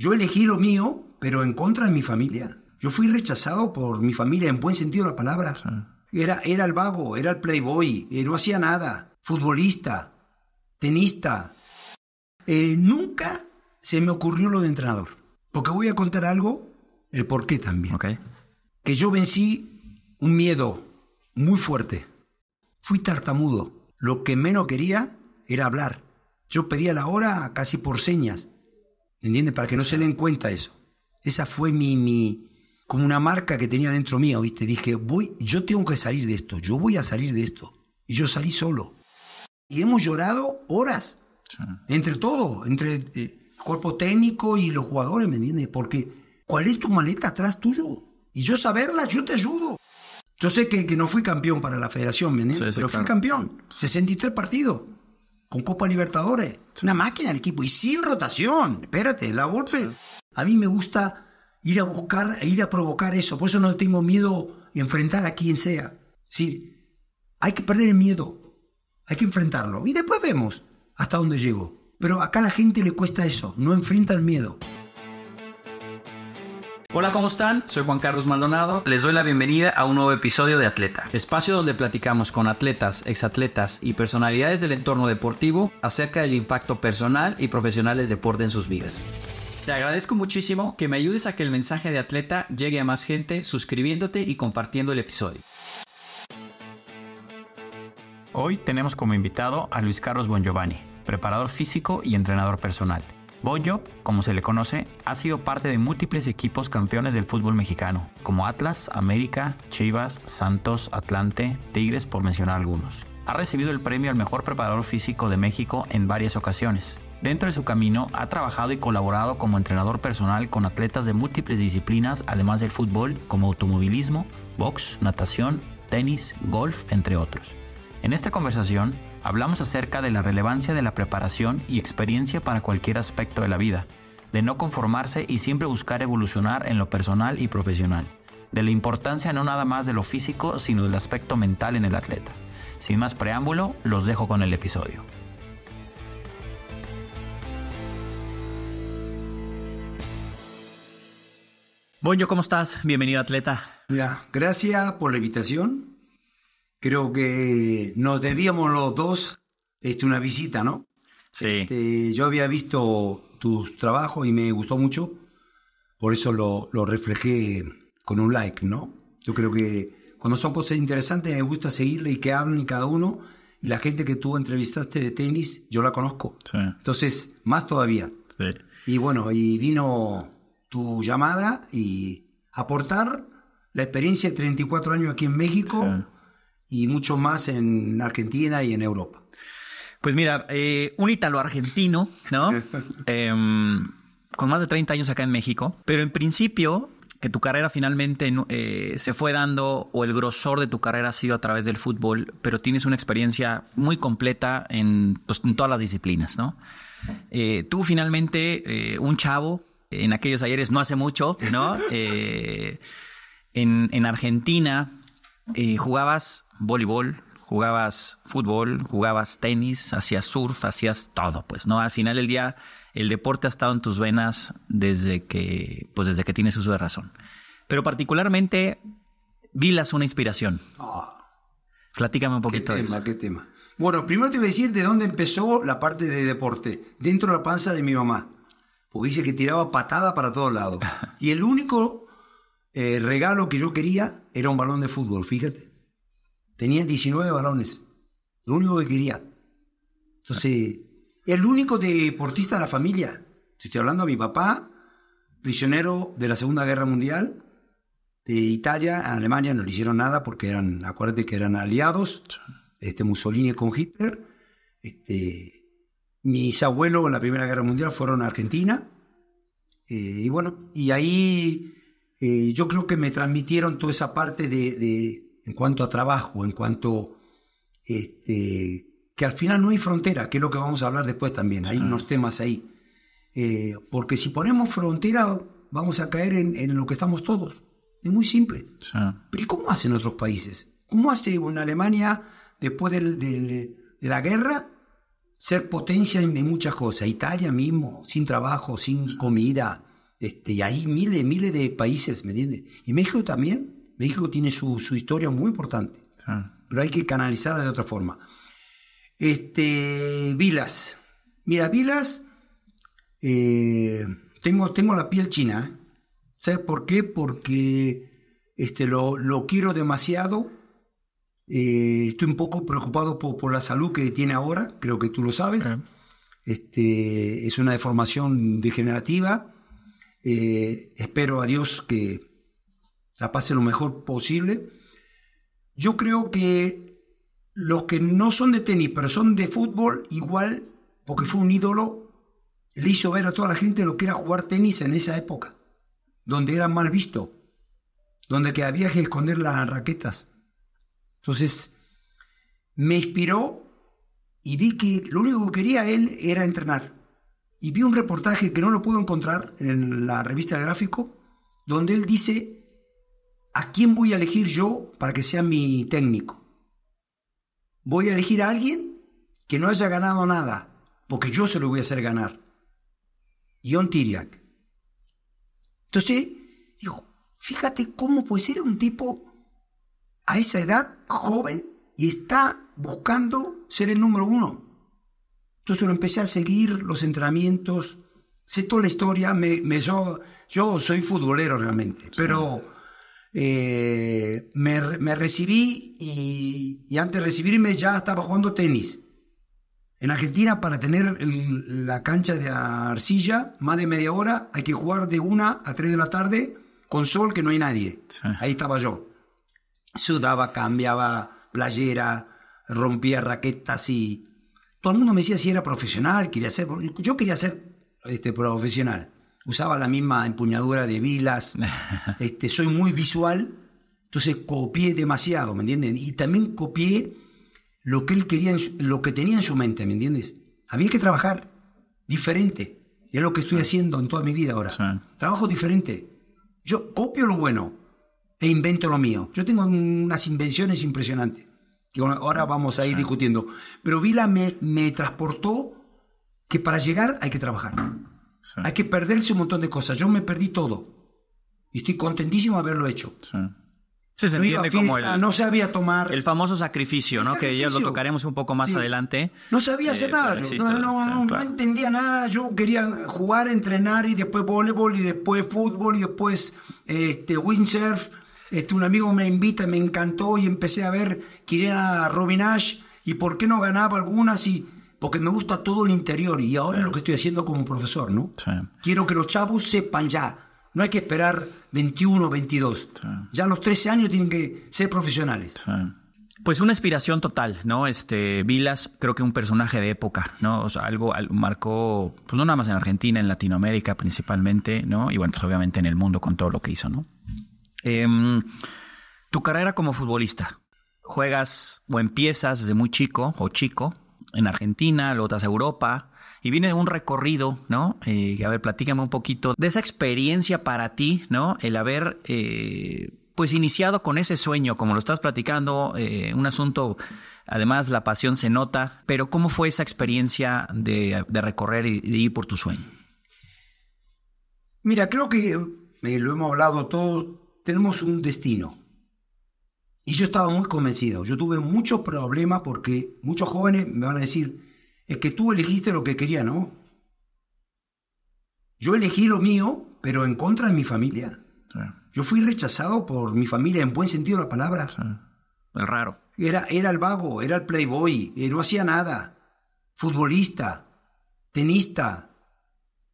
Yo elegí lo mío, pero en contra de mi familia. Yo fui rechazado por mi familia en buen sentido de la palabra. Era, era el vago, era el playboy, eh, no hacía nada, futbolista, tenista. Eh, nunca se me ocurrió lo de entrenador. Porque voy a contar algo, el por qué también. Que yo vencí un miedo muy fuerte. Fui tartamudo. Lo que menos quería era hablar. Yo pedía la hora casi por señas. ¿Entiendes? Para que no se den cuenta eso. Esa fue mi, mi, como una marca que tenía dentro mío, ¿viste? Dije, voy, yo tengo que salir de esto, yo voy a salir de esto. Y yo salí solo. Y hemos llorado horas, entre todo, entre el eh, cuerpo técnico y los jugadores, ¿me entiendes? Porque, ¿cuál es tu maleta atrás tuyo? Y yo saberla, yo te ayudo. Yo sé que, que no fui campeón para la federación, ¿me entiendes? Pero fui campeón, 63 partidos con Copa Libertadores. Es una máquina el equipo y sin rotación. Espérate, la golpe. A mí me gusta ir a buscar e ir a provocar eso. Por eso no tengo miedo y enfrentar a quien sea. Sí, hay que perder el miedo. Hay que enfrentarlo. Y después vemos hasta dónde llego. Pero acá a la gente le cuesta eso. No enfrenta el miedo. Hola, ¿cómo están? Soy Juan Carlos Maldonado. Les doy la bienvenida a un nuevo episodio de Atleta, espacio donde platicamos con atletas, exatletas y personalidades del entorno deportivo acerca del impacto personal y profesional del deporte en sus vidas. Te agradezco muchísimo que me ayudes a que el mensaje de atleta llegue a más gente suscribiéndote y compartiendo el episodio. Hoy tenemos como invitado a Luis Carlos Giovanni, preparador físico y entrenador personal. Boyo, como se le conoce, ha sido parte de múltiples equipos campeones del fútbol mexicano, como Atlas, América, Chivas, Santos, Atlante, Tigres, por mencionar algunos. Ha recibido el premio al mejor preparador físico de México en varias ocasiones. Dentro de su camino, ha trabajado y colaborado como entrenador personal con atletas de múltiples disciplinas, además del fútbol, como automovilismo, box, natación, tenis, golf, entre otros. En esta conversación, hablamos acerca de la relevancia de la preparación y experiencia para cualquier aspecto de la vida, de no conformarse y siempre buscar evolucionar en lo personal y profesional, de la importancia no nada más de lo físico, sino del aspecto mental en el atleta. Sin más preámbulo, los dejo con el episodio. Bueno, ¿cómo estás? Bienvenido, atleta. gracias por la invitación creo que nos debíamos los dos este, una visita, ¿no? Sí. Este, yo había visto tus trabajos y me gustó mucho, por eso lo, lo reflejé con un like, ¿no? Yo creo que cuando son cosas interesantes me gusta seguirle y que hablen cada uno. Y la gente que tú entrevistaste de tenis, yo la conozco. Sí. Entonces, más todavía. Sí. Y bueno, y vino tu llamada y aportar la experiencia de 34 años aquí en México. Sí y mucho más en Argentina y en Europa. Pues mira, eh, un ítalo argentino, ¿no? Em, con más de 30 años acá en México, pero en principio que tu carrera finalmente eh, se fue dando o el grosor de tu carrera ha sido a través del fútbol, pero tienes una experiencia muy completa en, pues, todas las disciplinas, ¿no? Eh, tú finalmente, un chavo, en aquellos ayeres no hace mucho, ¿no? En, en, Argentina jugabas voleibol, jugabas fútbol, jugabas tenis, hacías surf, hacías todo, pues, ¿no? Al final del día, el deporte ha estado en tus venas desde que, pues, desde que tienes uso de razón. Pero particularmente, Vilas una inspiración. Ah. Platícame un poquito ¿Qué tema, Qué tema. Bueno, primero te voy a decir de dónde empezó la parte de deporte. Dentro de la panza de mi mamá. Porque dice que tiraba patada para todos lados. Y el único eh, regalo que yo quería era un balón de fútbol, fíjate. Tenía 19 balones, Lo único que quería. Entonces, el único deportista de la familia. Estoy hablando a mi papá, prisionero de la Segunda Guerra Mundial, de Italia a Alemania, no le hicieron nada porque eran, acuérdate que eran aliados, este, Mussolini con Hitler. Este, mis abuelos en la Primera Guerra Mundial fueron a Argentina. Eh, y bueno, y ahí eh, yo creo que me transmitieron toda esa parte de en cuanto a trabajo, en cuanto este, que al final no hay frontera, que es lo que vamos a hablar después también, hay unos temas ahí. Eh, porque si ponemos frontera, vamos a caer en, en lo que estamos todos. Es muy simple. Pero ¿y cómo hacen otros países? ¿Cómo hace una Alemania después del, de la guerra ser potencia en, muchas cosas? Italia mismo, sin trabajo, sin comida. Este, y hay miles, miles de países, ¿me entiendes? Y México también México tiene su, historia muy importante, ah. pero hay que canalizarla de otra forma. Este, Vilas. Mira, Vilas, eh, tengo, tengo la piel china. ¿eh? ¿Sabes por qué? Porque este, lo, quiero demasiado. Eh, estoy un poco preocupado por, la salud que tiene ahora, creo que tú lo sabes. Este, es una deformación degenerativa. espero a Dios que, la pase lo mejor posible. Yo creo que los que no son de tenis, pero son de fútbol, igual, porque fue un ídolo, le hizo ver a toda la gente lo que era jugar tenis en esa época, donde era mal visto, donde que había que esconder las raquetas. Entonces, me inspiró y vi que lo único que quería él era entrenar. Y vi un reportaje que no lo pudo encontrar en la revista de Gráfico, donde él dice ¿a quién voy a elegir yo para que sea mi técnico? Voy a elegir a alguien que no haya ganado nada, porque yo se lo voy a hacer ganar. un Tiriac. Entonces, digo, fíjate cómo puede ser un tipo a esa edad joven y está buscando ser el número uno. Entonces lo empecé a seguir, los entrenamientos, sé toda la historia, me, me yo soy futbolero realmente, pero eh, me, recibí y, antes de recibirme ya estaba jugando tenis. En Argentina, para tener la cancha de arcilla, más de media hora, hay que jugar de una a tres de la tarde con sol que no hay nadie. Ahí estaba yo. Sudaba, cambiaba playera, rompía raquetas y todo el mundo me decía si era profesional, quería ser, yo quería ser este, profesional usaba la misma empuñadura de vilas, este, soy muy visual, entonces copié demasiado, ¿me entienden? Y también copié lo que él quería, lo que tenía en su mente, ¿me entiendes? Había que trabajar diferente, y es lo que estoy haciendo en toda mi vida ahora. Trabajo diferente. Yo copio lo bueno e invento lo mío. Yo tengo unas invenciones impresionantes, que ahora vamos a ir discutiendo. Pero Vila me, me transportó que para llegar hay que trabajar. Hay que perderse un montón de cosas. Yo me perdí todo. Y estoy contentísimo de haberlo hecho. se no sabía tomar. El famoso sacrificio, ¿no? Que ya lo tocaremos un poco más adelante. No sabía eh, hacer nada. no, entendía nada. Yo quería jugar, entrenar y después voleibol y después fútbol y después este, windsurf. Este, un amigo me invita, me encantó y empecé a ver quién era Robin Ash y por qué no ganaba algunas y porque me gusta todo el interior y ahora lo que estoy haciendo como profesor, ¿no? Quiero que los chavos sepan ya, no hay que esperar 21 22, ya a los 13 años tienen que ser profesionales. Pues una inspiración total, ¿no? Este, Vilas, creo que un personaje de época, ¿no? O sea, algo, marcó, pues no nada más en Argentina, en Latinoamérica principalmente, ¿no? Y bueno, pues obviamente en el mundo con todo lo que hizo, ¿no? Em, tu carrera como futbolista, juegas o empiezas desde muy chico o chico, en Argentina, luego tras a Europa y viene un recorrido, ¿no? Eh, a ver, platícame un poquito de esa experiencia para ti, ¿no? El haber, eh, pues, iniciado con ese sueño, como lo estás platicando, eh, un asunto, además la pasión se nota, pero ¿cómo fue esa experiencia de, de recorrer y de ir por tu sueño? Mira, creo que eh, lo hemos hablado todos, tenemos un destino. Y yo estaba muy convencido. Yo tuve muchos problemas porque muchos jóvenes me van a decir, es que tú elegiste lo que quería, ¿no? Yo elegí lo mío, pero en contra de mi familia. Yo fui rechazado por mi familia en buen sentido de la palabra. raro. Era, era el vago, era el playboy, eh, no hacía nada. Futbolista, tenista,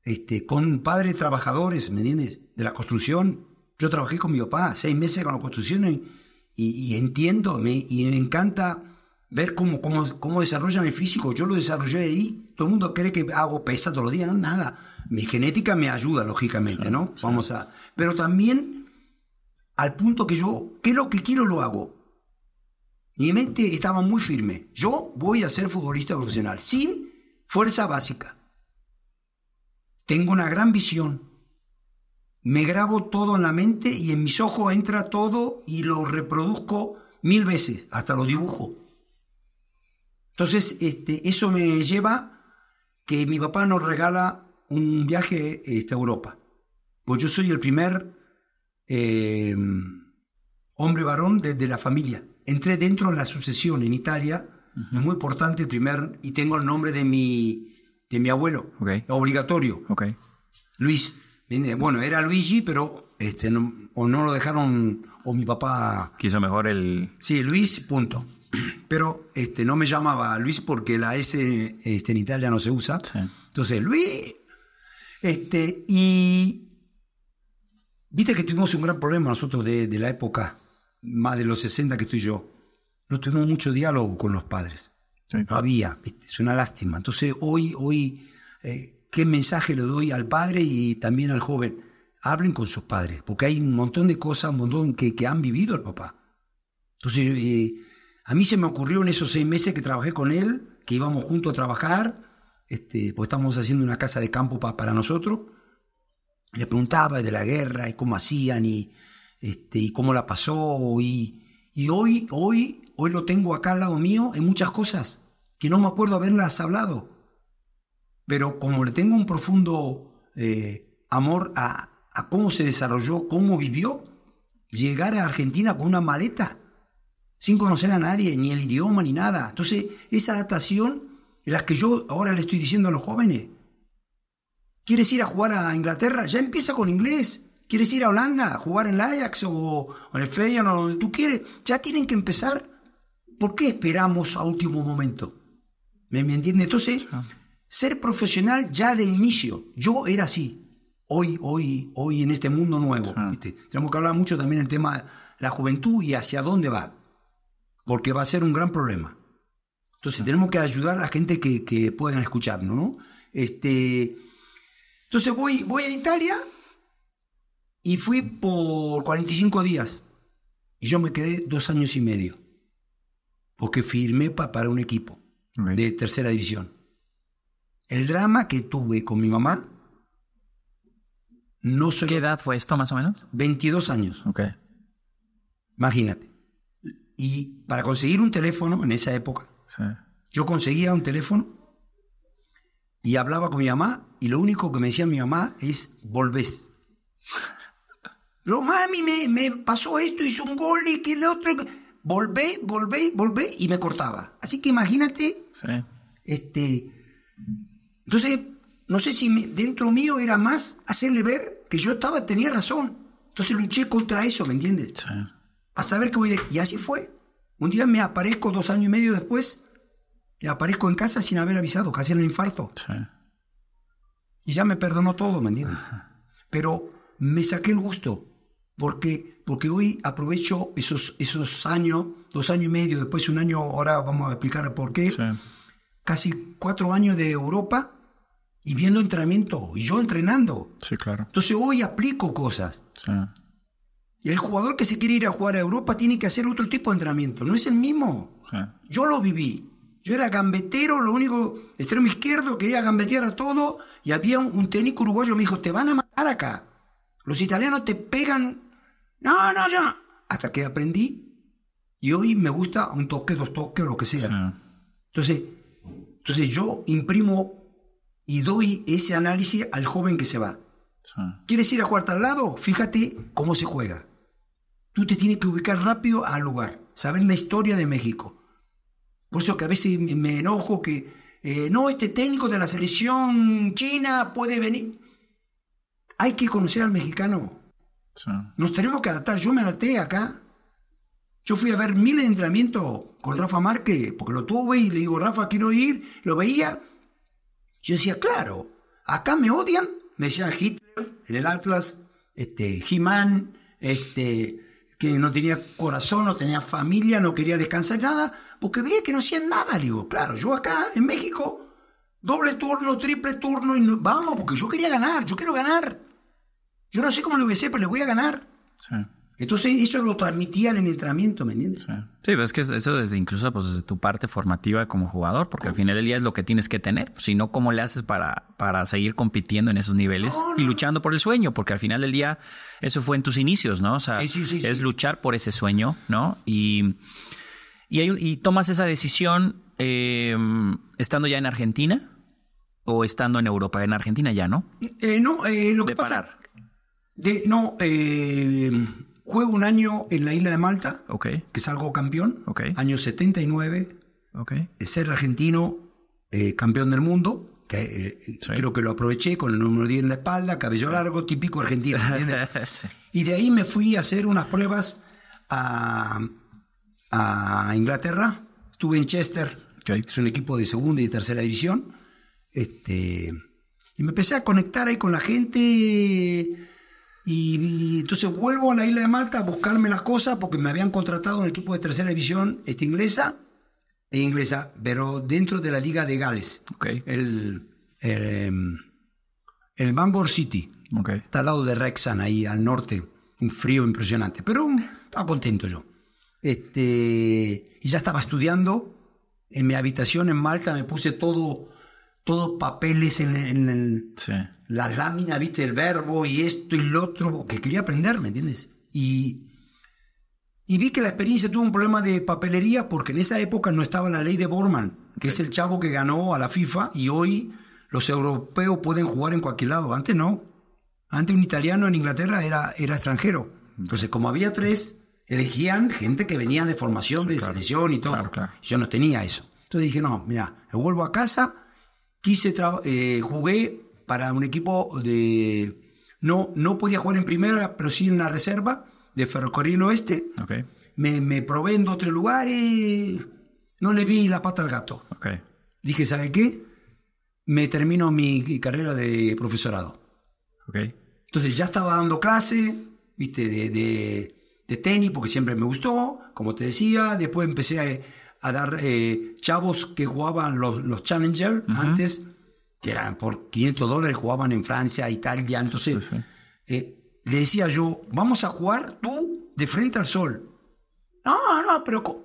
este, con padres trabajadores, ¿me entiendes? De la construcción. Yo trabajé con mi papá seis meses con la construcción y y, y entiendo me, y me encanta ver cómo, cómo, desarrollan el físico. Yo lo desarrollé ahí. Todo el mundo cree que hago pesa todos los días. No, nada. Mi genética me ayuda, lógicamente, ¿no? Vamos a... Pero también al punto que yo, que lo que quiero lo hago? Mi mente estaba muy firme. Yo voy a ser futbolista profesional, sin fuerza básica. Tengo una gran visión me grabo todo en la mente y en mis ojos entra todo y lo reproduzco mil veces, hasta lo dibujo. Entonces, este, eso me lleva que mi papá nos regala un viaje este, a Europa. Pues yo soy el primer em, hombre varón de, la familia. Entré dentro de la sucesión en Italia, muy importante, el primer, y tengo el nombre de mi, de mi abuelo, obligatorio. Luis. Bueno, era Luigi, pero este, o no lo dejaron, o mi papá... Quiso mejor el... Sí, Luis, punto. Pero este, no me llamaba Luis porque la S este, en Italia no se usa. Entonces, Luis... Este, y... Viste que tuvimos un gran problema nosotros de, la época, más de los 60 que estoy yo. No tuvimos mucho diálogo con los padres. Todavía. No había, ¿viste? es una lástima. Entonces, hoy, hoy... Eh, qué mensaje le doy al padre y también al joven. Hablen con sus padres, porque hay un montón de cosas, un montón que, han vivido el papá. Entonces, eh, a mí se me ocurrió en esos seis meses que trabajé con él, que íbamos juntos a trabajar, este, pues estábamos haciendo una casa de campo para nosotros. Le preguntaba de la guerra y cómo hacían y, este, y cómo la pasó. Y, hoy, hoy, hoy lo tengo acá al lado mío en muchas cosas que no me acuerdo haberlas hablado pero como le tengo un profundo eh, amor a, cómo se desarrolló, cómo vivió, llegar a Argentina con una maleta, sin conocer a nadie, ni el idioma, ni nada. Entonces, esa adaptación la que yo ahora le estoy diciendo a los jóvenes. ¿Quieres ir a jugar a Inglaterra? Ya empieza con inglés. ¿Quieres ir a Holanda a jugar en el Ajax o, en el Feyenoord tú quieres? Ya tienen que empezar. ¿Por qué esperamos a último momento? ¿Me, me entiende? Entonces, ser profesional ya de inicio. Yo era así. Hoy, hoy, hoy en este mundo nuevo. Tenemos que hablar mucho también del tema de la juventud y hacia dónde va. Porque va a ser un gran problema. Entonces tenemos que ayudar a la gente que, que puedan escucharnos, ¿no? Este, entonces voy, voy a Italia y fui por 45 días. Y yo me quedé dos años y medio. Porque firmé para un equipo de tercera división. El drama que tuve con mi mamá, no sé. ¿Qué edad fue esto más o menos? 22 años. Ok. Imagínate. Y para conseguir un teléfono en esa época, yo conseguía un teléfono y hablaba con mi mamá y lo único que me decía mi mamá es, volvés. Pero mami, me, me, pasó esto, hizo un gol y que el otro. Volvé, volvé, volvé y me cortaba. Así que imagínate sí. este, entonces, no sé si dentro mío era más hacerle ver que yo estaba, tenía razón. Entonces luché contra eso, ¿me entiendes? A saber que voy a... Y así fue. Un día me aparezco dos años y medio después, le aparezco en casa sin haber avisado, casi en un infarto. Y ya me perdonó todo, ¿me entiendes? Pero me saqué el gusto, porque, porque hoy aprovecho esos, esos años, dos años y medio, después un año, ahora vamos a explicar por qué, casi cuatro años de Europa, y viendo entrenamiento y yo entrenando. Sí, claro. Entonces hoy aplico cosas. Sí. Y el jugador que se quiere ir a jugar a Europa tiene que hacer otro tipo de entrenamiento, no es el mismo. Yo lo viví. Yo era gambetero, lo único, extremo izquierdo, quería gambetear a todo y había un, técnico uruguayo me dijo, te van a matar acá. Los italianos te pegan. No, no, ya. Hasta que aprendí y hoy me gusta un toque, dos toques o lo que sea. Entonces, entonces yo imprimo y doy ese análisis al joven que se va. ¿Quieres ir a jugar al lado? Fíjate cómo se juega. Tú te tienes que ubicar rápido al lugar, saber la historia de México. Por eso que a veces me enojo que, eh, no, este técnico de la selección china puede venir. Hay que conocer al mexicano. Nos tenemos que adaptar. Yo me adapté acá. Yo fui a ver mil entrenamientos con Rafa Márquez, porque lo tuve y le digo, Rafa, quiero ir. Lo veía yo decía, claro, acá me odian, me decían Hitler, en el Atlas, este, He-Man, este, que no tenía corazón, no tenía familia, no quería descansar nada, porque veía que no hacían nada. Le digo, claro, yo acá en México, doble turno, triple turno, vamos, porque yo quería ganar, yo quiero ganar. Yo no sé cómo lo voy a hacer, pero le voy a ganar. Sí. Entonces eso lo transmitían en el entrenamiento, ¿me entiendes? Sí, pero es que eso desde incluso pues, desde tu parte formativa como jugador, porque al final del día es lo que tienes que tener, si no, ¿cómo le haces para, para seguir compitiendo en esos niveles y luchando por el sueño? Porque al final del día eso fue en tus inicios, ¿no? O sea, es luchar por ese sueño, ¿no? Y, y, tomas esa decisión eh, estando ya en Argentina o estando en Europa, en Argentina ya, ¿no? Eh, no, eh, lo que pasa... De, no, eh, juego un año en la isla de Malta, que salgo campeón, año 79, ser argentino, eh, campeón del mundo, eh, creo que lo aproveché con el número 10 en la espalda, cabello largo, típico argentino. Y de ahí me fui a hacer unas pruebas a, Inglaterra, estuve en Chester, que es un equipo de segunda y tercera división, este, y me empecé a conectar ahí con la gente y, entonces vuelvo a la isla de Malta a buscarme las cosas porque me habían contratado en el equipo de tercera división este, inglesa, e inglesa, pero dentro de la Liga de Gales. El, el, em, el Bangor City. Está al lado de Rexan, ahí al norte. Un frío impresionante. Pero estaba contento yo. Este, y ya estaba estudiando en mi habitación en Malta, me puse todo todos papeles en, la lámina, viste, el verbo y esto y lo otro, que quería aprender, ¿me entiendes? Y, y vi que la experiencia tuvo un problema de papelería porque en esa época no estaba la ley de Borman, que es el chavo que ganó a la FIFA y hoy los europeos pueden jugar en cualquier lado. Antes no. Antes un italiano en Inglaterra era, era extranjero. Mm. Entonces, como había tres, elegían gente que venía de formación, de selección y todo. Yo no tenía eso. Entonces dije, no, mira, vuelvo a casa quise eh, jugué para un equipo de no no podía jugar en primera pero sí en la reserva de ferrocarril oeste me, me, probé en dos tres lugares no le vi la pata al gato dije sabe qué me termino mi carrera de profesorado entonces ya estaba dando clase viste de, de, de tenis porque siempre me gustó como te decía después empecé a a dar eh, chavos que jugaban los, los Challenger antes, que eran por 500 dólares, jugaban en Francia, Italia, entonces eh, le decía yo, vamos a jugar tú de frente al sol. No, no, pero...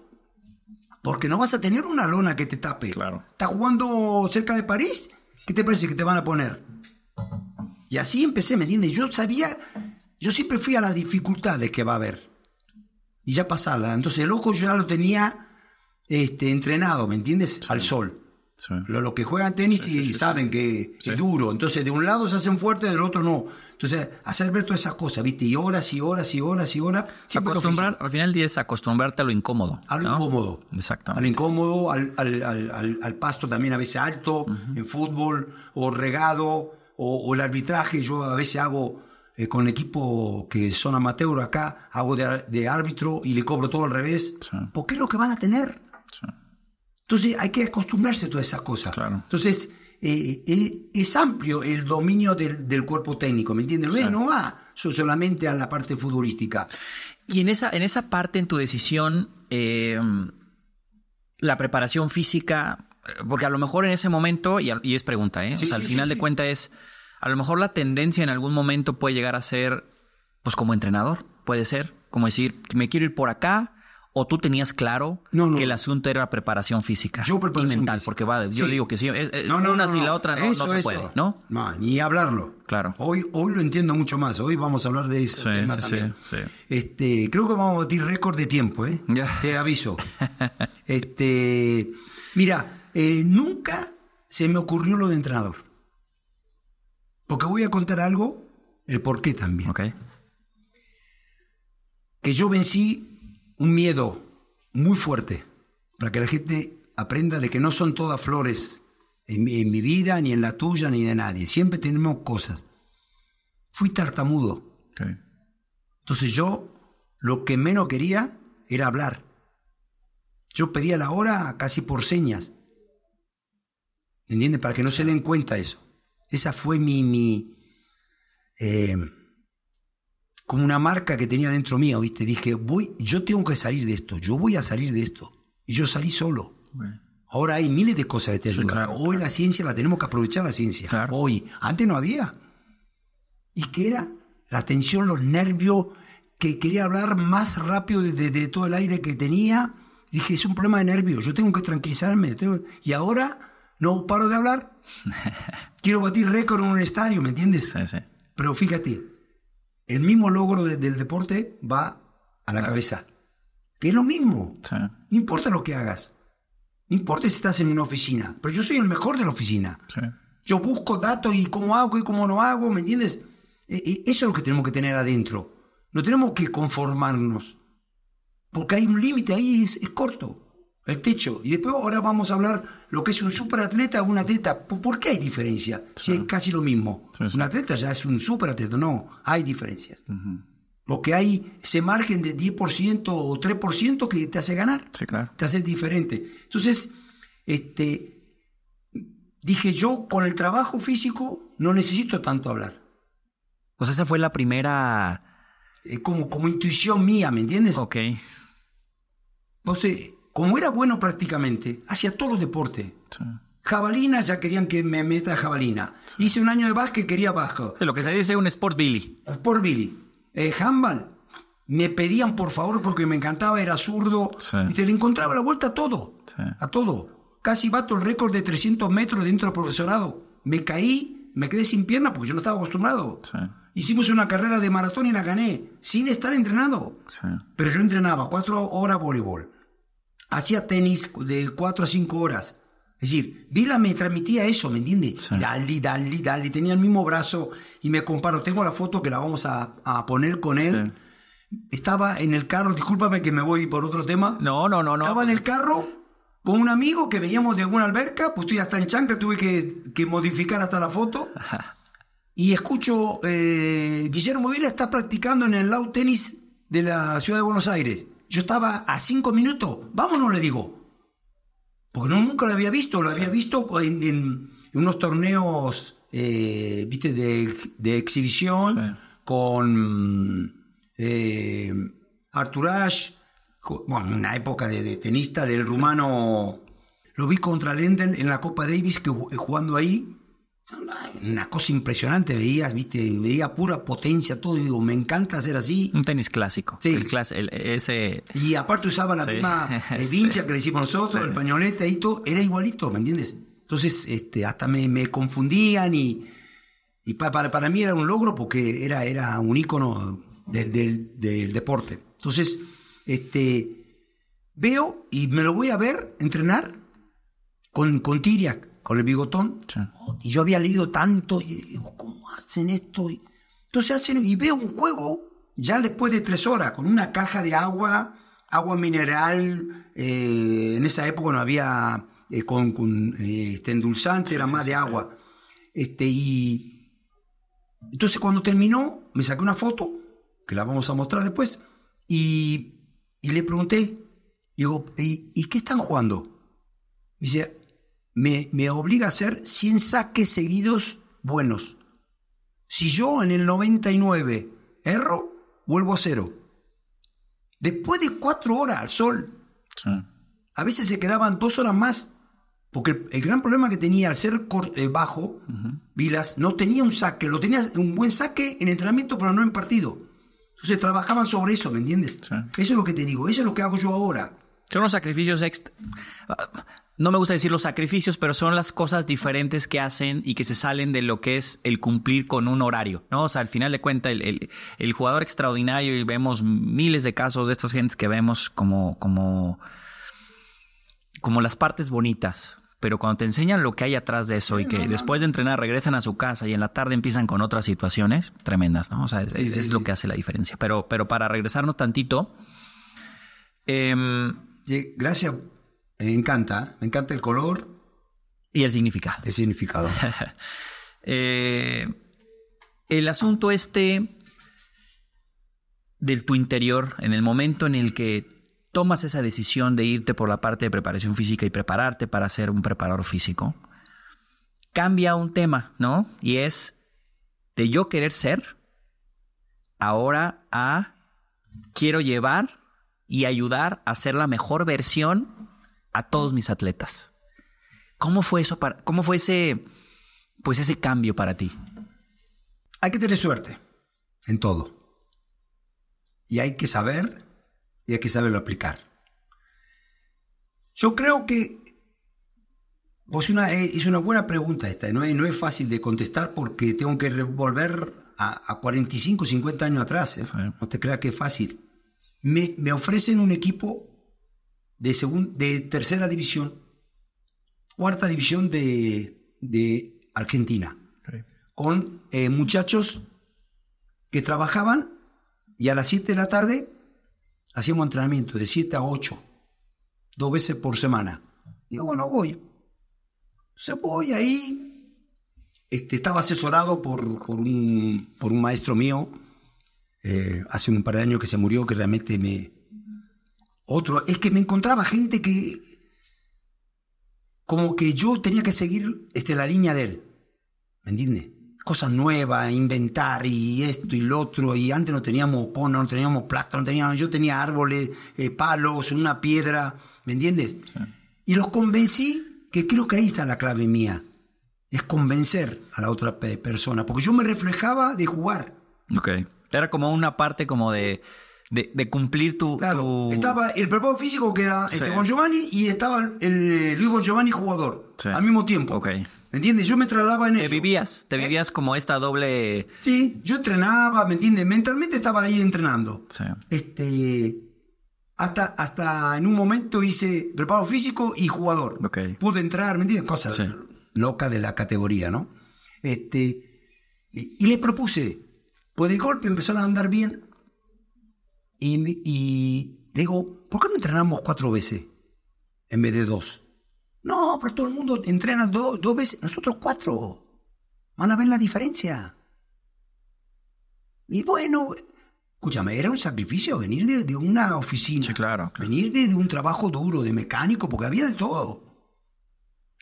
Porque no vas a tener una lona que te tape. Claro. Estás jugando cerca de París, ¿qué te parece que te van a poner? Y así empecé, ¿me entiendes? Yo sabía, yo siempre fui a las dificultades que va a haber. Y ya pasada. Entonces el ojo ya lo tenía este, entrenado, ¿me entiendes? Al sol. lo Los, que juegan tenis y saben que es duro. Entonces, de un lado se hacen fuertes, del otro no. Entonces, hacer ver todas esas cosas, ¿viste? Y horas y horas y horas y horas. Acostumbrar, al final del día es acostumbrarte a lo incómodo. A lo incómodo. Exactamente. A incómodo, al, al, pasto también a veces alto, en fútbol, o regado, o, el arbitraje. Yo a veces hago eh, con equipo que son amateur acá, hago de, árbitro y le cobro todo al revés, ¿Por qué es lo que van a tener. Entonces hay que acostumbrarse a todas esas cosas. Entonces eh, eh, eh, es amplio el dominio del, cuerpo técnico, ¿me entiendes? No va solamente a la parte futbolística. Y en esa, en esa parte, en tu decisión, em, la preparación física, porque a lo mejor en ese momento, y, es pregunta, al final de cuentas es, a lo mejor la tendencia en algún momento puede llegar a ser, pues como entrenador, puede ser, como decir, me quiero ir por acá, o tú tenías claro que el asunto era preparación física y mental, porque va, yo digo que sí, una sin la otra no, se puede, ¿no? Ni hablarlo. Claro. Hoy, hoy lo entiendo mucho más. Hoy vamos a hablar de eso. Sí, tema sí, Este, creo que vamos a batir récord de tiempo, ¿eh? Te aviso. este, mira, eh, nunca se me ocurrió lo de entrenador. Porque voy a contar algo, el por qué también. Okay. Que yo vencí un miedo muy fuerte para que la gente aprenda de que no son todas flores en mi, vida, ni en la tuya, ni de nadie. Siempre tenemos cosas. Fui tartamudo. Entonces yo lo que menos quería era hablar. Yo pedía la hora casi por señas. ¿Entiendes? Para que no se den cuenta eso. Esa fue mi, eh, como una marca que tenía dentro mío ¿viste? Dije, voy, yo tengo que salir de esto, yo voy a salir de esto. Y yo salí solo. Ahora hay miles de cosas de este Hoy la ciencia la tenemos que aprovechar la ciencia. Hoy. Antes no había. ¿Y qué era? La tensión, los nervios, que quería hablar más rápido de, todo el aire que tenía. Dije, es un problema de nervios, yo tengo que tranquilizarme. Y ahora no paro de hablar. Quiero batir récord en un estadio, ¿me entiendes? Pero fíjate, el mismo logro del deporte va a la cabeza. Que es lo mismo. No importa lo que hagas. No importa si estás en una oficina. Pero yo soy el mejor de la oficina. Yo busco datos y cómo hago y cómo no hago, ¿me entiendes? E, e, eso es lo que tenemos que tener adentro. No tenemos que conformarnos. Porque hay un límite ahí, es corto el techo. Y después ahora vamos a hablar lo que es un superatleta o un atleta. ¿Por qué hay diferencia? Si es casi lo mismo. Un atleta ya es un superatleta. No, hay diferencias. lo que hay ese margen de 10% o 3% que te hace ganar. Te hace diferente. Entonces, este, dije yo, con el trabajo físico no necesito tanto hablar. O sea, esa fue la primera... Eh, como, como intuición mía, ¿me entiendes? Ok. Entonces como era bueno prácticamente, hacía todos los deportes. Jabalina, ya querían que me meta jabalina. Hice un año de básquet, quería básquet. lo que se dice es un Sport Billy. Sport Billy. Eh, handball, me pedían por favor porque me encantaba, era zurdo. Y te le encontraba la vuelta a todo. A todo. Casi bato el récord de 300 metros dentro del profesorado. Me caí, me quedé sin pierna porque yo no estaba acostumbrado. Hicimos una carrera de maratón y la gané, sin estar entrenado. Pero yo entrenaba cuatro horas voleibol hacía tenis de 4 a 5 horas. Es decir, Vila me transmitía eso, ¿me entiendes? Y dale, dale, dale. Tenía el mismo brazo y me comparo. Tengo la foto que la vamos a, poner con él. Estaba en el carro, discúlpame que me voy por otro tema. No, no, no, no. Estaba en el carro con un amigo que veníamos de alguna alberca, pues estoy hasta en Chancre, tuve que, modificar hasta la foto. Y escucho, eh, Guillermo Vila está practicando en el lawn tenis de la ciudad de Buenos Aires. Yo estaba a cinco minutos. Vámonos, le digo. Porque no, nunca lo había visto. Lo había visto en, unos torneos, eh, viste, de, exhibición con eh, Artur Ash. Bueno, una época de, tenista del rumano. Lo vi contra Lenden en la Copa Davis que, jugando ahí una cosa impresionante, veías, viste, veía pura potencia, todo, digo, me encanta hacer así. Un tenis clásico. El ese... Y aparte usaba la misma eh, vincha que le hicimos nosotros, el pañoleta y todo, era igualito, ¿me entiendes? Entonces, este, hasta me, confundían y, para, para mí era un logro porque era, era un icono del, del, deporte. Entonces, este, veo y me lo voy a ver entrenar con, con Tiriac el bigotón. Y yo había leído tanto y digo, ¿cómo hacen esto? entonces hacen y veo un juego ya después de tres horas con una caja de agua, agua mineral. Eh, en esa época no había eh, con, eh, este endulzante, era más de agua. Este, y entonces cuando terminó, me saqué una foto, que la vamos a mostrar después, y, y le pregunté, digo, ¿y, qué están jugando? dice, me, obliga a hacer 100 saques seguidos buenos. Si yo en el 99 erro, vuelvo a cero. Después de cuatro horas al sol. A veces se quedaban dos horas más, porque el, gran problema que tenía al ser eh, bajo, Vilas, no tenía un saque, lo tenía un buen saque en entrenamiento, pero no en partido. Entonces trabajaban sobre eso, ¿me entiendes? Eso es lo que te digo, eso es lo que hago yo ahora. Son los sacrificios extra no me gusta decir los sacrificios, pero son las cosas diferentes que hacen y que se salen de lo que es el cumplir con un horario, ¿no? O sea, al final de cuentas, el, jugador extraordinario, y vemos miles de casos de estas gentes que vemos como, como, como las partes bonitas. Pero cuando te enseñan lo que hay atrás de eso y que después de entrenar regresan a su casa y en la tarde empiezan con otras situaciones tremendas, ¿no? O sea, es, es, lo que hace la diferencia. Pero, pero para regresarnos tantito. Em, gracias me encanta, me encanta el color. Y el significado. El significado. Eh, el asunto este del tu interior, en el momento en el que tomas esa decisión de irte por la parte de preparación física y prepararte para ser un preparador físico, cambia un tema, ¿no? Y es de yo querer ser, ahora a quiero llevar y ayudar a ser la mejor versión a todos mis atletas. ¿Cómo fue eso para, cómo fue ese, pues ese cambio para ti? Hay que tener suerte en todo. Y hay que saber y hay que saberlo aplicar. Yo creo que pues una, eh, es una buena pregunta esta, no es, no es fácil de contestar porque tengo que volver a, 45, 50 años atrás. ¿eh? No te creas que es fácil. Me, me ofrecen un equipo de, de tercera división, cuarta división de, Argentina, con eh, muchachos que trabajaban y a las 7 de la tarde hacíamos entrenamiento de 7 a 8, dos veces por semana. yo, bueno, voy. Se voy ahí. Este, estaba asesorado por, un, maestro mío eh, hace un par de años que se murió, que realmente me, otro, es que me encontraba gente que como que yo tenía que seguir este, la línea de él. ¿Me entiendes? Cosas nuevas, inventar y esto y lo otro. Y antes no teníamos cono, no teníamos plata, no teníamos. Yo tenía árboles, eh, palos, una piedra. ¿Me entiendes? Y los convencí que creo que ahí está la clave mía. Es convencer a la otra persona. Porque yo me reflejaba de jugar. Ok. Era como una parte como de de, cumplir tu, claro, Estaba el preparo físico que era con este Giovanni y estaba el Luis Giovanni jugador al mismo tiempo. Ok. ¿Me entiendes? Yo me trasladaba en eso. Te vivías, te ¿Eh? vivías como esta doble... Sí, yo entrenaba, ¿me entiendes? Mentalmente estaba ahí entrenando. Sí. Este... Hasta, hasta en un momento hice preparo físico y jugador. Ok. Pude entrar, ¿me entiendes? Cosas loca locas de la categoría, ¿no? Este, y, le propuse, pues de golpe empezó a andar bien y, le digo, ¿por qué no entrenamos cuatro veces en vez de dos? No, pero todo el mundo entrena dos veces, nosotros cuatro. Van a ver la diferencia. Y bueno, escúchame, era un sacrificio venir de, una oficina. claro, Venir de, un trabajo duro, de mecánico, porque había de todo.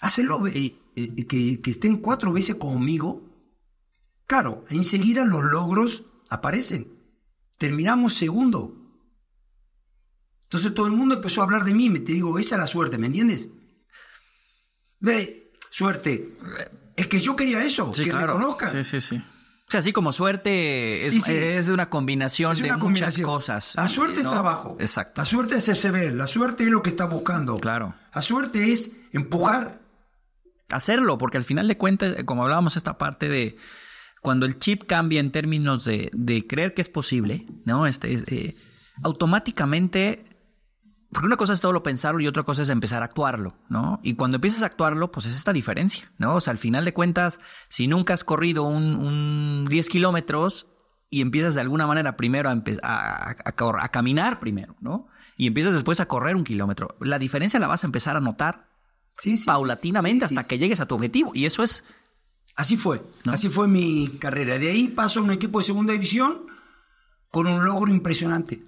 Hacerlo eh, eh, que, que estén cuatro veces conmigo. Claro, enseguida los logros aparecen terminamos segundo. Entonces todo el mundo empezó a hablar de mí, me te digo, esa es la suerte, ¿me entiendes? Ve, suerte. Es que yo quería eso, que claro. Sí, sí, sí. O sea, así como suerte es, una combinación de muchas cosas. La suerte es trabajo. Exacto. La suerte es hacerse ver. La suerte es lo que está buscando. Claro. La suerte es empujar. Hacerlo, porque al final de cuentas, como hablábamos esta parte de, cuando el chip cambia en términos de, creer que es posible, ¿no? Este, eh, automáticamente, porque una cosa es todo lo pensarlo y otra cosa es empezar a actuarlo, ¿no? Y cuando empiezas a actuarlo, pues es esta diferencia, ¿no? O sea, al final de cuentas, si nunca has corrido un, 10 kilómetros y empiezas de alguna manera primero a, a, caminar primero, ¿no? Y empiezas después a correr un kilómetro, la diferencia la vas a empezar a notar paulatinamente hasta que llegues a tu objetivo. Y eso es Así fue, así fue mi carrera. De ahí paso a un equipo de segunda división con un logro impresionante.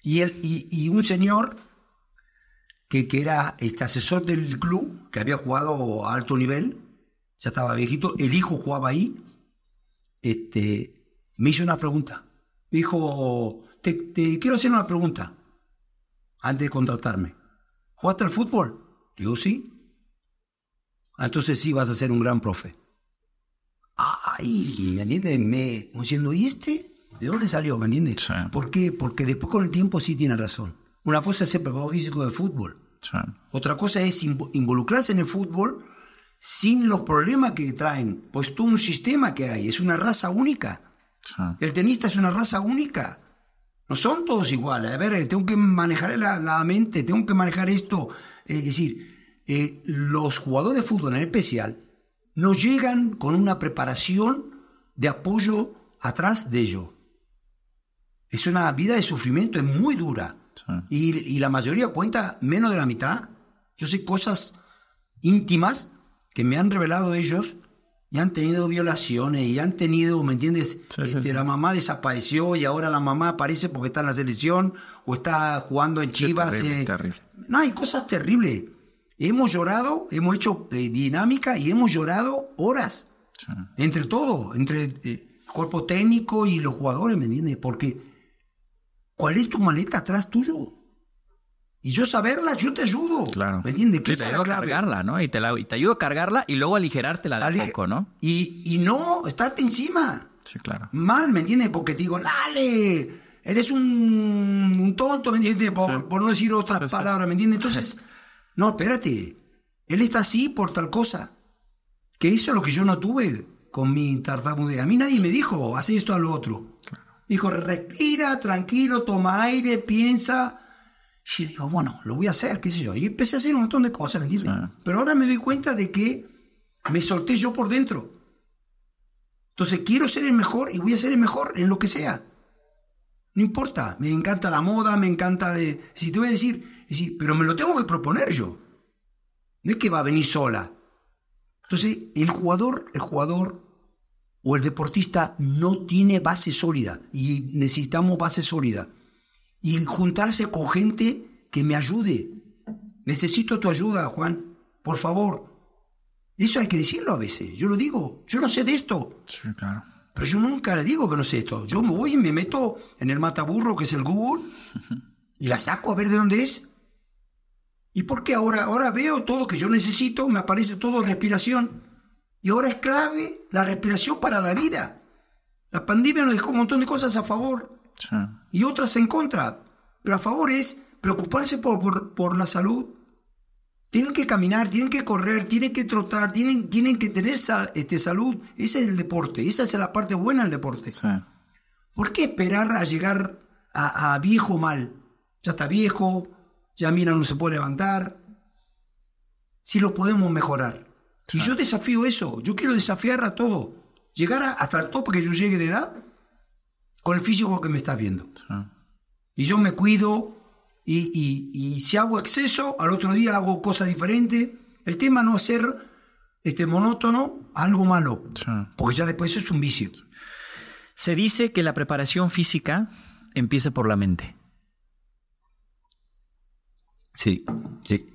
Y, él, y, un señor que, era este asesor del club, que había jugado a alto nivel, ya estaba viejito, el hijo jugaba ahí, este, me hizo una pregunta. Me dijo, te, quiero hacer una pregunta antes de contratarme. ¿Jugaste al fútbol? Digo, sí. Entonces sí vas a ser un gran profe. Ay, ¿me entiendes? Me, diciendo, ¿y este? ¿De dónde salió? ¿Me entiendes? ¿Por qué? Porque después con el tiempo sí tiene razón. Una cosa es ser preparado físico de fútbol. Otra cosa es involucrarse en el fútbol sin los problemas que traen. Pues todo un sistema que hay, es una raza única. El tenista es una raza única. No son todos iguales. A ver, tengo que manejar la mente, tengo que manejar esto. Es decir, eh, los jugadores de fútbol en especial no llegan con una preparación de apoyo atrás de ellos. Es una vida de sufrimiento, es muy dura. Y, la mayoría cuenta menos de la mitad. Yo sé cosas íntimas que me han revelado ellos y han tenido violaciones y han tenido, ¿me entiendes? Este, la mamá desapareció y ahora la mamá aparece porque está en la selección o está jugando en Chivas. Eh. No, hay cosas terribles. Hemos llorado, hemos hecho eh, dinámica y hemos llorado horas. Entre todo, entre eh, cuerpo técnico y los jugadores, ¿me entiendes? Porque, ¿cuál es tu maleta atrás tuyo? Y yo saberla, yo te ayudo. Claro. ¿Me entiendes? Sí, te ayudo a cargarla, ¿no? Y te, la, ayudo a cargarla y luego aligerártela de poco, ¿no? Y, no, estarte encima. Sí, claro. Mal, ¿me entiendes? Porque te digo, dale, eres un, tonto, ¿me entiendes? Por, no decir otras palabras, ¿me entiendes? Entonces, no, espérate, él está así por tal cosa, que hizo lo que yo no tuve con mi de A mí nadie me dijo, haz esto a lo otro. Dijo, respira, tranquilo, toma aire, piensa. Y yo digo, bueno, lo voy a hacer, qué sé yo. Y empecé a hacer un montón de cosas, ¿me Pero ahora me doy cuenta de que me solté yo por dentro. Entonces quiero ser el mejor y voy a ser el mejor en lo que sea. No importa, me encanta la moda, me encanta de... Si te voy a decir, sí, pero me lo tengo que proponer yo. No es que va a venir sola. Entonces, el jugador, el jugador o el deportista no tiene base sólida y necesitamos base sólida. Y juntarse con gente que me ayude. Necesito tu ayuda, Juan. Por favor. Eso hay que decirlo a veces. Yo lo digo. Yo no sé de esto. Sí, claro. Pero yo nunca le digo que no sé esto. Yo me voy y me meto en el mataburro que es el Google y la saco a ver de dónde es. ¿Y por qué ahora? Ahora veo todo que yo necesito, me aparece todo respiración. Y ahora es clave la respiración para la vida. La pandemia nos dejó un montón de cosas a favor y otras en contra. Pero a favor es preocuparse por, por, por la salud, tienen que caminar, tienen que correr, tienen que trotar, tienen, tienen que tener este, salud. Ese es el deporte, esa es la parte buena del deporte. ¿Por qué esperar a llegar a, viejo mal? Ya está viejo, ya mira, no se puede levantar. Si lo podemos mejorar. Si Y yo desafío eso, yo quiero desafiar a todo. Llegar hasta el tope que yo llegue de edad con el físico que me estás viendo. Y yo me cuido, y, y, si hago exceso, al otro día hago cosas diferentes. El tema no es ser este, monótono, algo malo, porque ya después es un vicio. Se dice que la preparación física empieza por la mente. Sí, sí.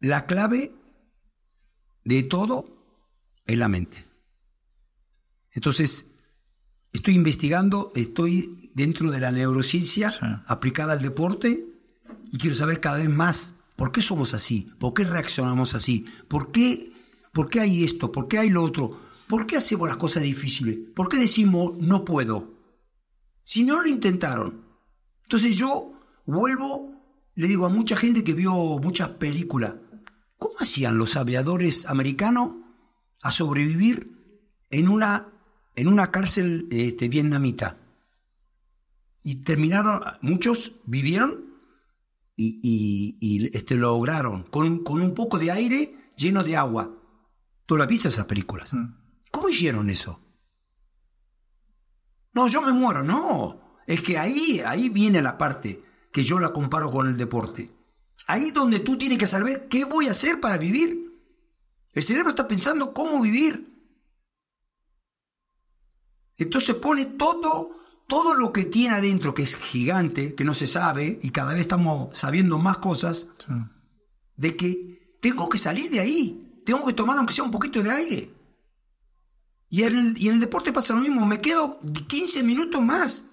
La clave de todo es la mente. Entonces, estoy investigando, estoy dentro de la neurociencia aplicada al deporte, y quiero saber cada vez más por qué somos así, por qué reaccionamos así, por qué, por qué hay esto, por qué hay lo otro, por qué hacemos las cosas difíciles, por qué decimos no puedo. Si no lo intentaron. Entonces yo vuelvo, le digo a mucha gente que vio muchas películas, ¿cómo hacían los aviadores americanos a sobrevivir en una, en una cárcel este, vietnamita? Y terminaron, muchos vivieron y, y, este, lograron con, un poco de aire lleno de agua. ¿Tú lo has visto esas películas? Mm. ¿Cómo hicieron eso? No, yo me muero, no. Es que ahí, ahí viene la parte que yo la comparo con el deporte. Ahí donde tú tienes que saber qué voy a hacer para vivir. El cerebro está pensando cómo vivir. Entonces pone todo todo lo que tiene adentro, que es gigante, que no se sabe, y cada vez estamos sabiendo más cosas, de que tengo que salir de ahí, tengo que tomar aunque sea un poquito de aire. Y en el, deporte pasa lo mismo, me quedo 15 minutos más.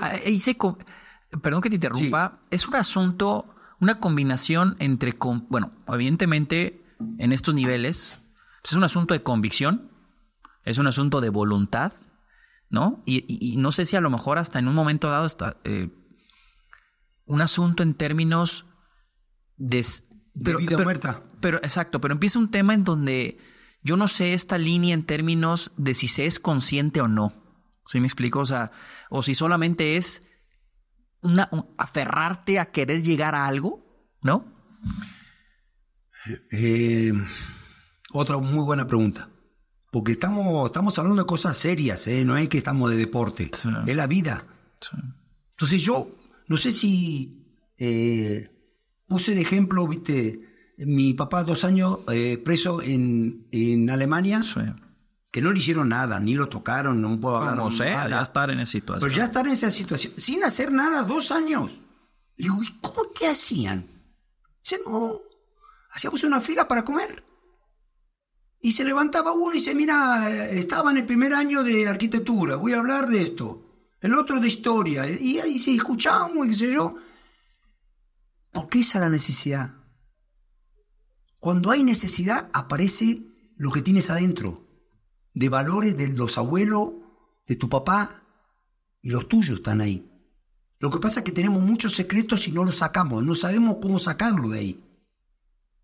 Ah, e perdón que te interrumpa, es un asunto, una combinación entre, bueno, evidentemente en estos niveles, es un asunto de convicción, es un asunto de voluntad, ¿no? Y, no sé si a lo mejor hasta en un momento dado está, eh, un asunto en términos de, pero, Pero, exacto, pero empieza un tema en donde yo no sé esta línea en términos de si se es consciente o no. ¿Sí me explico? O sea, o si solamente es una, aferrarte a querer llegar a algo, ¿no? Eh, eh, otra muy buena pregunta. Porque estamos, estamos hablando de cosas serias, ¿eh? no es que estamos de deporte, es la vida. Entonces yo, no sé si eh, puse de ejemplo, viste, mi papá dos años eh, preso en, en Alemania, que no le hicieron nada, ni lo tocaron, no puedo hablar. No sé, ya estar en esa situación. Pero ya estar en esa situación, sin hacer nada, dos años. Digo, ¿y cómo que hacían? Se no, hacíamos una fila para comer. Y se levantaba uno y se mira, estaba en el primer año de arquitectura, voy a hablar de esto. El otro de historia. Y ahí se escuchamos y qué sé yo. Porque esa es la necesidad. Cuando hay necesidad aparece lo que tienes adentro. De valores de los abuelos, de tu papá. Y los tuyos están ahí. Lo que pasa es que tenemos muchos secretos y no los sacamos. No sabemos cómo sacarlo de ahí.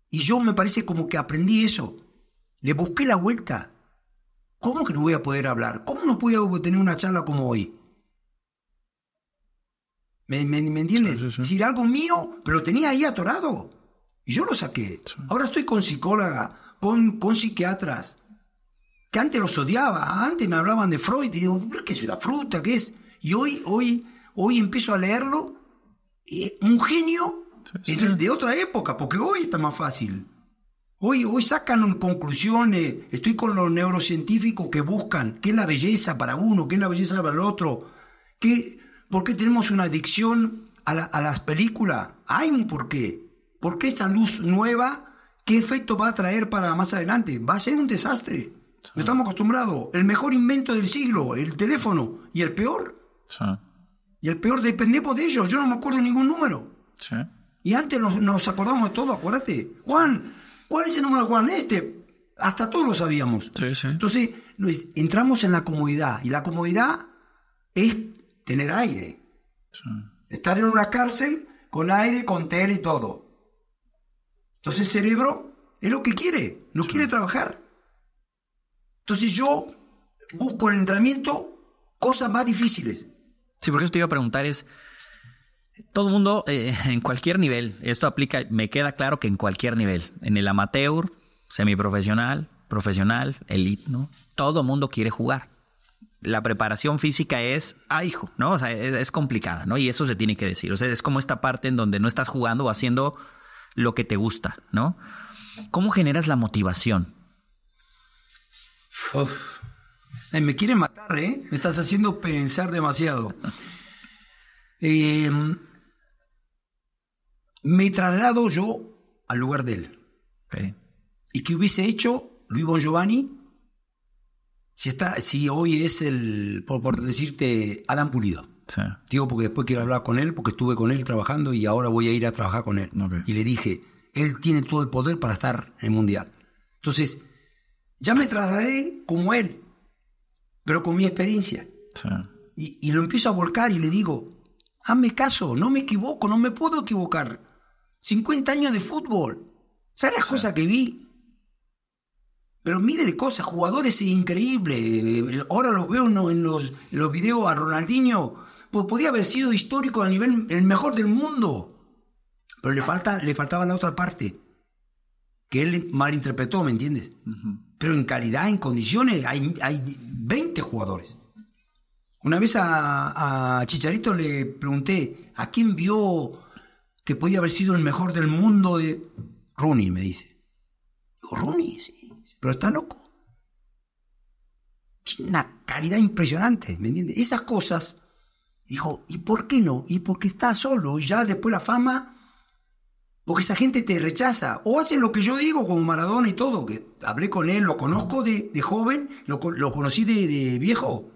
Y yo me parece como que aprendí eso le busqué la vuelta. ¿Cómo que no voy a poder hablar? ¿Cómo no puedo tener una charla como hoy? ¿Me, entiendes? Si era algo mío, pero lo tenía ahí atorado. Y yo lo saqué. Ahora estoy con psicóloga, con, con psiquiatras, que antes los odiaba, antes me hablaban de Freud, y digo, ¿qué es la fruta? ¿Qué es? Y hoy, hoy, hoy empiezo a leerlo, y un genio de, de otra época, porque hoy está más fácil. Hoy, sacan conclusiones, estoy con los neurocientíficos que buscan qué es la belleza para uno, qué es la belleza para el otro, qué, por qué tenemos una adicción a, las películas. Hay un porqué. ¿Por qué esta luz nueva, qué efecto va a traer para más adelante? Va a ser un desastre. estamos acostumbrados. El mejor invento del siglo, el teléfono, y el peor. Y el peor, dependemos de ellos. Yo no me acuerdo ningún número. Y antes nos, nos acordamos de todo, acuérdate. Juan, ¿Cuál es el número de Juan? Este. Hasta todos lo sabíamos. Entonces, entramos en la comodidad. Y la comodidad es tener aire. Estar en una cárcel con aire, con tele y todo. Entonces el cerebro es lo que quiere, no quiere trabajar. Entonces yo busco en el entrenamiento cosas más difíciles. Sí, porque eso te iba a preguntar es, todo el mundo eh, en cualquier nivel, esto aplica, me queda claro que en cualquier nivel, en el amateur, semiprofesional, profesional, elite, ¿no? Todo el mundo quiere jugar. La preparación física es, ah, hijo, ¿no? O sea, es, complicada, ¿no? Y eso se tiene que decir. O sea, es como esta parte en donde no estás jugando o haciendo lo que te gusta, ¿no? ¿Cómo generas la motivación? me quiere matar, ¿eh? Me estás haciendo pensar demasiado. Eh, me traslado yo al lugar de él. ¿Y que hubiese hecho Luis Bon Giovanni si, está, si hoy es el, por, decirte, Alan Pulido? Digo, porque después quiero hablar con él, porque estuve con él trabajando y ahora voy a ir a trabajar con él. Y le dije, él tiene todo el poder para estar en el Mundial. Entonces, ya me trasladé como él, pero con mi experiencia. Y, y lo empiezo a volcar y le digo, hazme caso, no me equivoco, no me puedo equivocar. 50 años de fútbol. ¿Sabes las cosas que vi? Pero mire de cosas, jugadores increíbles. Ahora los veo en los, los videos a Ronaldinho. Pues podía haber sido histórico a nivel el mejor del mundo. Pero le, falta, le faltaba la otra parte. Que él malinterpretó, ¿me entiendes? Pero en calidad, en condiciones, hay, 20 jugadores. Una vez a, a Chicharito le pregunté, ¿a quién vio que podía haber sido el mejor del mundo de Rooney, me dice. Rooney, sí, pero está loco. Tiene una caridad impresionante, ¿me entiendes? Esas cosas, dijo, ¿y por qué no? Y porque está solo, ya después la fama, porque esa gente te rechaza. O hace lo que yo digo, como Maradona y todo, que hablé con él, lo conozco de, joven, lo, conocí de, viejo.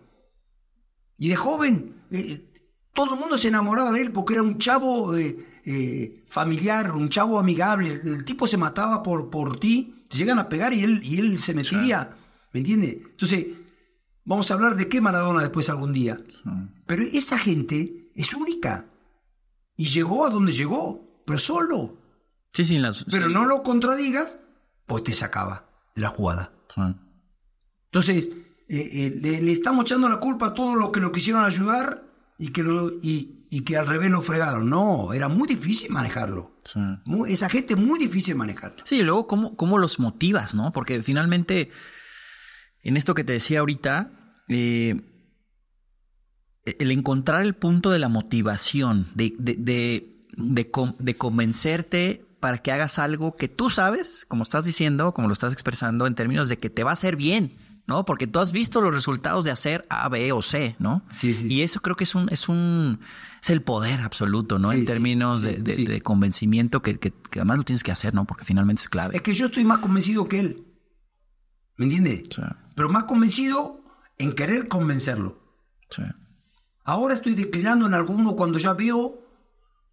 Y de joven, eh, todo el mundo se enamoraba de él porque era un chavo... Eh, eh, familiar, un chavo amigable. El tipo se mataba por, por ti, te llegan a pegar y él, y él se metía. ¿Me entiendes? Entonces, vamos a hablar de qué Maradona después algún día. Pero esa gente es única. Y llegó a donde llegó, pero solo. Sí, sí, pero no lo contradigas, pues te sacaba de la jugada. Entonces, eh, eh, le, estamos echando la culpa a todos los que lo quisieron ayudar y que lo, y que al revés lo fregaron. No, era muy difícil manejarlo. esa gente muy difícil manejarlo. Sí, y luego ¿cómo, cómo los motivas, ¿no? Porque finalmente, en esto que te decía ahorita, eh, e-, el encontrar el punto de la motivación, de, de convencerte para que hagas algo que tú sabes, como estás diciendo, como lo estás expresando, en términos de que te va a hacer bien ¿no? Porque tú has visto los resultados de hacer A, B o C, ¿no? Y eso creo que es un, es un, el poder absoluto, ¿no? en términos de, convencimiento que, además lo tienes que hacer, ¿no? Porque finalmente es clave. Es que yo estoy más convencido que él, ¿me entiendes? Pero más convencido en querer convencerlo. Ahora estoy declinando en alguno cuando ya vio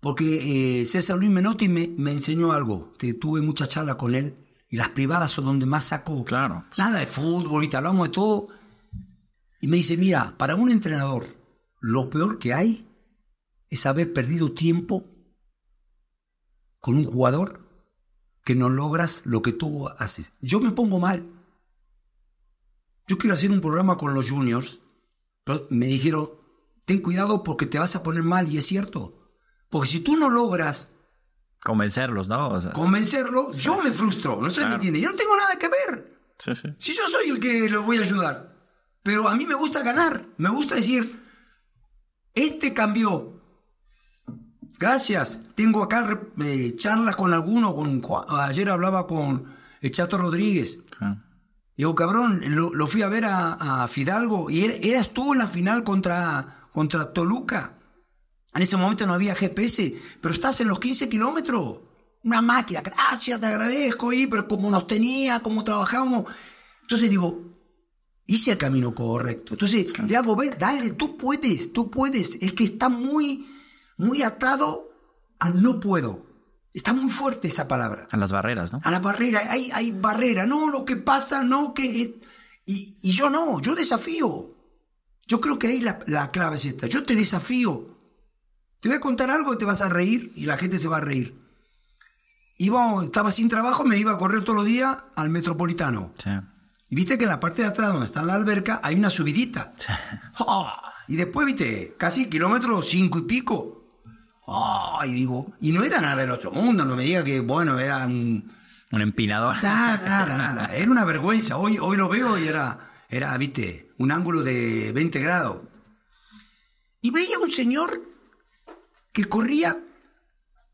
porque eh, César Luis Menotti me, enseñó algo, tuve mucha charla con él y las privadas son donde más saco. Nada de fútbol, y hablamos de todo. Y me dice, mira, para un entrenador, lo peor que hay es haber perdido tiempo con un jugador que no logras lo que tú haces. Yo me pongo mal. Yo quiero hacer un programa con los juniors, pero me dijeron, ten cuidado porque te vas a poner mal, y es cierto. Porque si tú no logras Convencerlos, ¿no? Convencerlos, Convencerlo, yo me frustro, no sé, claro. entiende? Yo no tengo nada que ver. Sí, sí. Si yo soy el que lo voy a ayudar. Pero a mí me gusta ganar, me gusta decir, este cambió. Gracias. Tengo acá eh, charlas con alguno, con ayer hablaba con el eh, Chato Rodríguez. y ah. Digo, cabrón, lo, fui a ver a, a Fidalgo y él estuvo en la final contra, contra Toluca. En ese momento no había GPS, pero estás en los 15 kilómetros. Una máquina, gracias, te agradezco, y, pero como nos tenía, como trabajamos. Entonces digo, hice el camino correcto. Entonces le hago ver, dale, tú puedes, tú puedes. Es que está muy, muy atado al no puedo. Está muy fuerte esa palabra. A las barreras, ¿no? A las barreras, hay, hay barrera. No, lo que pasa, no, que es... Y, yo no, yo desafío. Yo creo que ahí la, la clave es esta. Yo te desafío. Te voy a contar algo y te vas a reír y la gente se va a reír. Iba, estaba sin trabajo, me iba a correr todos los días al metropolitano. Y viste que en la parte de atrás, donde está la alberca, hay una subidita. Ah, y después, viste, casi kilómetro cinco y pico. Ah, y digo, y no era nada del otro mundo, no me diga que, bueno, era un... empinador. Nada, nada, nada. Era una vergüenza. Hoy, hoy lo veo y era, era, viste, un ángulo de 20 grados. Y veía un señor que corría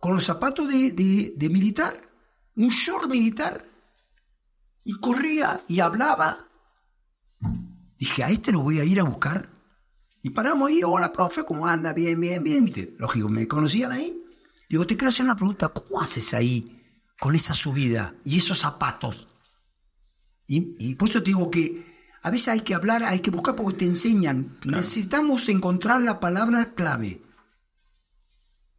con los zapatos de, militar, un short militar, y corría y hablaba. Dije, a este lo voy a ir a buscar. Y paramos ahí, hola, profe, ¿cómo anda? Bien, bien, bien. Lógico, me conocían ahí. Digo, te quiero hacer una pregunta, ¿cómo haces ahí con esa subida y esos zapatos? Y, y por eso te digo que a veces hay que hablar, hay que buscar porque te enseñan. Necesitamos encontrar la palabra clave.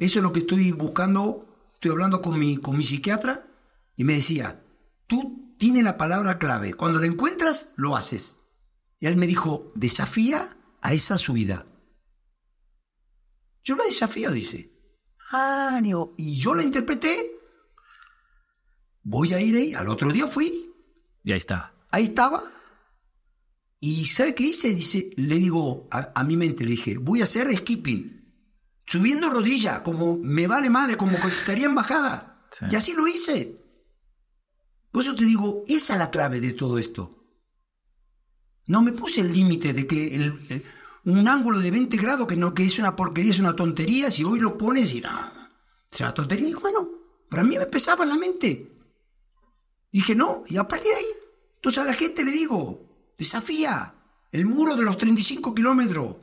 Eso es lo que estoy buscando. Estoy hablando con mi, con mi psiquiatra y me decía, tú tienes la palabra clave. Cuando la encuentras, lo haces. Y él me dijo, desafía a esa subida. Yo la desafío, dice. Ah, y yo la interpreté. Voy a ir ahí. Al otro día fui. Y ahí estaba. Ahí estaba. Y ¿sabe qué hice? Dice, le digo a, a mi mente, le dije, voy a hacer skipping subiendo rodilla, como me vale madre, como que estaría en bajada. Y así lo hice. Por eso te digo, esa es la clave de todo esto. No me puse el límite de que eh, un ángulo de 20 grados que no que es una porquería, es una tontería, si hoy lo pones y nada, es tontería. bueno, para mí me pesaba en la mente. Dije no, y a partir de ahí. Entonces a la gente le digo, desafía el muro de los 35 kilómetros.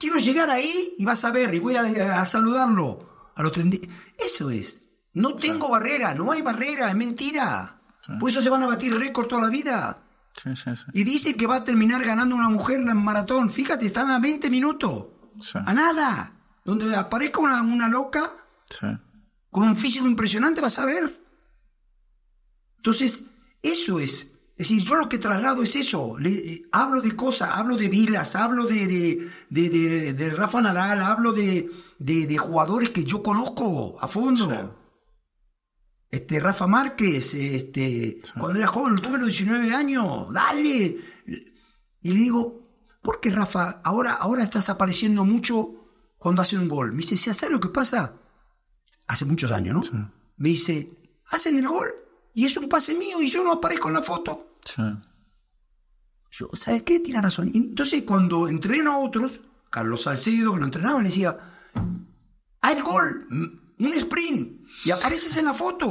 Quiero llegar ahí y vas a ver, y voy a, saludarlo a los 30. Eso es. No tengo barrera, no hay barrera, es mentira. Por eso se van a batir récord toda la vida. y dice que va a terminar ganando una mujer en maratón. Fíjate, están a 20 minutos. A nada. Donde aparezca una, una loca con un físico impresionante, vas a ver. Entonces, eso es es decir, yo lo que traslado es eso. Le, eh, hablo de cosas, hablo de Vilas, hablo de, de, Rafa Nadal, hablo de, jugadores que yo conozco a fondo. Este, Rafa Márquez, este, cuando era joven, tuve los 19 años, dale. Y le digo, ¿por qué Rafa? Ahora, ahora estás apareciendo mucho cuando hace un gol. Me dice, ¿sabes lo que pasa? Hace muchos años, ¿no? Me dice, hacen el gol y es un pase mío y yo no aparezco en la foto. Yo, ¿sabes qué? Tiene razón. entonces, cuando entreno a otros, Carlos Salcedo, que lo entrenaba, le decía, ¡Ah, el gol! Mm, ¡Un sprint! Y apareces en la foto.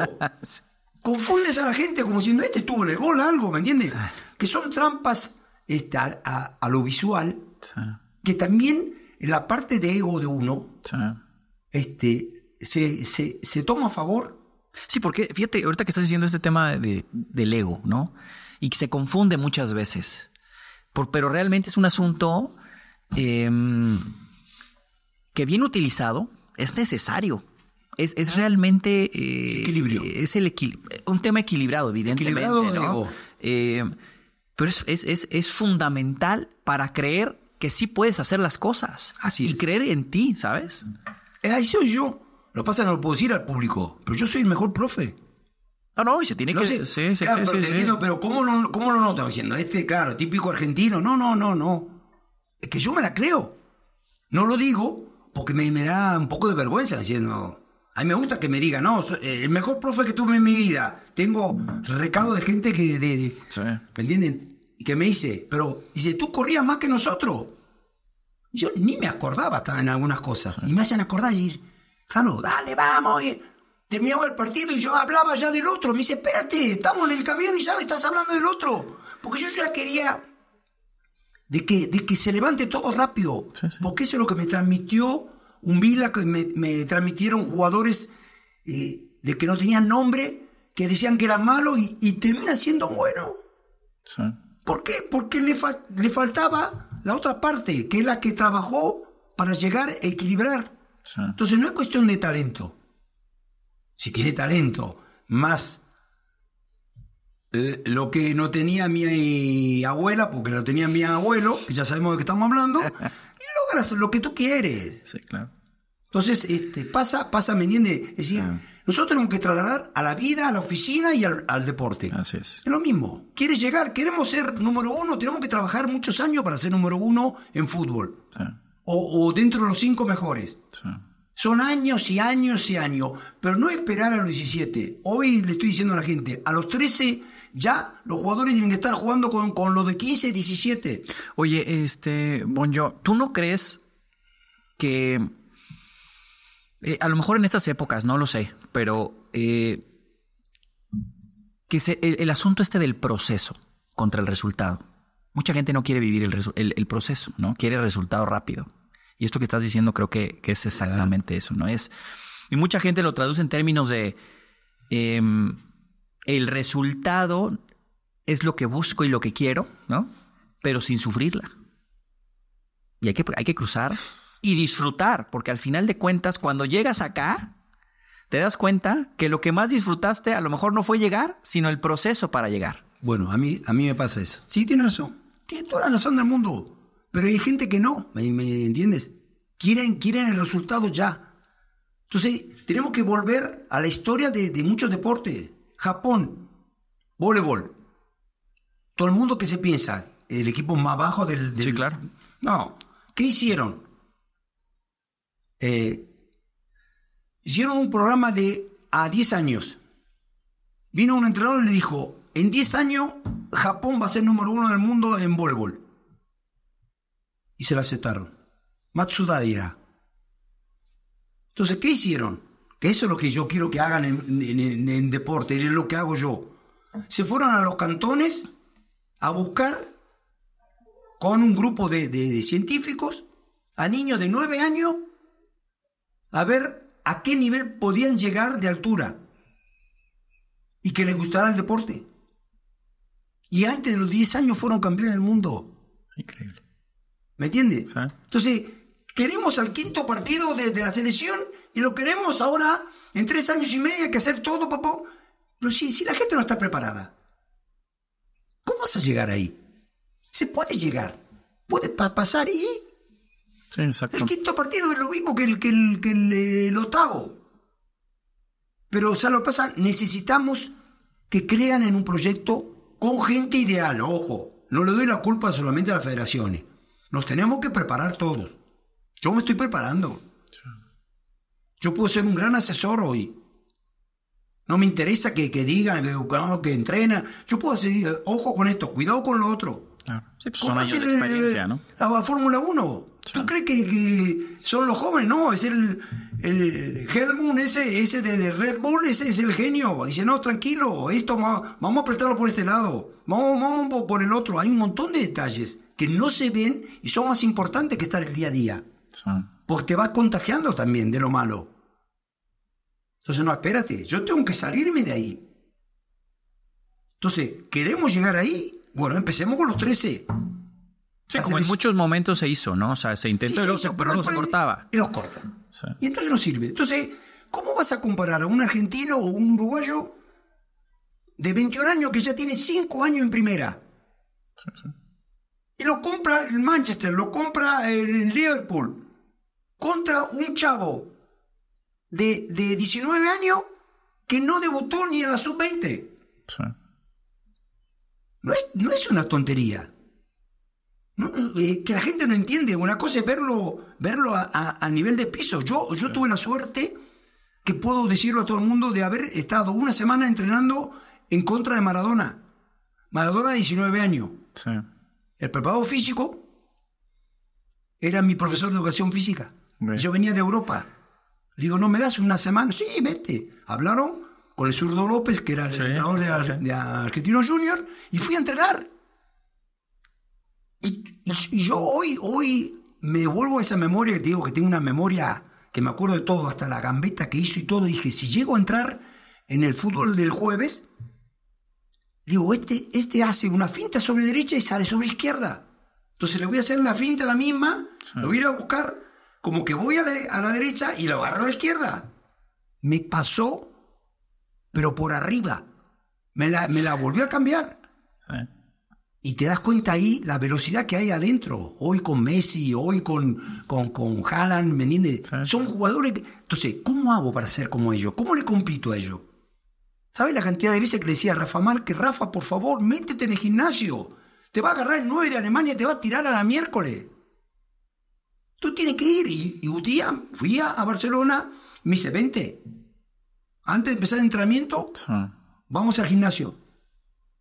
Confundes a la gente como diciendo, este estuvo en el gol, algo, ¿me entiendes? Que son trampas este, a, lo visual, que también en la parte de ego de uno, este, se, toma a favor. Sí, porque fíjate, ahorita que estás diciendo este tema de, del ego, ¿no? y que se confunde muchas veces. Por, pero realmente es un asunto em, que bien utilizado es necesario. Es, realmente... Eh, equilibrio. Es el un tema equilibrado, evidentemente. Eh, pero es, fundamental para creer que sí puedes hacer las cosas. Así y creer en ti, ¿sabes? Ahí soy yo. Lo pasa no lo puedo decir al público, pero yo soy el mejor profe. No, no, y se tiene que. sí, sí, sí, pero, ¿cómo lo, cómo lo notas? Diciendo, este, claro, típico argentino. No, no, no, no. Es que yo me la creo. No lo digo porque me, me da un poco de vergüenza diciendo. A mí me gusta que me digan, no, eh, el mejor profe que tuve en mi vida. Tengo recado de gente que. ¿Me entienden? que me dice, pero dice, tú corrías más que nosotros. Yo ni me acordaba en algunas cosas. Y me hacen acordar y decir, claro, dale, vamos. Ir. Terminaba el partido y yo hablaba ya del otro. Me dice, espérate, estamos en el camión y ya me estás hablando del otro. Porque yo ya quería de que, de que se levante todo rápido. Porque eso es lo que me transmitió un Vila, que me, transmitieron jugadores eh, de que no tenían nombre, que decían que era malo y, termina siendo bueno. ¿Por qué? Porque le, le faltaba la otra parte, que es la que trabajó para llegar a equilibrar. Entonces no es cuestión de talento si tiene talento, más eh, lo que no tenía mi abuela, porque lo tenía mi abuelo, que ya sabemos de qué estamos hablando, logras lo que tú quieres. Sí, claro. Entonces, este, pasa, pasa, ¿me entiendes? Es decir, ah. nosotros tenemos que trasladar a la vida, a la oficina y al, deporte. Así es. Es lo mismo. Quieres llegar, queremos ser número uno, tenemos que trabajar muchos años para ser número uno en fútbol. Ah. O, o, dentro de los cinco mejores. Sí. Son años y años y años, pero no esperar a los 17. Hoy le estoy diciendo a la gente, a los 13 ya los jugadores tienen que estar jugando con, con los de 15, 17. Oye, este, Bonjo, ¿tú no crees que eh, a lo mejor en estas épocas, no lo sé, pero eh, que se, el, asunto este del proceso contra el resultado. Mucha gente no quiere vivir el, proceso, ¿no? Quiere resultado rápido. Y esto que estás diciendo creo que, es exactamente eso, ¿no? Es, y mucha gente lo traduce en términos de em, el resultado es lo que busco y lo que quiero, ¿no? Pero sin sufrirla. Y hay que, hay que cruzar y disfrutar, porque al final de cuentas, cuando llegas acá, te das cuenta que lo que más disfrutaste a lo mejor no fue llegar, sino el proceso para llegar. Bueno, a mí, a mí me pasa eso. Sí, tiene razón. Tiene toda la razón del mundo. Pero hay gente que no, ¿me, entiendes? Quieren, quieren el resultado ya. Entonces, tenemos que volver a la historia de, muchos deportes. Japón, voleibol. Todo el mundo que se piensa, el equipo más bajo del... Sí, claro. No, ¿qué hicieron? Eh, hicieron un programa de a 10 años. Vino un entrenador y le dijo, en 10 años Japón va a ser número uno del mundo en voleibol y se la aceptaron. Matsudaira. Entonces, ¿qué hicieron? Que eso es lo que yo quiero que hagan en, deporte, es lo que hago yo. Se fueron a los cantones a buscar con un grupo de, de científicos a niños de 9 años a ver a qué nivel podían llegar de altura y que les gustara el deporte. Y antes de los 10 años fueron campeones del mundo. Increíble. ¿Me entiendes? Entonces, queremos al quinto partido de, la selección y lo queremos ahora en tres años y medio hay que hacer todo, papá. Pero si, si la gente no está preparada, ¿cómo vas a llegar ahí? Se puede llegar, puede pasar y... El quinto partido es lo mismo que el, que el, octavo. Pero, o sea, lo pasa, necesitamos que crean en un proyecto con gente ideal, ojo, no le doy la culpa solamente a las federaciones. Nos tenemos que preparar todos. Yo me estoy preparando. Yo puedo ser un gran asesor hoy. No me interesa que, que digan que, que entrena. Yo puedo decir, ojo con esto, cuidado con lo otro. Pues, son años de eh, experiencia, ¿no? La, Fórmula 1. ¿Tú crees que, son los jóvenes? No, es el, el Helmut, ese, ese de Red Bull, ese es el genio. Dice, no, tranquilo, esto vamos a prestarlo por este lado, vamos, vamos por el otro. Hay un montón de detalles que no se ven y son más importantes que estar el día a día. Porque te vas contagiando también de lo malo. Entonces, no, espérate, yo tengo que salirme de ahí. Entonces, ¿queremos llegar ahí? Bueno, empecemos con los 13. Sí, como en muchos momentos se hizo, ¿no? O sea, se intentó pero no se cortaba. Y los corta. Y entonces no sirve. Entonces, ¿cómo vas a comparar a un argentino o un uruguayo de 21 años que ya tiene 5 años en primera? Y lo compra el Manchester, lo compra el Liverpool. Contra un chavo de, 19 años que no debutó ni en la sub-20. Sí. No, es, una tontería. Eh, que la gente no entiende. Una cosa es verlo, verlo a, nivel de piso. Yo, yo tuve la suerte, que puedo decirlo a todo el mundo, de haber estado una semana entrenando en contra de Maradona. Maradona, 19 años. Sí. El preparado físico era mi profesor de educación física. Yo venía de Europa. Le digo, ¿no me das una semana? Sí, vete. Hablaron con el zurdo López, que era el entrenador De, de, Argentino Junior, y fui a entrenar. Y, yo hoy, hoy me vuelvo a esa memoria, que digo que tengo una memoria que me acuerdo de todo, hasta la gambeta que hizo y todo. Dije, si llego a entrar en el fútbol del jueves, Digo, este, este hace una finta sobre derecha y sale sobre izquierda. Entonces le voy a hacer la finta la misma, lo voy a buscar, como que voy a la, derecha y lo agarro a la izquierda. Me pasó, pero por arriba. Me la, volvió a cambiar. Y te das cuenta ahí la velocidad que hay adentro. Hoy con Messi, hoy con, con, con Haaland, Son jugadores. Entonces, ¿cómo hago para ser como ellos? ¿Cómo le compito a ellos? ¿Sabes la cantidad de veces que le decía a Rafa Márquez, Rafa, por favor, métete en el gimnasio? Te va a agarrar el 9 de Alemania, te va a tirar a la miércoles. Tú tienes que ir. Y, un día fui a, Barcelona, me dice, 20. Antes de empezar el entrenamiento, vamos al gimnasio.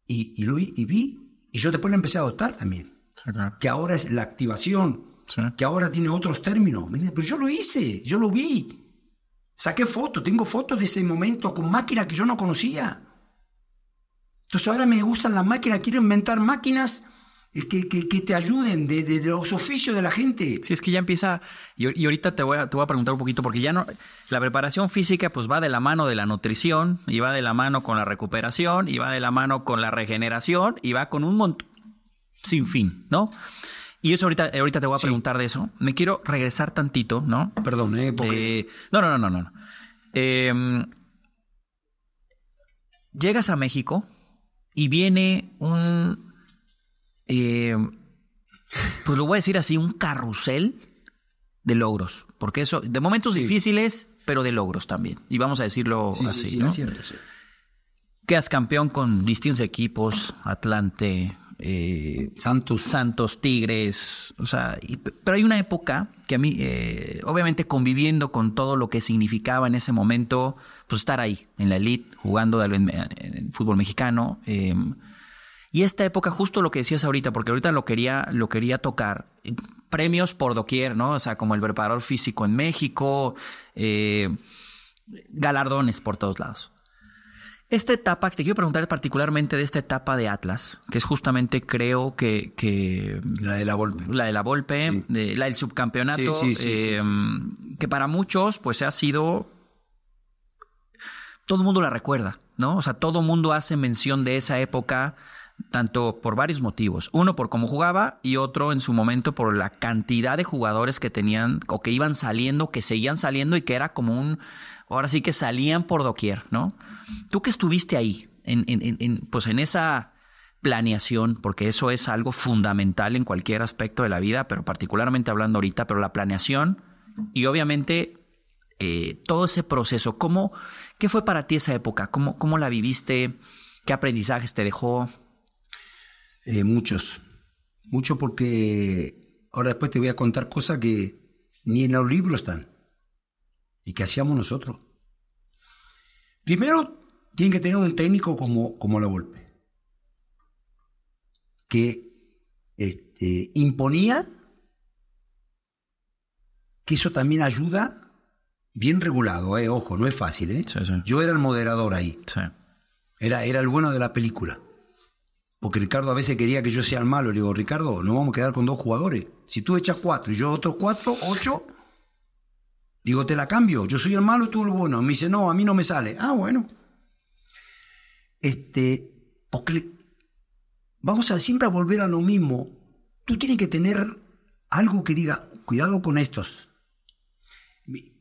Y, lo, vi, y yo después lo empecé a adoptar también. Que ahora es la activación, que ahora tiene otros términos. Pero yo lo hice, yo lo vi. Saqué fotos, tengo fotos de ese momento con máquinas que yo no conocía. Entonces ahora me gustan las máquinas, quiero inventar máquinas eh, que, que, te ayuden de, los oficios de la gente. Sí, es que ya empieza, y, ahorita te voy, a, te voy a preguntar un poquito, porque ya no, la preparación física pues va de la mano de la nutrición, y va de la mano con la recuperación, y va de la mano con la regeneración, y va con un montón, sin fin, ¿no? y eso ahorita, eh, ahorita te voy a preguntar de eso. Me quiero regresar tantito, ¿no? Perdón, ¿eh? no, no, no, no, no. Em, llegas a México y viene un... Em, pues lo voy a decir así, un carrusel de logros. Porque eso, de momentos difíciles, pero de logros también. Y vamos a decirlo así, ¿no? Quedas campeón con distintos equipos, Atlante, eh, santos. Santos, Tigres, o sea, pero hay una época que a mí, eh, obviamente conviviendo con todo lo que significaba en ese momento, pues estar ahí, en la elite, jugando en, fútbol mexicano. Em, y esta época, justo lo que decías ahorita, porque ahorita lo quería, lo quería tocar, eh, premios por doquier, ¿no? O sea, como el preparador físico en México, galardones por todos lados. Esta etapa, que te quiero preguntar particularmente de esta etapa de Atlas, que es justamente creo que... la de la Volpe. La de la Volpe, la del subcampeonato, em, que para muchos pues ha sido... Todo el mundo la recuerda, ¿no? O sea, todo el mundo hace mención de esa época, tanto por varios motivos. Uno por cómo jugaba y otro en su momento por la cantidad de jugadores que tenían o que iban saliendo, que seguían saliendo y que era como un ahora sí que salían por doquier, ¿no? Tú que estuviste ahí, en, en, en, pues en esa planeación, porque eso es algo fundamental en cualquier aspecto de la vida, pero particularmente hablando ahorita, pero la planeación y obviamente eh, todo ese proceso, ¿cómo, ¿qué fue para ti esa época? ¿Cómo, cómo la viviste? ¿Qué aprendizajes te dejó? Eh, muchos, muchos porque ahora después te voy a contar cosas que ni en los libros están. ¿Y qué hacíamos nosotros? Primero, tiene que tener un técnico como, como la Volpe, que este, imponía, que eso también ayuda, bien regulado, eh, ojo, no es fácil. Eh. Yo era el moderador ahí. Era, era el bueno de la película. Porque Ricardo a veces quería que yo sea el malo. Le digo, Ricardo, no vamos a quedar con dos jugadores. Si tú echas cuatro y yo otros cuatro, ocho, Digo, te la cambio, yo soy el malo, tú el bueno. Me dice, no, a mí no me sale. Ah, bueno. Este, vamos a siempre a volver a lo mismo. Tú tienes que tener algo que diga, cuidado con estos.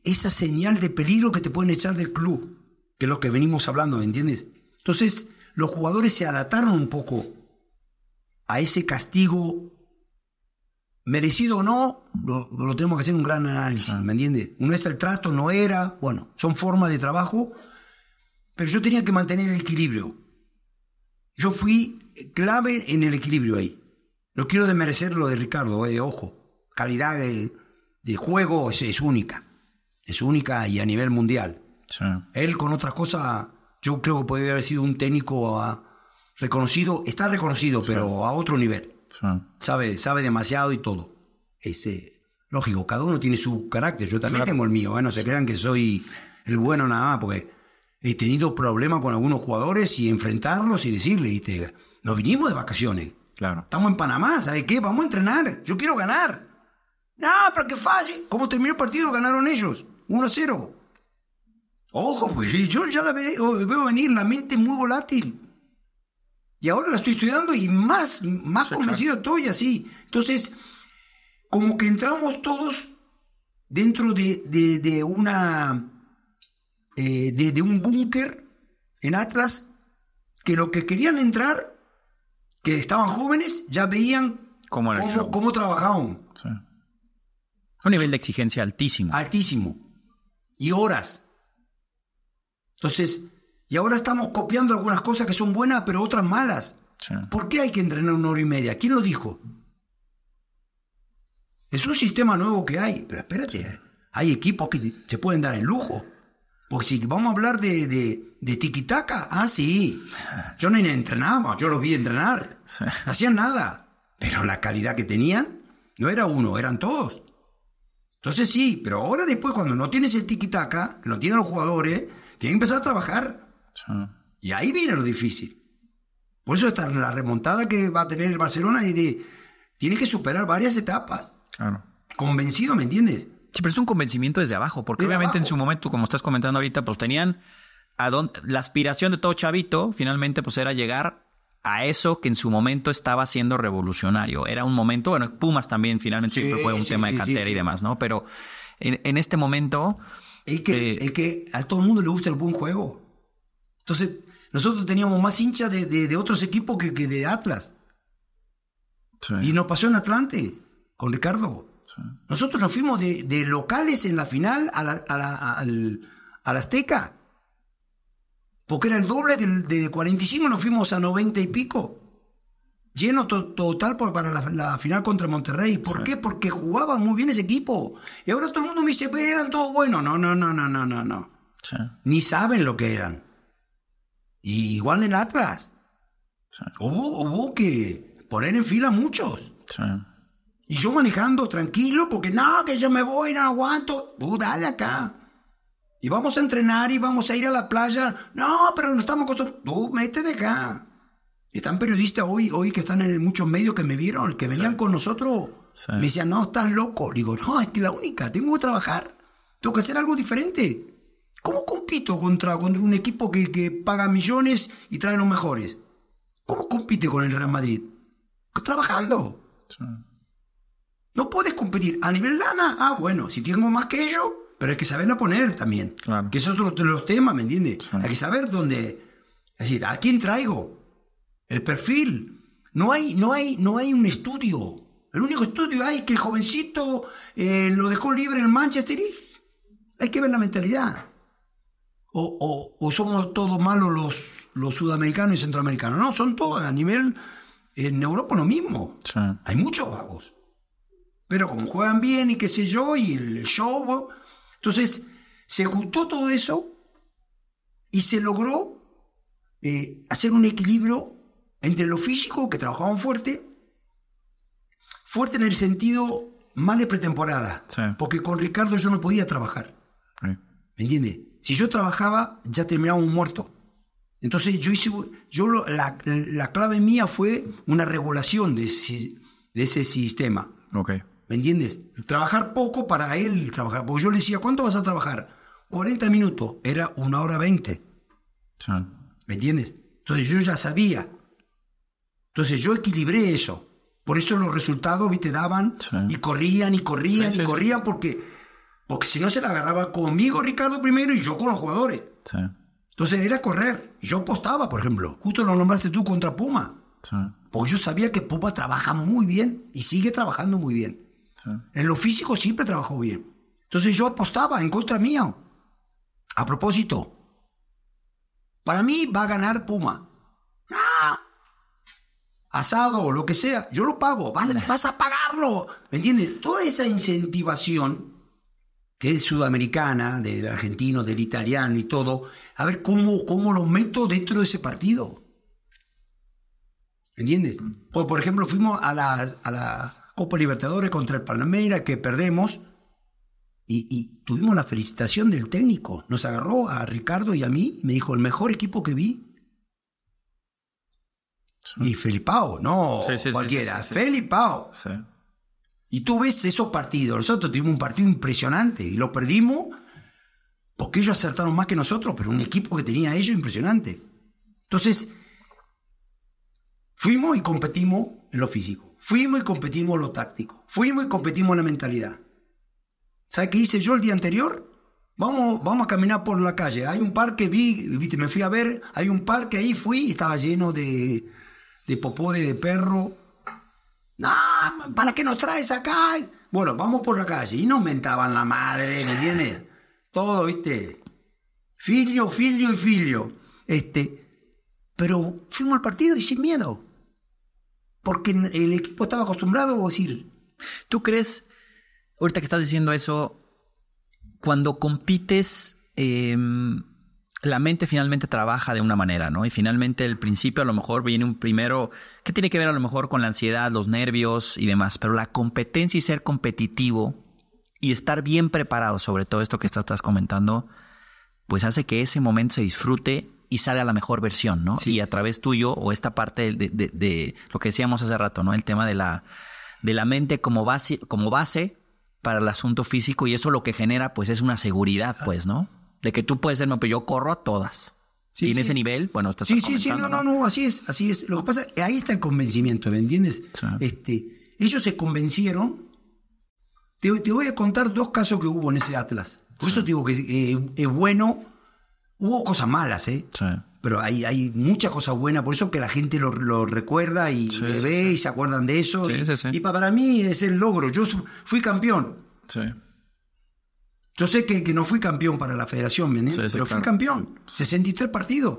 Esa señal de peligro que te pueden echar del club, que es lo que venimos hablando, ¿me entiendes? Entonces, los jugadores se adaptaron un poco a ese castigo merecido o no, lo, tenemos que hacer un gran análisis, ¿me entiende No es el trato, no era, bueno, son formas de trabajo, pero yo tenía que mantener el equilibrio. Yo fui clave en el equilibrio ahí. No quiero desmerecer lo de Ricardo, eh, ojo, calidad de, juego es, única, es única y a nivel mundial. Él con otras cosas, yo creo que podría haber sido un técnico ah, reconocido, está reconocido, pero a otro nivel sabe, demasiado y todo. Ese, eh, lógico, cada uno tiene su carácter, yo también tengo el mío, ¿eh? no se crean que soy el bueno nada más, porque he tenido problemas con algunos jugadores y enfrentarlos y decirle, nos vinimos de vacaciones. Claro. Estamos en Panamá, ¿sabes qué? Vamos a entrenar, yo quiero ganar. No, pero qué fácil. ¿Cómo terminó el partido? Ganaron ellos, 1 a 0. Ojo, pues yo ya la veo, veo venir, la mente muy volátil. Y ahora la estoy estudiando y más, más convencido estoy así. Entonces, como que entramos todos dentro de, una eh, de, un búnker en Atlas que lo que querían entrar, que estaban jóvenes, ya veían cómo, cómo, trabajaban. Un nivel de exigencia altísimo. Altísimo. Y horas. Entonces, y ahora estamos copiando algunas cosas que son buenas, pero otras malas. ¿Por qué hay que entrenar una hora y media? ¿Quién lo dijo? Es un sistema nuevo que hay, pero espérate, ¿eh? hay equipos que se pueden dar el lujo. Porque si vamos a hablar de, de, de tiquitaca, ah, sí, yo no entrenaba, yo los vi entrenar, no hacían nada, pero la calidad que tenían no era uno, eran todos. Entonces sí, pero ahora después cuando no tienes el tiquitaca, no tienen los jugadores, tienen que empezar a trabajar. Y ahí viene lo difícil. Por eso está la remontada que va a tener el Barcelona y de, que superar varias etapas. Claro. Convencido, ¿me entiendes? Sí, pero es un convencimiento desde abajo, porque obviamente en su momento, como estás comentando ahorita, pues tenían la aspiración de todo chavito, finalmente, pues era llegar a eso que en su momento estaba siendo revolucionario. Era un momento, bueno, Pumas también finalmente fue un tema de cantera y demás, ¿no? Pero en, este momento... que, eh, es que a todo el mundo le gusta el buen juego. Entonces, nosotros teníamos más hinchas de, otros equipos que, de Atlas. Y nos pasó en Atlante, con Ricardo. Nosotros nos fuimos de, locales en la final a la, Azteca. Porque era el doble de, 45, nos fuimos a 90 y pico. Lleno total para la, final contra Monterrey. ¿Por qué? Porque jugaban muy bien ese equipo. Y ahora todo el mundo me dice, pues eran todos buenos. No, no, no, no, no, no, no. Ni saben lo que eran. Y igual en Atlas. Hubo, que poner en fila muchos. Y yo manejando tranquilo, porque no, que yo me voy, no aguanto. Tú dale acá. Y vamos a entrenar y vamos a ir a la playa. No, pero no estamos acostumbrados. Tú de acá. Están periodistas hoy, hoy que están en muchos medios que me vieron, que venían con nosotros. Me decían, no, estás loco. digo, no, es que la única, tengo que trabajar. Tengo que hacer algo diferente. ¿Cómo compito contra, contra un equipo que, que paga millones y trae los mejores? ¿Cómo compite con el Real Madrid? Trabajando. No puedes competir a nivel lana. Ah, bueno, si tengo más que ellos, pero hay que saberla poner también. Que esos es otro de los temas, ¿me entiendes? Hay que saber dónde. Es decir, ¿a quién traigo? El perfil. No hay, no hay, no hay un estudio. El único estudio hay que el jovencito eh, lo dejó libre en Manchester y hay que ver la mentalidad o, somos todos malos los, sudamericanos y centroamericanos. No, son todos a nivel en Europa lo mismo. Hay muchos vagos. Pero como juegan bien y qué sé yo, y el show. Entonces, se juntó todo eso y se logró eh, hacer un equilibrio entre lo físico, que trabajaban fuerte, fuerte en el sentido más de pretemporada. Porque con Ricardo yo no podía trabajar. ¿Me entiendes? Si yo trabajaba, ya terminaba un muerto. Entonces yo hice, yo la, clave mía fue una regulación de ese, sistema. Okay. ¿Me entiendes? Trabajar poco para él trabajar. Porque yo le decía, ¿cuánto vas a trabajar? 40 minutos. Era una hora 20. ¿Me entiendes? Entonces yo ya sabía. Entonces yo equilibré eso. Por eso los resultados, viste, daban y corrían y corrían y corrían porque porque si no se la agarraba conmigo Ricardo primero y yo con los jugadores. Entonces era correr. Yo apostaba, por ejemplo. Justo lo nombraste tú contra Puma. Porque yo sabía que Puma trabaja muy bien y sigue trabajando muy bien. En lo físico siempre trabajó bien. Entonces yo apostaba en contra mía. A propósito, para mí va a ganar Puma. ¡Ah! Asado o lo que sea, yo lo pago. Vas, vas a pagarlo. ¿Me entiendes? Toda esa incentivación que es sudamericana, del argentino, del italiano y todo, a ver cómo, lo meto dentro de ese partido. ¿Entiendes? Mm. Pues, por ejemplo, fuimos a la, a la Copa Libertadores contra el Palmeiras, que perdemos, y, tuvimos la felicitación del técnico. Nos agarró a Ricardo y a mí, me dijo, el mejor equipo que vi. Y Felipao, no cualquiera, Felipao. Y tú ves esos partidos. Nosotros tuvimos un partido impresionante y lo perdimos porque ellos acertaron más que nosotros, pero un equipo que tenía ellos impresionante. Entonces, fuimos y competimos en lo físico. Fuimos y competimos en lo táctico. Fuimos y competimos en la mentalidad. ¿Sabes qué hice yo el día anterior? Vamos, vamos a caminar por la calle. Hay un parque, vi, me fui a ver, hay un parque ahí, fui y estaba lleno de, de de perro, no, ¿para qué nos traes acá? Bueno, vamos por la calle. Y nos mentaban la madre, ¿me entiendes? Todo, ¿viste? Filio, filio y filio. Este, pero fuimos al partido y sin miedo. Porque el equipo estaba acostumbrado a decir. ¿Tú crees, ahorita que estás diciendo eso, cuando compites, eh, la mente finalmente trabaja de una manera, ¿no? Y finalmente el principio a lo mejor viene un primero que tiene que ver a lo mejor con la ansiedad, los nervios y demás, pero la competencia y ser competitivo y estar bien preparado sobre todo esto que estás comentando, pues hace que ese momento se disfrute y sale a la mejor versión, ¿no? Sí. Y a través tuyo o esta parte de, de, lo que decíamos hace rato, ¿no? El tema de la, de la mente como base, como base para el asunto físico y eso lo que genera pues es una seguridad, pues, ¿no? De que tú puedes ser pero yo corro a todas. Sí, en ese nivel? Bueno, estás Sí, sí, sí, no, no, no, así es, así es. Lo que pasa, ahí está el convencimiento, ¿me entiendes? Este, ellos se convencieron. Te, voy a contar dos casos que hubo en ese Atlas. Por eso digo que eh, es bueno. Hubo cosas malas, ¿eh? Pero hay, hay muchas cosas buenas, por eso que la gente lo, recuerda y ve y se acuerdan de eso. Y, y para mí es el logro. Yo fui campeón. Sí. Yo sé que, que no fui campeón para la federación, ¿eh? pero fui campeón. 63 partidos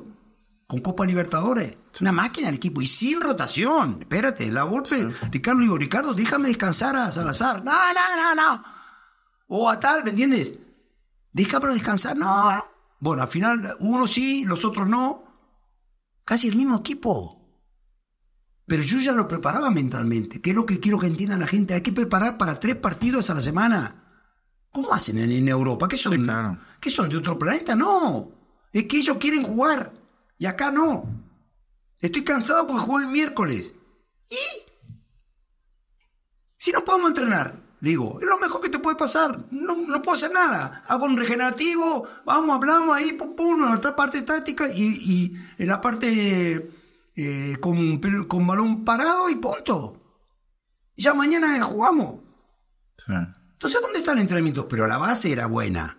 con Copa Libertadores. Una máquina el equipo y sin rotación. Espérate, la golpe. Ricardo digo, Ricardo, déjame descansar a Salazar. No, no, no, no. O a tal, ¿me entiendes? Déjame descansar. No, no. Bueno, al final, uno sí, los otros no. Casi el mismo equipo pero yo ya lo preparaba mentalmente, que es lo que quiero que entienda la gente. Hay que preparar para tres partidos a la semana. ¿Cómo hacen en, Europa? ¿Qué son, son de otro planeta? No. Es que ellos quieren jugar. Y acá no. Estoy cansado porque jugué el miércoles. ¿Y? Si no podemos entrenar, digo, es lo mejor que te puede pasar. No, no puedo hacer nada. Hago un regenerativo, vamos, hablamos ahí, pum, pum, nuestra parte táctica y, en la parte eh, con, con balón parado y punto. Ya mañana jugamos. Entonces, ¿dónde están los entrenamientos? Pero la base era buena.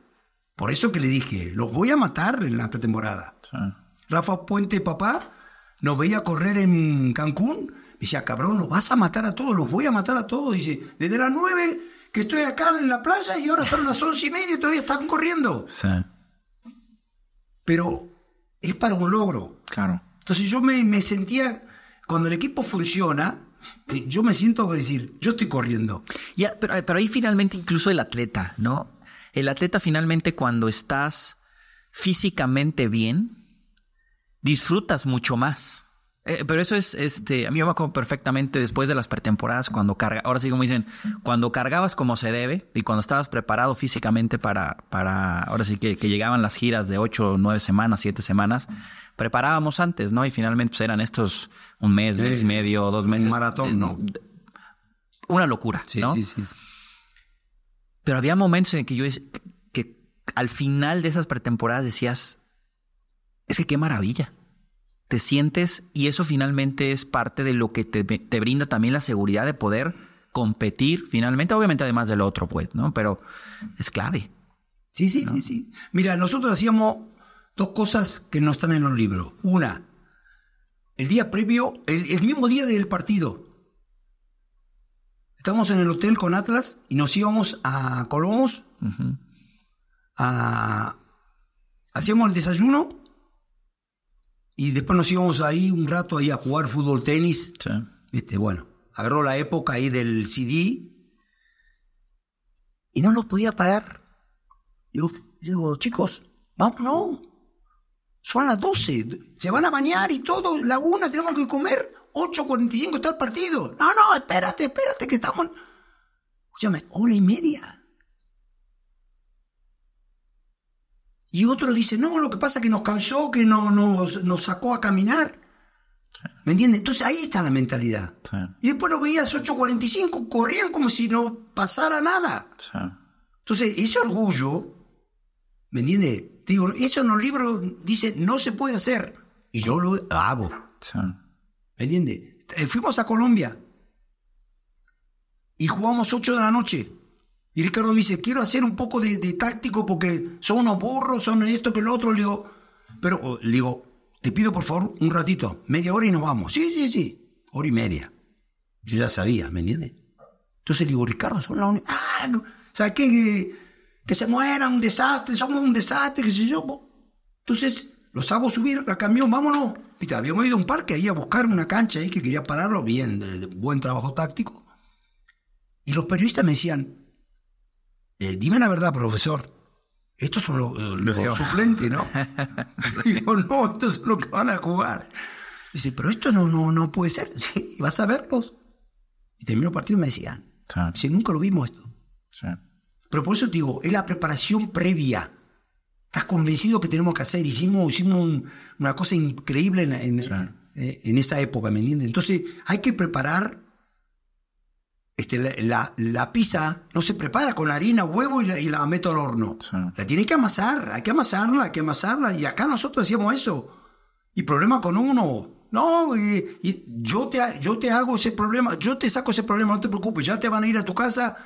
Por eso que le dije, los voy a matar en la temporada. Rafa Puente, papá, nos veía correr en Cancún. Me decía, cabrón, los vas a matar a todos, los voy a matar a todos. Dice, desde las 9 que estoy acá en la playa y ahora son las once y media y todavía están corriendo. Pero es para un logro. Claro. Entonces yo me sentía, cuando el equipo funciona, yo me siento a decir, yo estoy corriendo. Ya, pero, pero ahí finalmente incluso el atleta, ¿no? El atleta finalmente cuando estás físicamente bien, disfrutas mucho más. Eh, pero eso es, este, a mí me acuerdo perfectamente después de las pretemporadas, cuando carga, ahora sí como dicen, cuando cargabas como se debe y cuando estabas preparado físicamente para, para ahora sí que, llegaban las giras de ocho, nueve semanas, siete semanas, preparábamos antes, ¿no? Y finalmente pues, eran estos un mes, mes y medio, dos meses. maratón, eh, no. Una locura, ¿no? Sí, sí, sí. Pero había momentos en que yo, que al final de esas pretemporadas decías, es que qué maravilla te sientes y eso finalmente es parte de lo que te, brinda también la seguridad de poder competir finalmente, obviamente además del otro, pues, ¿no? Pero es clave. Sí, sí, sí, sí. Mira, nosotros hacíamos dos cosas que no están en los libros. Una, el día previo, el, mismo día del partido, Estábamos en el hotel con Atlas y nos íbamos a Colomos. a... Hacíamos el desayuno y después nos íbamos ahí un rato ahí a jugar fútbol, tenis. este bueno, agarró la época ahí del CD y no nos podía pagar. Yo digo, chicos, vamos, no. Son las 12, se van a bañar y todo, laguna, tenemos que comer. 8.45 está el partido. No, no, espérate, espérate, que estamos. Escúchame, hora y media. Y otro dice, no, lo que pasa es que nos cansó, que no, nos, sacó a caminar. ¿Me entiendes? Entonces ahí está la mentalidad. Y después lo veías 8.45, corrían como si no pasara nada. Entonces ese orgullo, ¿me entiendes? Digo, eso en los libros dice, no se puede hacer. Y yo lo hago. ¿Me entiendes? Eh, fuimos a Colombia y jugamos 8 de la noche. Y Ricardo me dice, quiero hacer un poco de, de táctico porque son unos burros, son esto que el otro. Le digo, pero oh, le digo, te pido por favor un ratito, media hora y nos vamos. Sí, sí, sí, hora y media. Yo ya sabía, ¿me entiendes? Entonces le digo, Ricardo, son la ah, ¿Sabes qué? Que, se muera, un desastre, somos un desastre, qué sé yo. Entonces los hago subir la camión, vámonos. te habíamos ido a un parque ahí a buscar una cancha ahí que quería pararlo bien, buen trabajo táctico. Y los periodistas me decían, eh, dime la verdad, profesor, estos son eh, los, suplentes, ¿no? Digo, no, estos son los que van a jugar. Dice, pero esto no, no, no puede ser. vas a verlos. Y terminó el partido y me decía si dice, nunca lo vimos esto. Pero por eso te digo, es la preparación previa. Estás convencido que tenemos que hacer. Hicimos, hicimos una cosa increíble en, eh, en, esa época, ¿me entiendes? Entonces, hay que preparar este, la, la, pizza no se prepara con harina, huevo y la, meto al horno. La tiene que amasar, hay que amasarla, hay que amasarla. Y acá nosotros hacíamos eso. Y problema con uno. No, y, yo, te, yo te hago ese problema, yo te saco ese problema, no te preocupes, ya te van a ir a tu casa,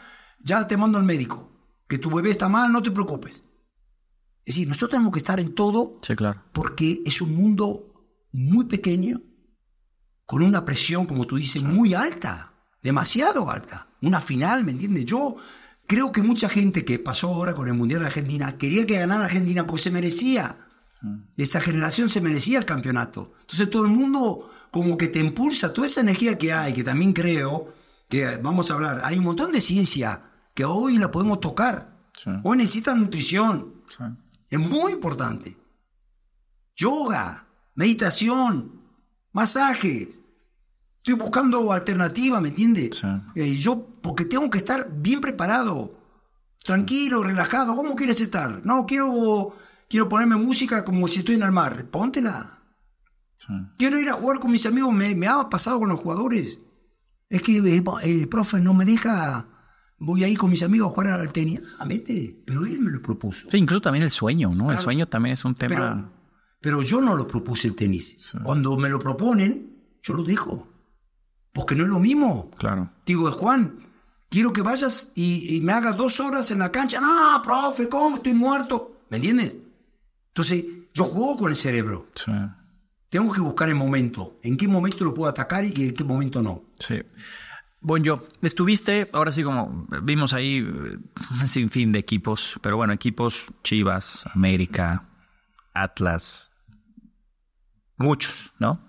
ya te mando al médico. Que tu bebé está mal, no te preocupes. Es decir, nosotros tenemos que estar en todo sí, claro. porque es un mundo muy pequeño, con una presión, como tú dices, muy alta demasiado alta. Una final, ¿me entiendes? Yo creo que mucha gente que pasó ahora con el Mundial de Argentina quería que ganara Argentina porque se merecía. Mm. Esa generación se merecía el campeonato. Entonces todo el mundo como que te impulsa, toda esa energía que hay, que también creo que eh, vamos a hablar, hay un montón de ciencia que hoy la podemos tocar. Hoy necesitan nutrición. Es muy importante. Yoga, meditación, masajes. Estoy buscando alternativa, ¿me entiendes? Eh, yo, porque tengo que estar bien preparado, tranquilo, relajado. ¿Cómo quieres estar? No, quiero, quiero ponerme música como si estoy en el mar. Póntela. Quiero ir a jugar con mis amigos. Me, ha pasado con los jugadores. Es que el, eh, eh, profe no me deja voy a ir con mis amigos a jugar al tenis. Ah, mete, Pero él me lo propuso. incluso también el sueño, ¿no? El sueño también es un tema. Pero, yo no lo propuse el tenis. Cuando me lo proponen, yo lo dejo. Porque no es lo mismo. Claro. Digo, eh, Juan, quiero que vayas y, me hagas dos horas en la cancha. No, profe, ¿cómo? Estoy muerto. ¿Me entiendes? Entonces, yo juego con el cerebro. Sí. Tengo que buscar el momento. ¿En qué momento lo puedo atacar y en qué momento no? Sí. Bueno, yo, estuviste, ahora sí como vimos ahí, eh, sin fin de equipos, pero bueno, equipos Chivas, América, Atlas, muchos, ¿no?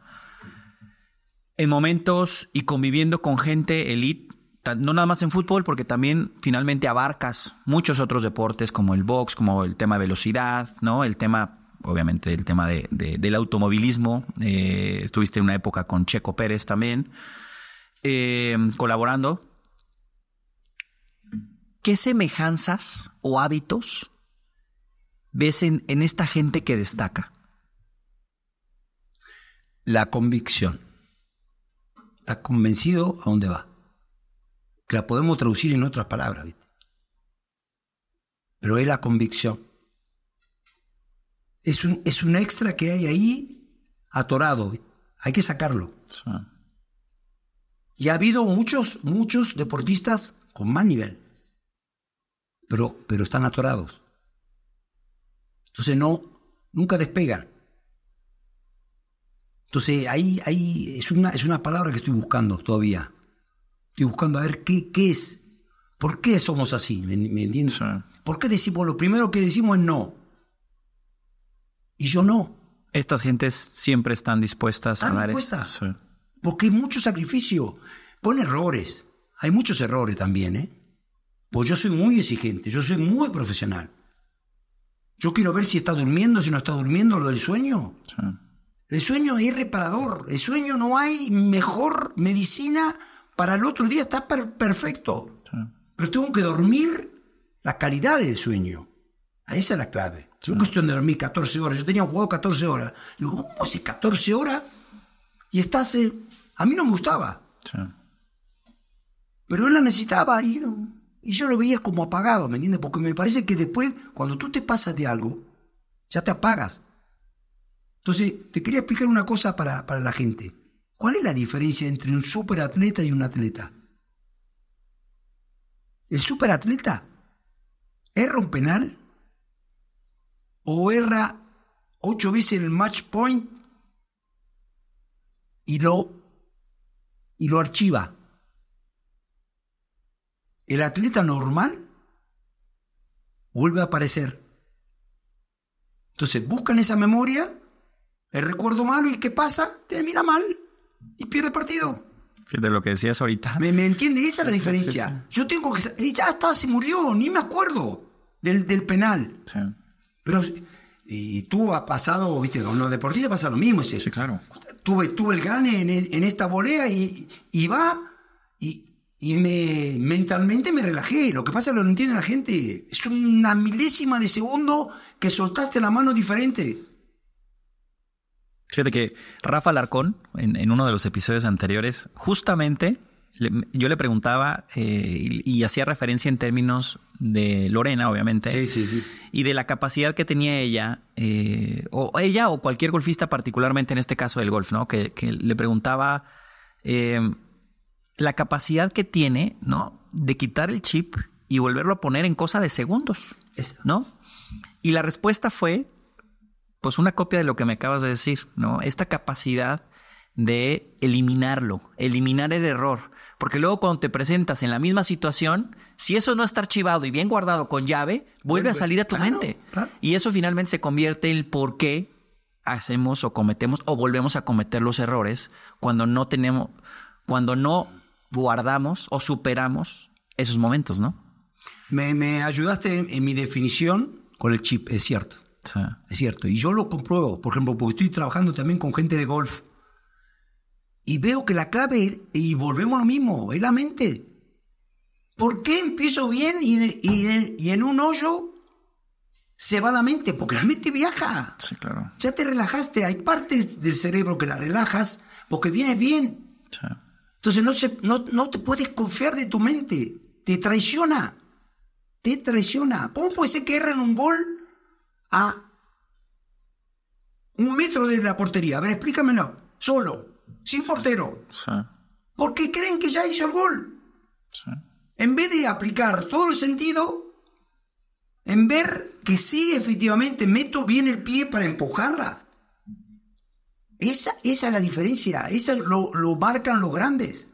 en momentos y conviviendo con gente elite, no nada más en fútbol, porque también finalmente abarcas muchos otros deportes como el box, como el tema de velocidad, ¿no? El tema, obviamente, el tema del automovilismo. Eh, estuviste en una época con Checo Pérez también, eh, colaborando. ¿Qué semejanzas o hábitos ves en esta gente que destaca? La convicción está convencido a dónde va. Que la podemos traducir en otras palabras, Pero es la convicción. Es un, es un extra que hay ahí atorado, hay que sacarlo. Y ha habido muchos, muchos deportistas con más nivel, pero, pero están atorados. Entonces no, nunca despegan. Entonces, ahí, ahí es, una, es una palabra que estoy buscando todavía. Estoy buscando a ver qué, qué es. ¿Por qué somos así? ¿Me, entiendes? ¿Por qué decimos lo primero que decimos es no? Y yo no. Estas gentes siempre están dispuestas a dar dispuestas? Porque hay mucho sacrificio. Con errores. Hay muchos errores también, ¿eh? Pues yo soy muy exigente, yo soy muy profesional. Yo quiero ver si está durmiendo, si no está durmiendo, lo del sueño. Sí. El sueño es reparador. El sueño no hay mejor medicina para el otro día. Está perfecto. Pero tengo que dormir la calidad del sueño. Esa es la clave. cuestión de dormir 14 horas. Yo tenía un juego 14 horas. Digo, ¿cómo hace 14 horas? Y estás. A mí no me gustaba. Pero él la necesitaba y, y yo lo veía como apagado, ¿me entiendes? Porque me parece que después, cuando tú te pasas de algo, ya te apagas. Entonces, te quería explicar una cosa para, la gente. ¿Cuál es la diferencia entre un superatleta y un atleta? ¿El superatleta erra un penal? ¿O erra ocho veces el match point y lo, y lo archiva? El atleta normal vuelve a aparecer. Entonces buscan esa memoria el recuerdo malo y qué pasa, termina mal y pierde partido. Fíjate lo que decías ahorita. ¿Me, me entiende? Esa es la diferencia. Yo tengo que... Y ya está, se murió, ni me acuerdo del, del penal. Pero... Y tú has pasado, viste, con los deportistas pasa lo mismo. Ese. Sí, claro. Tuve, tuve el gane en, e, en esta volea y, y va y, y me mentalmente me relajé. Lo que pasa es que lo entiende la gente. Es una milésima de segundo que soltaste la mano diferente. Fíjate que Rafa Larcón, en, uno de los episodios anteriores, justamente yo le preguntaba eh, y, hacía referencia en términos de Lorena, obviamente. Sí, sí, sí. Y de la capacidad que tenía ella, eh, o ella o cualquier golfista, particularmente en este caso del golf, ¿no? Que, le preguntaba eh, la capacidad que tiene, ¿no? De quitar el chip y volverlo a poner en cosa de segundos, ¿no? Y la respuesta fue pues una copia de lo que me acabas de decir, ¿no? Esta capacidad de eliminarlo, eliminar el error, porque luego cuando te presentas en la misma situación, si eso no está archivado y bien guardado con llave, vuelve, a salir a tu mente. Y eso finalmente se convierte en el por qué hacemos o cometemos o volvemos a cometer los errores cuando no tenemos, cuando no guardamos o superamos esos momentos, ¿no? Me, ayudaste en mi definición con el chip, es cierto. Es cierto. Y yo lo compruebo, por ejemplo, porque estoy trabajando también con gente de golf. Y veo que la clave, y volvemos a lo mismo, es la mente. ¿Por qué empiezo bien y, en un hoyo se va la mente? Porque la mente viaja. Sí, claro. Ya te relajaste. Hay partes del cerebro que la relajas porque viene bien. Entonces no, se, no, te puedes confiar de tu mente. Te traiciona. Te traiciona. ¿Cómo puede ser que erren un gol a un metro de la portería. A ver, explícamelo. Solo, sin portero. Porque creen que ya hizo el gol. En vez de aplicar todo el sentido en ver que sí, efectivamente, meto bien el pie para empujarla. Esa, es la diferencia, esa lo, lo marcan los grandes.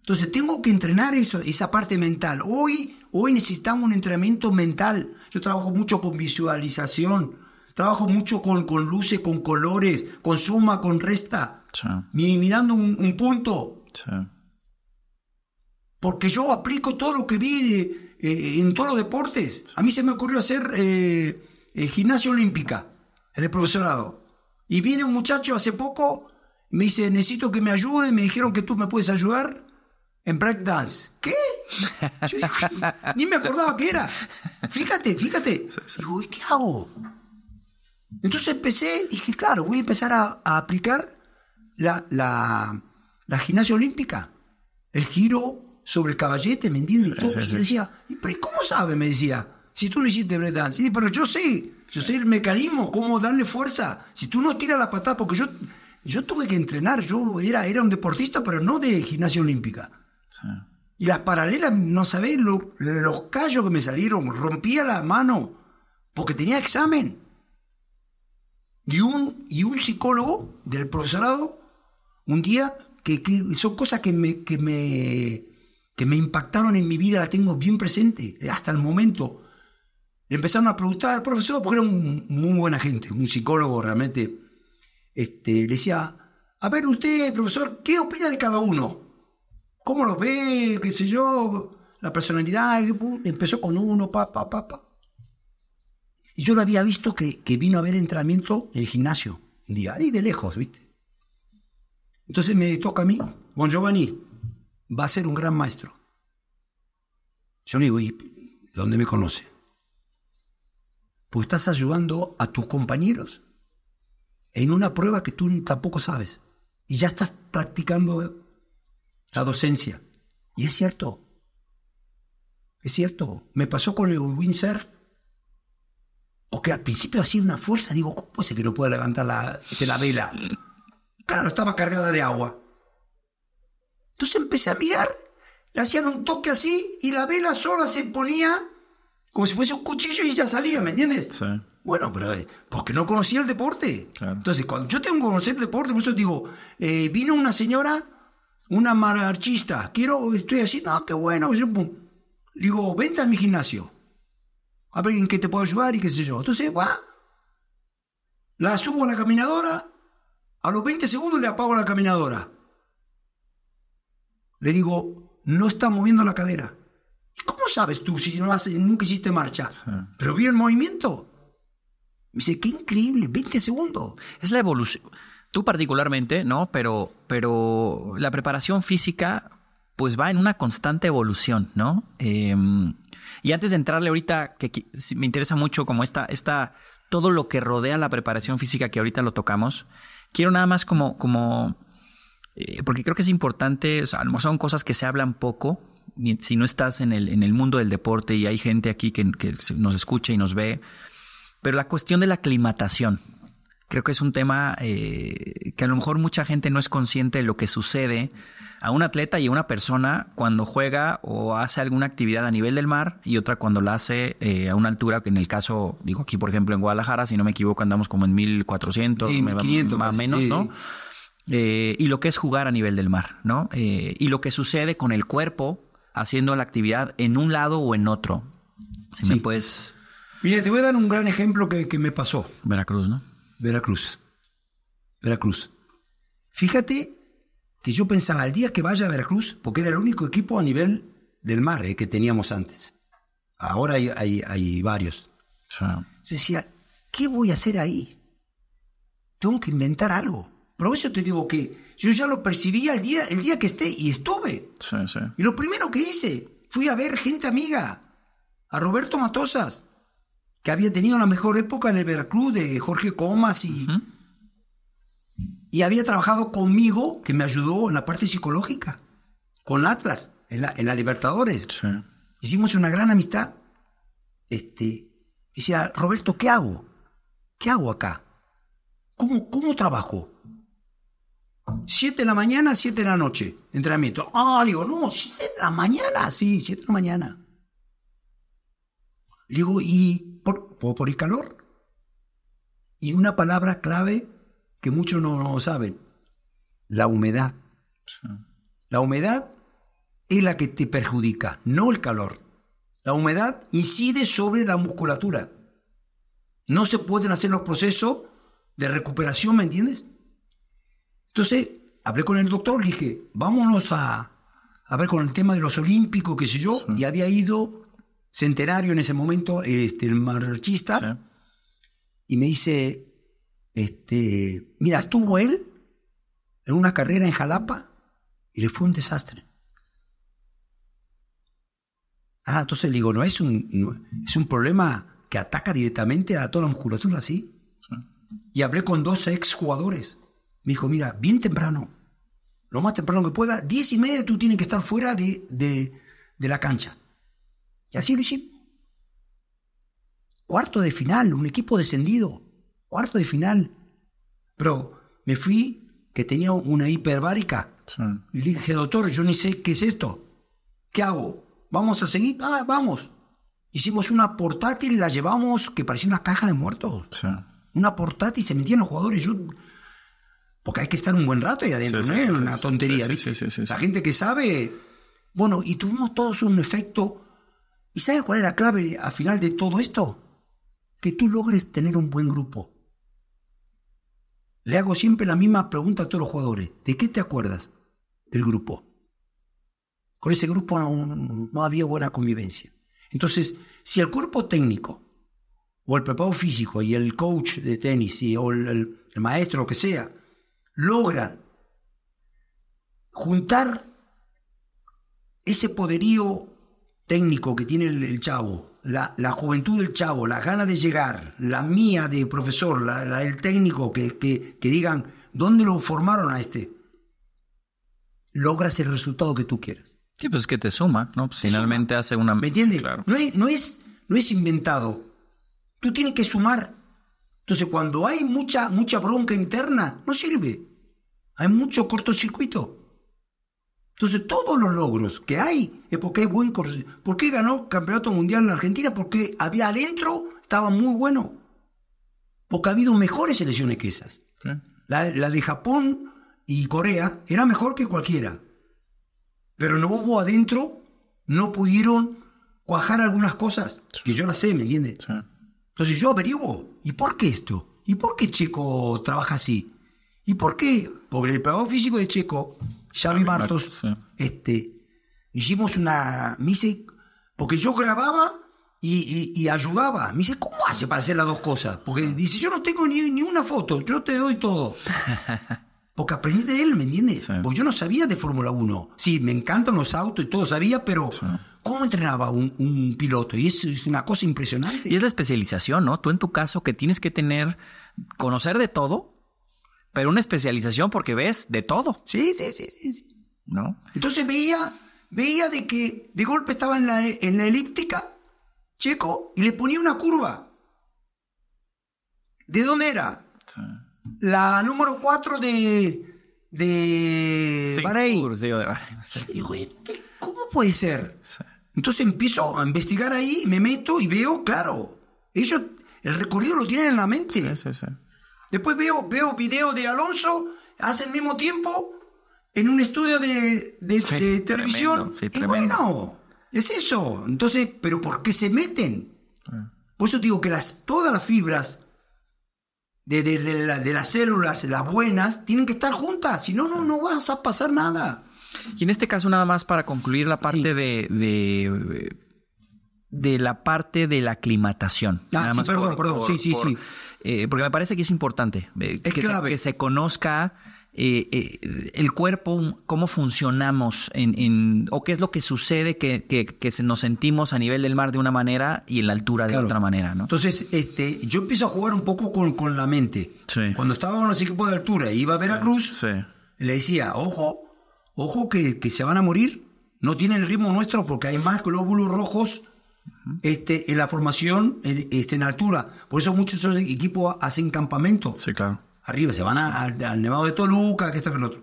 Entonces tengo que entrenar eso, esa parte mental. Hoy, hoy necesitamos un entrenamiento mental. Yo trabajo mucho con visualización, trabajo mucho con, con luces, con colores, con suma, con resta, mirando un, punto. Porque yo aplico todo lo que vi eh, en todos los deportes. A mí se me ocurrió hacer eh, eh, gimnasia olímpica en el profesorado. Y viene un muchacho hace poco, me dice, necesito que me ayude, me dijeron que tú me puedes ayudar. En breakdance. ¿Qué? Yo ni me acordaba qué era. Fíjate, fíjate. Digo, ¿y qué hago? Entonces empecé, dije, claro, voy a empezar a, aplicar la, la, gimnasia olímpica. El giro sobre el caballete, ¿me entiendes? Y yo decía, ¿y pero cómo sabe? Me decía, si tú no hiciste breakdance. Y pero yo sé, yo sé el mecanismo, cómo darle fuerza. Si tú no tiras la patada, porque yo, yo tuve que entrenar, yo era, era un deportista, pero no de gimnasia olímpica. Y las paralelas, no sabéis los callos que me salieron. Rompía la mano porque tenía examen. Y un, y un psicólogo del profesorado, un día, que, son cosas que me, me, que me impactaron en mi vida, la tengo bien presente hasta el momento. empezaron a preguntar al profesor, porque era muy buena gente, un psicólogo realmente. Este, le decía, a ver usted, profesor, ¿qué opina de cada uno? ¿Cómo lo ve? ¿Qué sé yo? La personalidad. Empezó con uno, pa, pa, pa, Y yo lo había visto que, vino a ver entrenamiento en el gimnasio. Un día, ahí de lejos, ¿viste? Entonces me toca a mí. Bon Giovanni va a ser un gran maestro. Yo le digo, ¿y dónde me conoce? Pues estás ayudando a tus compañeros en una prueba que tú tampoco sabes. Y ya estás practicando la docencia. Y es cierto, es cierto, me pasó con el windsurf, porque al principio hacía una fuerza, digo, ¿cómo es que no puedo levantar este, la, vela? Claro, estaba cargada de agua. Entonces empecé a mirar, le hacían un toque así y la vela sola se ponía como si fuese un cuchillo y ya salía, ¿me entiendes? Sí. Bueno, pero eh, porque no conocía el deporte. Entonces, cuando yo tengo que conocer el deporte, por eso digo, eh, vino una señora una archista. quiero, estoy así, no, qué bueno. Digo, vente a mi gimnasio. A ver en qué te puedo ayudar y qué sé yo. Entonces, va. La subo a la caminadora. A los 20 segundos le apago la caminadora. Le digo, no está moviendo la cadera. cómo sabes tú si no nunca hiciste marcha? Pero vi el movimiento. Me dice, qué increíble, 20 segundos. Es la evolución tú particularmente, ¿no? Pero, pero la preparación física pues va en una constante evolución, ¿no? Em, y antes de entrarle ahorita, que, me interesa mucho como esta, esta, todo lo que rodea la preparación física que ahorita lo tocamos, quiero nada más como, como, eh, porque creo que es importante, o a lo mejor son cosas que se hablan poco, si no estás en el, en el mundo del deporte y hay gente aquí que, que nos escucha y nos ve, pero la cuestión de la aclimatación, Creo que es un tema eh, que a lo mejor mucha gente no es consciente de lo que sucede a un atleta y a una persona cuando juega o hace alguna actividad a nivel del mar y otra cuando la hace eh, a una altura que en el caso, digo aquí por ejemplo en Guadalajara, si no me equivoco, andamos como en 1400, más o menos, ¿no? Eh, y lo que es jugar a nivel del mar, ¿no? y lo que sucede con el cuerpo haciendo la actividad en un lado o en otro. Si sí. me puedes... te voy a dar un gran ejemplo que me pasó. Veracruz, ¿no? Veracruz. Veracruz. Fíjate que yo pensaba el día que vaya a Veracruz, porque era el único equipo a nivel del mar eh, que teníamos antes. Ahora hay, hay, varios. Yo decía, ¿qué voy a hacer ahí? Tengo que inventar algo. Por eso te digo que yo ya lo percibía el día, el día que esté y estuve. Y lo primero que hice, fui a ver gente amiga, a Roberto Matosas, que había tenido la mejor época en el Veracruz de Jorge Comas y, y había trabajado conmigo, que me ayudó en la parte psicológica, con Atlas, en la, Libertadores. Hicimos una gran amistad. Este, decía, Roberto, ¿qué hago? ¿Qué hago acá? ¿Cómo, cómo trabajo? Siete de la mañana, siete de la noche, entrenamiento. Ah, digo, no, siete de la mañana, sí, siete de la mañana. digo, ¿y por, el calor. Y una palabra clave que muchos no, saben, la humedad. La humedad es la que te perjudica, no el calor. La humedad incide sobre la musculatura. No se pueden hacer los procesos de recuperación, ¿me entiendes? Entonces, hablé con el doctor, le dije, vámonos a, ver con el tema de los olímpicos, qué sé yo, y había ido centenario en ese momento, este, el marchista, y me dice, este, mira, estuvo él en una carrera en Jalapa y le fue un desastre. Ah, entonces le digo, no es un, es un problema que ataca directamente a toda la musculatura, así Y hablé con dos exjugadores. Me dijo, mira, bien temprano, lo más temprano que pueda, diez y media tú tienes que estar fuera de, de la cancha. Y así lo hicimos. Cuarto de final, un equipo descendido, cuarto de final. Pero me fui que tenía una hiperbárica y le dije, doctor, yo ni sé qué es esto. ¿Qué hago? ¿Vamos a seguir? Ah, vamos. Hicimos una portátil y la llevamos que parecía una caja de muertos. Una portátil se metían los jugadores. Porque hay que estar un buen rato ahí adentro, no es una tontería. ¿viste? La gente que sabe. Bueno, y tuvimos todos un efecto ¿Y sabes cuál era la clave al final de todo esto? Que tú logres tener un buen grupo. Le hago siempre la misma pregunta a todos los jugadores. ¿De qué te acuerdas del grupo? Con ese grupo no, había buena convivencia. Entonces, si el cuerpo técnico, o el preparado físico, y el coach de tenis, y, o el, maestro, lo que sea, logran juntar ese poderío técnico que tiene el, chavo, la, juventud del chavo, la ganas de llegar, la mía de profesor, la, técnico, que, que, digan, ¿dónde lo formaron a este? Logras el resultado que tú quieras. Sí, pues es que te suma, ¿no? finalmente hace una... ¿Me entiendes? No, es, no, es, no es inventado. Tú tienes que sumar. Entonces, cuando hay mucha, mucha bronca interna, no sirve. Hay mucho cortocircuito. Entonces, todos los logros que hay es porque hay buen ¿Por qué ganó campeonato mundial en la Argentina? Porque había adentro, estaba muy bueno. Porque ha habido mejores selecciones que esas. La, de Japón y Corea era mejor que cualquiera. Pero no hubo adentro, no pudieron cuajar algunas cosas, que yo las sé, ¿me entiendes? Entonces yo averiguo, ¿y por qué esto? ¿Y por qué Checo trabaja así? ¿Y por qué? Porque el pago físico de Checo Xavi ah, Martos, este, hicimos una, me dice, porque yo grababa y, y, ayudaba. Me dice, ¿cómo hace para hacer las dos cosas? Porque dice, yo no tengo ni, una foto, yo te doy todo. Porque aprendí de él, ¿me entiendes? Porque yo no sabía de Fórmula 1. Sí, me encantan los autos y todo sabía, pero ¿cómo entrenaba un, piloto? Y eso es una cosa impresionante. Y es la especialización, ¿no? Tú en tu caso que tienes que tener, conocer de todo, pero una especialización porque ves de todo. Sí, sí, sí, sí. ¿No? Entonces veía, veía de que de golpe estaba en la, en la elíptica, checo, y le ponía una curva. ¿De dónde era? La número 4 de, de sí, de digo, este, ¿cómo puede ser? Entonces empiezo a investigar ahí, me meto y veo, claro, ellos el recorrido lo tienen en la mente. Sí, sí, sí. Después veo, veo videos de Alonso hace el mismo tiempo en un estudio de, de, televisión. bueno, es eso. Entonces, ¿pero por qué se meten? Ah. Por eso digo que las, todas las fibras de, las células, las buenas, tienen que estar juntas, si no, no, no vas a pasar nada. Y en este caso, nada más para concluir la parte de, de, la parte de la aclimatación. Ah, perdón, perdón, sí, sí, sí. Eh, porque me parece que es importante eh, que, se, conozca eh, el cuerpo, cómo funcionamos en, o qué es lo que sucede que, que, nos sentimos a nivel del mar de una manera y en la altura de otra manera. ¿no? Entonces, este, yo empiezo a jugar un poco con, con la mente. Cuando estaba en los equipos de altura y iba a Veracruz, le decía, ojo, ojo que, que se van a morir, no tienen el ritmo nuestro porque hay más glóbulos rojos este, en la formación en, este, en altura. Por eso muchos equipos hacen campamento. Sí, claro. Arriba, se van al, Nevado de Toluca, que esto, que otro.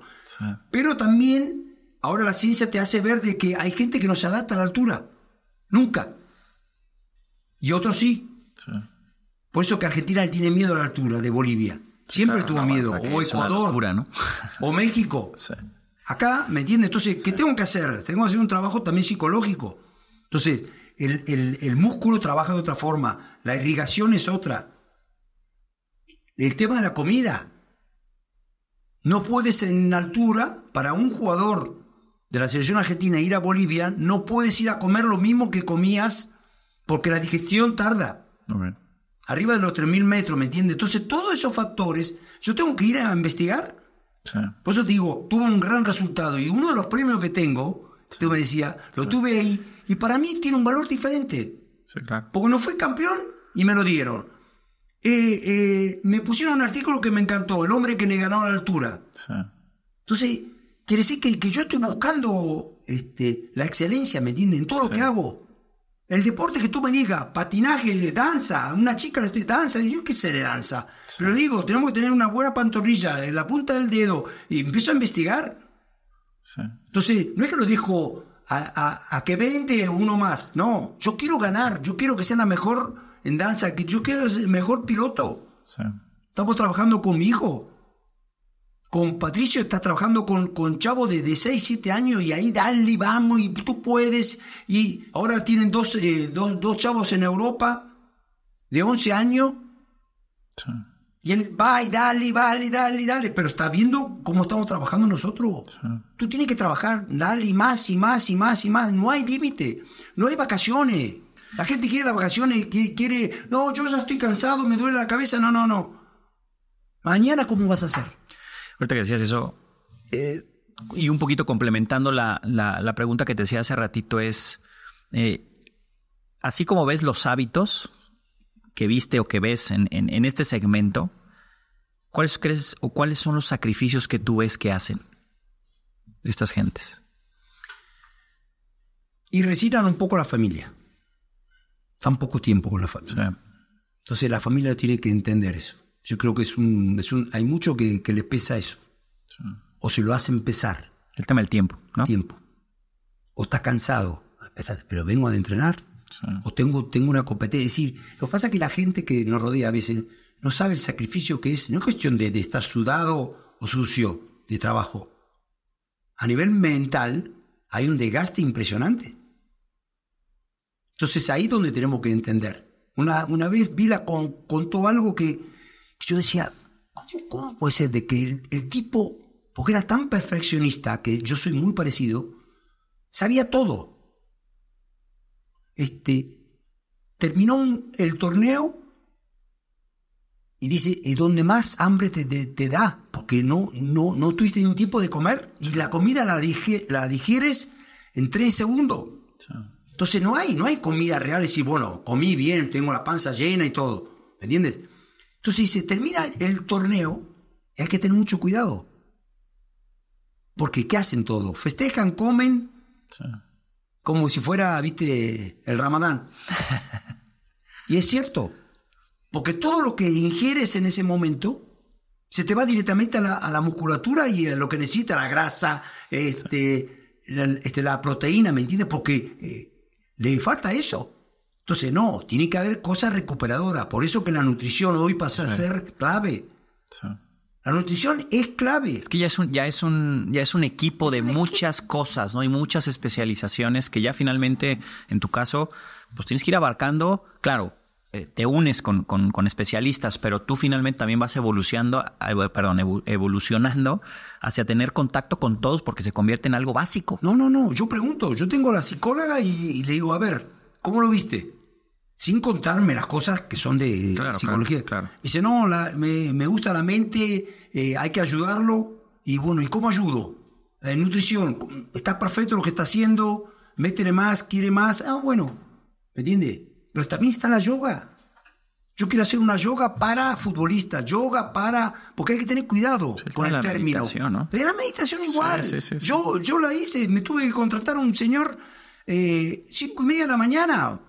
Pero también, ahora la ciencia te hace ver de que hay gente que no se adapta a la altura. Nunca. Y otros sí. Por eso que Argentina tiene miedo a la altura de Bolivia. Siempre tuvo miedo. O Ecuador. ¿no? o México. Acá, ¿me entiendes? Entonces, ¿qué tengo que hacer? Tengo que hacer un trabajo también psicológico. Entonces, el, músculo trabaja de otra forma, la irrigación es otra. El tema de la comida. No puedes en altura, para un jugador de la selección argentina ir a Bolivia, no puedes ir a comer lo mismo que comías porque la digestión tarda. Arriba de los 3.000 metros, ¿me entiendes? Entonces, todos esos factores, yo tengo que ir a investigar. Por eso te digo, tuve un gran resultado y uno de los premios que tengo, tú me decía, lo tuve ahí y para mí tiene un valor diferente. Porque no fui campeón y me lo dieron. Eh, eh, me pusieron un artículo que me encantó, el hombre que le ganó a la altura. Entonces, quiere decir que, yo estoy buscando este, la excelencia, ¿me entienden? En todo lo que hago. El deporte que tú me digas, patinaje, danza, a una chica le estoy danza, yo qué sé de danza. Pero digo, tenemos que tener una buena pantorrilla en la punta del dedo y empiezo a investigar. Entonces, no es que lo dijo a, a, a que vende uno más. No, yo quiero ganar, yo quiero que sea la mejor en danza, que yo quiero ser el mejor piloto. Estamos trabajando con mi hijo. Con Patricio está trabajando con, con chavo de, de 6, 7 años y ahí dale, vamos, y tú puedes. Y ahora tienen dos, eh, dos, dos chavos en Europa de 11 años. Sí y él va y dale, dale, dale, dale, pero está viendo cómo estamos trabajando nosotros. Tú tienes que trabajar, dale y más y más y más y más. No hay límite, no hay vacaciones. La gente quiere las vacaciones, quiere, no, yo ya estoy cansado, me duele la cabeza, no, no, no. Mañana, ¿cómo vas a hacer? Ahorita que decías eso, eh, y un poquito complementando la, pregunta que te decía hace ratito es, eh, así como ves los hábitos, que viste o que ves en, este segmento, ¿cuáles crees o cuáles son los sacrificios que tú ves que hacen estas gentes? Y recitan un poco la familia. Tan poco tiempo con la familia. Entonces la familia tiene que entender eso. Yo creo que es un, hay mucho que, le pesa eso. O se lo hacen pesar. El tema del tiempo, ¿no? Tiempo. O está cansado. Ah, pero vengo a entrenar. O tengo, tengo una competencia. decir, lo que pasa es que la gente que nos rodea a veces no sabe el sacrificio que es. No es cuestión de, estar sudado o sucio de trabajo. A nivel mental hay un desgaste impresionante. Entonces ahí es donde tenemos que entender. Una, vez Vila contó algo que, yo decía, ¿cómo, puede ser de que el tipo, porque era tan perfeccionista que yo soy muy parecido, sabía todo? Este, terminó el torneo y dice, ¿y dónde más hambre te, da? Porque no, no, no tuviste ningún tiempo de comer y la comida la, digieres en tres segundos. Entonces no hay, no hay comida real. Y bueno, comí bien, tengo la panza llena y todo. ¿Me entiendes? Entonces dice, termina el torneo y hay que tener mucho cuidado. Porque ¿qué hacen todo? Festejan, comen, como si fuera, viste, el ramadán. y es cierto, porque todo lo que ingieres en ese momento se te va directamente a la, musculatura y a lo que necesita la grasa, este, la, este, la proteína, ¿me entiendes? Porque eh, le falta eso. Entonces, no, tiene que haber cosas recuperadoras. Por eso que la nutrición hoy pasa a ser clave. Sí. La nutrición es clave. Es que ya es un, ya es un, ya es un equipo de muchas cosas, ¿no? Y muchas especializaciones que ya finalmente, en tu caso, pues tienes que ir abarcando, claro, eh, te unes con, con, con, especialistas, pero tú finalmente también vas evolucionando, eh, perdón, evolucionando hacia tener contacto con todos porque se convierte en algo básico. No, no, no. Yo pregunto, yo tengo a la psicóloga y le digo, a ver, ¿cómo lo viste? sin contarme las cosas que son de psicología. Dice, no, me, gusta la mente, eh, hay que ayudarlo. Y bueno, ¿y cómo ayudo? En nutrición, está perfecto lo que está haciendo, métele más, quiere más. Ah, bueno, ¿me entiende? Pero también está la yoga. Yo quiero hacer una yoga para futbolistas, yoga para... Porque hay que tener cuidado con el la término. Meditación, ¿no? Pero la meditación igual. yo, yo la hice, me tuve que contratar a un señor eh, cinco y media de la mañana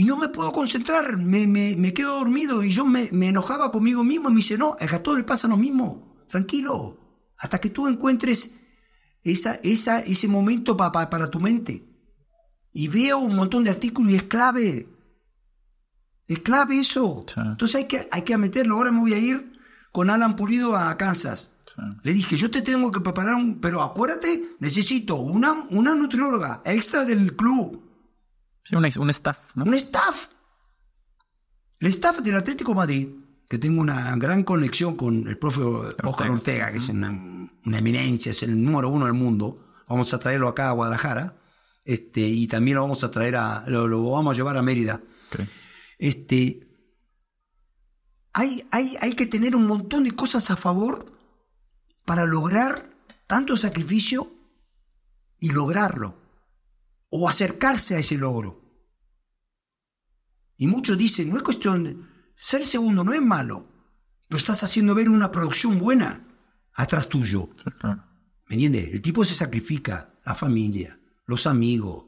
y no me puedo concentrar, me, quedo dormido y yo me, enojaba conmigo mismo y me dice, no, es a todo le pasa lo mismo, tranquilo, hasta que tú encuentres esa, esa, ese momento para tu mente. Y veo un montón de artículos y es clave, es clave eso. Entonces hay que, hay que meterlo, ahora me voy a ir con Alan Pulido a Kansas. Le dije, yo te tengo que preparar Pero acuérdate, necesito una, una nutrióloga extra del club un, staff, Un staff. El staff del Atlético Madrid, que tengo una gran conexión con el profe Oscar Ortega, que es una, eminencia, es el número uno del mundo. Vamos a traerlo acá a Guadalajara. Este, y también lo vamos a traer a. lo, vamos a llevar a Mérida. Este. Hay, hay, hay que tener un montón de cosas a favor para lograr tanto sacrificio y lograrlo. O acercarse a ese logro. Y muchos dicen, no es cuestión, ser segundo no es malo, Lo estás haciendo ver una producción buena atrás tuyo. ¿Me entiendes? El tipo se sacrifica, la familia, los amigos,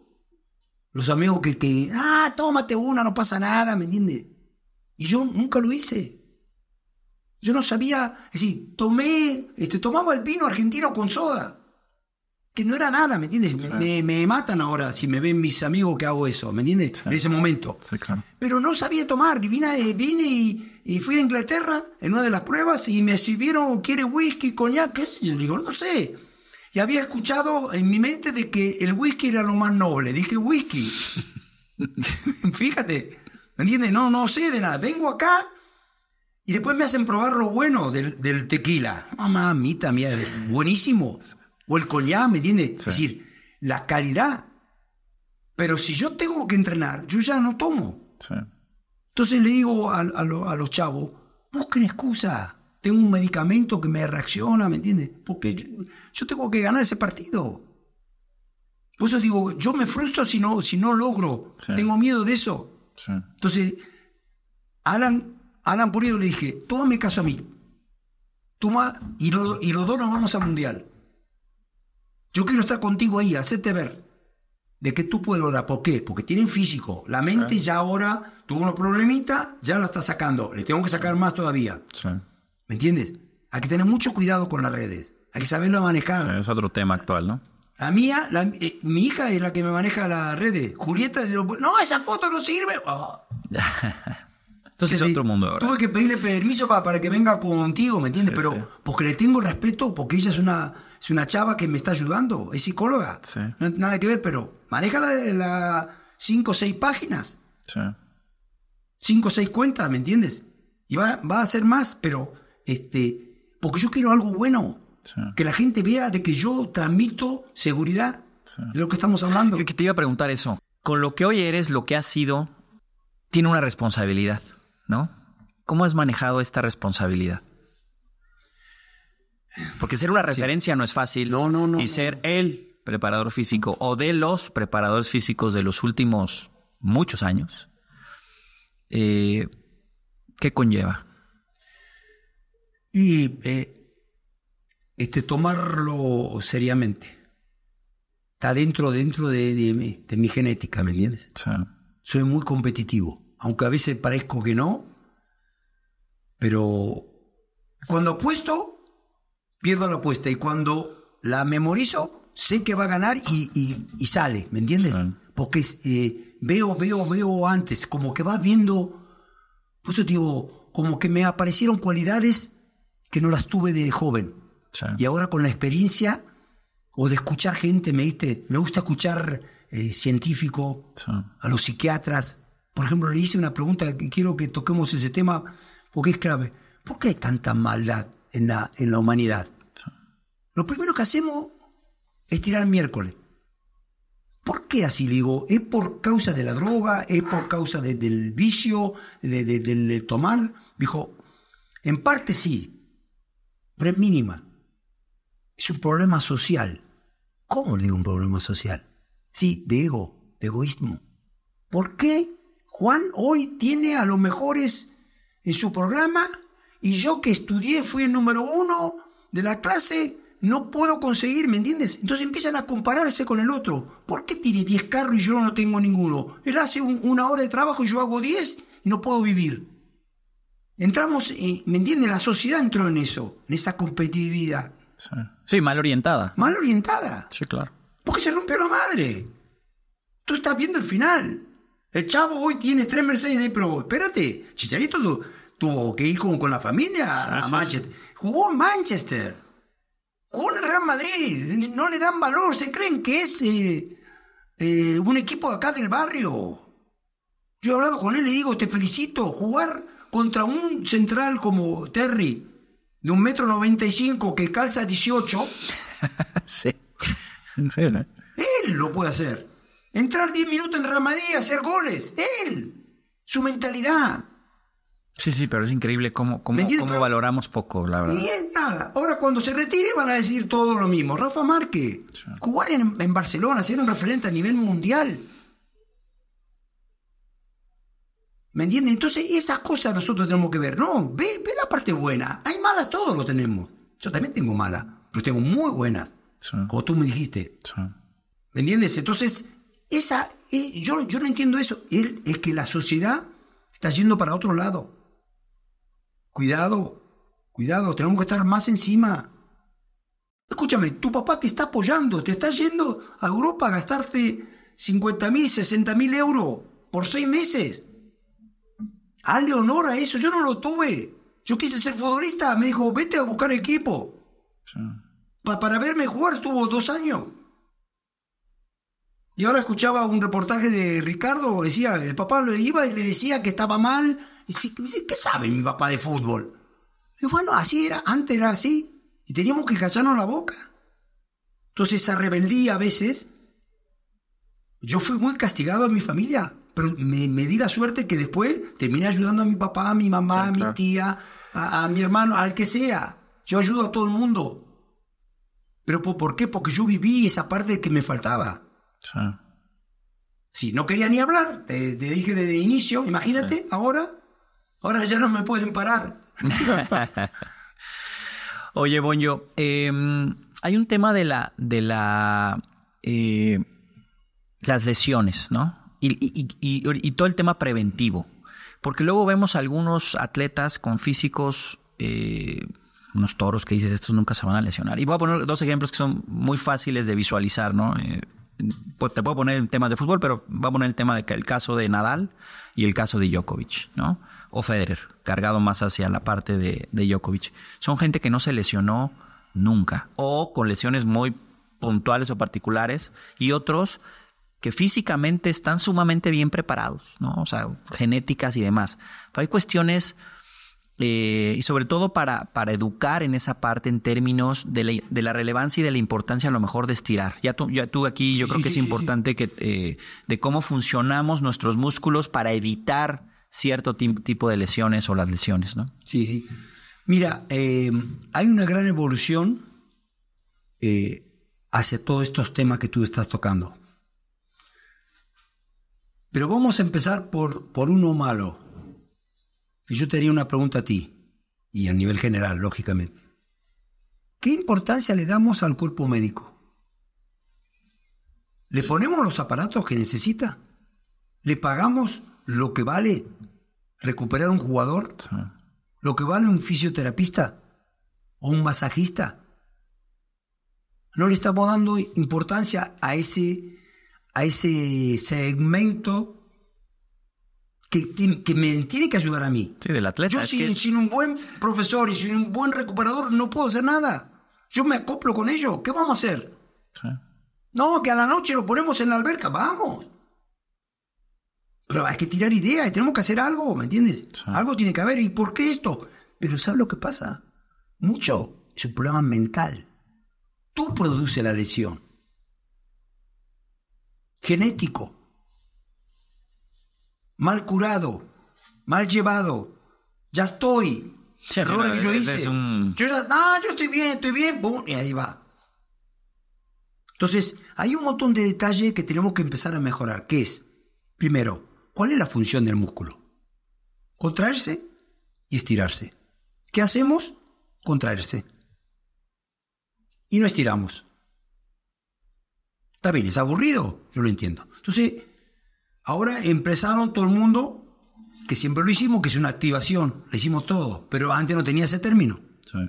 los amigos que, te, ah, tómate una, no pasa nada, ¿me entiendes? Y yo nunca lo hice. Yo no sabía, es decir, tomé, este, tomaba el vino argentino con soda que no era nada, ¿me entiendes? Me, matan ahora si me ven mis amigos que hago eso, ¿me entiendes? En ese momento. Pero no sabía tomar. Vine, eh, vine y, fui a Inglaterra en una de las pruebas y me sirvieron, ¿quiere whisky, coñac? ¿Qué y Yo digo, no sé. Y había escuchado en mi mente de que el whisky era lo más noble. Dije, whisky. Fíjate, ¿me entiendes? No, no sé de nada. Vengo acá y después me hacen probar lo bueno del, tequila. Mamá, mía, buenísimo o el collar, ¿me entiendes? Es decir, la calidad. Pero si yo tengo que entrenar, yo ya no tomo. Entonces le digo a, los chavos, busquen excusa. Tengo un medicamento que me reacciona, ¿me entiendes? Porque yo, tengo que ganar ese partido. Por eso digo, yo me frustro si no, si no logro. Tengo miedo de eso. Entonces, Alan, Alan Pulido le dije, tómame caso a mí. Toma, y, y los dos nos vamos al mundial. Yo quiero estar contigo ahí, hacerte ver de que tú puedes lograr. ¿Por qué? Porque tienen físico. La mente ya ahora tuvo unos problemitas, ya lo está sacando. Le tengo que sacar más todavía. ¿Me entiendes? Hay que tener mucho cuidado con las redes. Hay que saberlo manejar. es otro tema actual, ¿no? La mía, eh, mi hija es la que me maneja las redes. Julieta, no, esa foto no sirve. Ah. Entonces, es otro mundo ahora. Tuve que pedirle permiso para, para que venga contigo, ¿me entiendes? Pero porque le tengo respeto, porque ella es una es una chava que me está ayudando, es psicóloga. No tiene nada que ver, pero maneja las la cinco o seis páginas. Cinco o seis cuentas, ¿me entiendes? Y va, va a ser más, pero este, porque yo quiero algo bueno. Que la gente vea de que yo tramito seguridad de lo que estamos hablando. Que te iba a preguntar eso. Con lo que hoy eres, lo que has sido, tiene una responsabilidad, ¿no? ¿Cómo has manejado esta responsabilidad? Porque ser una referencia no es fácil. No, no, no. Y ser el preparador físico o de los preparadores físicos de los últimos muchos años, eh, ¿qué conlleva? Y eh, este, tomarlo seriamente. Está dentro, dentro de, de, mi genética, ¿me entiendes? Soy muy competitivo, aunque a veces parezco que no, pero cuando apuesto, pierdo la apuesta y cuando la memorizo, sé que va a ganar y, sale, ¿me entiendes? Porque eh, veo, veo, veo antes, como que vas viendo, pues eso digo, como que me aparecieron cualidades que no las tuve de joven. Y ahora con la experiencia o de escuchar gente, me dice me gusta escuchar científicos, eh, científico, a los psiquiatras. Por ejemplo, le hice una pregunta, que quiero que toquemos ese tema porque es clave. ¿Por qué hay tanta maldad? en la, en la humanidad. Lo primero que hacemos es tirar miércoles. ¿Por qué así le digo? ¿Es por causa de la droga? ¿Es por causa del vicio? De, de, ¿Del tomar? Dijo, en parte sí, pero es mínima. Es un problema social. ¿Cómo le digo un problema social? Sí, de ego, de egoísmo. ¿Por qué Juan hoy tiene a los mejores en su programa y yo que estudié, fui el número uno de la clase, no puedo conseguir, ¿me entiendes? Entonces empiezan a compararse con el otro. ¿Por qué tiene 10 carros y yo no tengo ninguno? Él hace una hora de trabajo y yo hago 10 y no puedo vivir. Entramos, eh, ¿me entiendes? La sociedad entró en eso, en esa competitividad. Sí. mal orientada. Mal orientada. Sí, claro. Porque se rompió la madre. Tú estás viendo el final. El chavo hoy tiene tres Mercedes de Pro. Espérate, Chicharito tuvo que ir con, la familia a Manchester. Jugó en Manchester. Jugó en Real Madrid. No le dan valor. Se creen que es eh, eh, un equipo acá del barrio. Yo he hablado con él y le digo, te felicito. Jugar contra un central como Terry, de un metro noventa y cinco, que calza 18. sí. ¿eh? Él lo puede hacer. Entrar 10 minutos en Real hacer goles. Él. Su mentalidad. Sí, sí, pero es increíble cómo, cómo, valoramos poco, la verdad. nada. Ahora, cuando se retire, van a decir todo lo mismo. Rafa Márquez, en, Barcelona, ser un referente a nivel mundial. ¿Me entiendes? Entonces, esas cosas nosotros tenemos que ver. No, ve, ve la parte buena. Hay malas, todos lo tenemos. Yo también tengo malas, pero tengo muy buenas. Como tú me dijiste. ¿Me entiendes? Entonces, esa, eh, yo, yo no entiendo eso. es que la sociedad está yendo para otro lado. Cuidado, cuidado, tenemos que estar más encima. Escúchame, tu papá te está apoyando, te está yendo a Europa a gastarte 50 mil, 60 mil euros por seis meses. Hazle honor a eso, yo no lo tuve. Yo quise ser futbolista, me dijo, vete a buscar equipo. para verme jugar tuvo dos años. Y ahora escuchaba un reportaje de Ricardo, decía, el papá le iba y le decía que estaba mal, y ¿qué sabe mi papá de fútbol? Y bueno, así era, antes era así. Y teníamos que callarnos la boca. Entonces esa rebeldía a veces... Yo fui muy castigado a mi familia, pero me, di la suerte que después terminé ayudando a mi papá, a mi mamá, a mi tía, a, mi hermano, al que sea. Yo ayudo a todo el mundo. ¿Pero por qué? Porque yo viví esa parte que me faltaba. Sí. no quería ni hablar, te, dije desde el inicio, imagínate ahora Ahora ya no me pueden parar. Oye, Bonjo, em, hay un tema de la. de la. Eh, las lesiones, ¿no? Y, todo el tema preventivo. Porque luego vemos algunos atletas con físicos. Eh, unos toros que dices, estos nunca se van a lesionar. Y voy a poner dos ejemplos que son muy fáciles de visualizar, ¿no? Eh, pues, te puedo poner el tema de fútbol, pero voy a poner el tema del caso de Nadal y el caso de Djokovic, ¿no? o Federer, cargado más hacia la parte de, de Djokovic. Son gente que no se lesionó nunca o con lesiones muy puntuales o particulares y otros que físicamente están sumamente bien preparados, ¿no? O sea, genéticas y demás. Pero hay cuestiones, eh, y sobre todo para, para, educar en esa parte en términos de la, relevancia y de la importancia a lo mejor de estirar. Ya tú, ya tú aquí yo creo que es importante que eh, de cómo funcionamos nuestros músculos para evitar cierto tipo de lesiones o las lesiones, ¿no? Sí, sí. Mira, eh, hay una gran evolución eh, hacia todos estos temas que tú estás tocando. Pero vamos a empezar por, por uno malo. Y yo te haría una pregunta a ti, y a nivel general, lógicamente. ¿Qué importancia le damos al cuerpo médico? ¿Le ponemos los aparatos que necesita? ¿Le pagamos lo que vale recuperar un jugador, lo que vale un fisioterapista o un masajista. No le estamos dando importancia a ese, a ese segmento que, que me tiene que ayudar a mí. del atleta. Yo sin, sin un buen profesor y sin un buen recuperador no puedo hacer nada. Yo me acoplo con ellos. ¿Qué vamos a hacer? No, que a la noche lo ponemos en la alberca. Vamos. Pero hay que tirar ideas, tenemos que hacer algo, ¿me entiendes? Algo tiene que haber, ¿y por qué esto? Pero ¿sabes lo que pasa? Mucho es un problema mental. Tú produces la lesión. Genético. Mal curado. Mal llevado. Ya estoy. Sí, que yo hice. Yo ya, no, yo estoy bien, estoy bien. y ahí va. Entonces, hay un montón de detalles que tenemos que empezar a mejorar. ¿Qué es? Primero, ¿Cuál es la función del músculo? Contraerse y estirarse. ¿Qué hacemos? Contraerse. Y no estiramos. Está bien, es aburrido, yo lo entiendo. Entonces, ahora empezaron todo el mundo, que siempre lo hicimos, que es una activación, lo hicimos todo, pero antes no tenía ese término.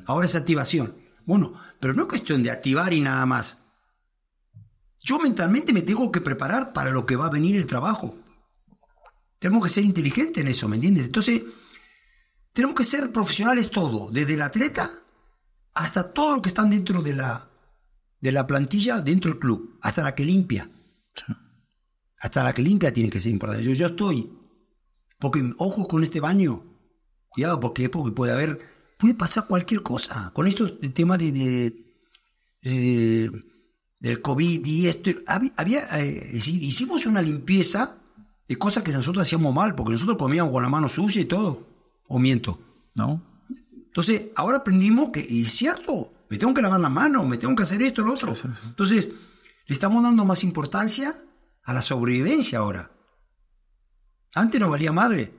Ahora es activación. Bueno, pero no es cuestión de activar y nada más. Yo mentalmente me tengo que preparar para lo que va a venir el trabajo. Tenemos que ser inteligentes en eso, ¿me entiendes? Entonces, tenemos que ser profesionales todo, desde el atleta hasta todo lo que están dentro de la, de la plantilla, dentro del club, hasta la que limpia. Hasta la que limpia tiene que ser importante. Yo, estoy, porque ojo con este baño, porque, porque puede haber, puede pasar cualquier cosa. Con esto, el tema de, del COVID y esto, había, eh, hicimos una limpieza y cosas que nosotros hacíamos mal, porque nosotros comíamos con la mano sucia y todo. O miento. No. Entonces, ahora aprendimos que, es cierto, me tengo que lavar la mano, me tengo que hacer esto, lo otro. Entonces, le estamos dando más importancia a la sobrevivencia ahora. Antes no valía madre.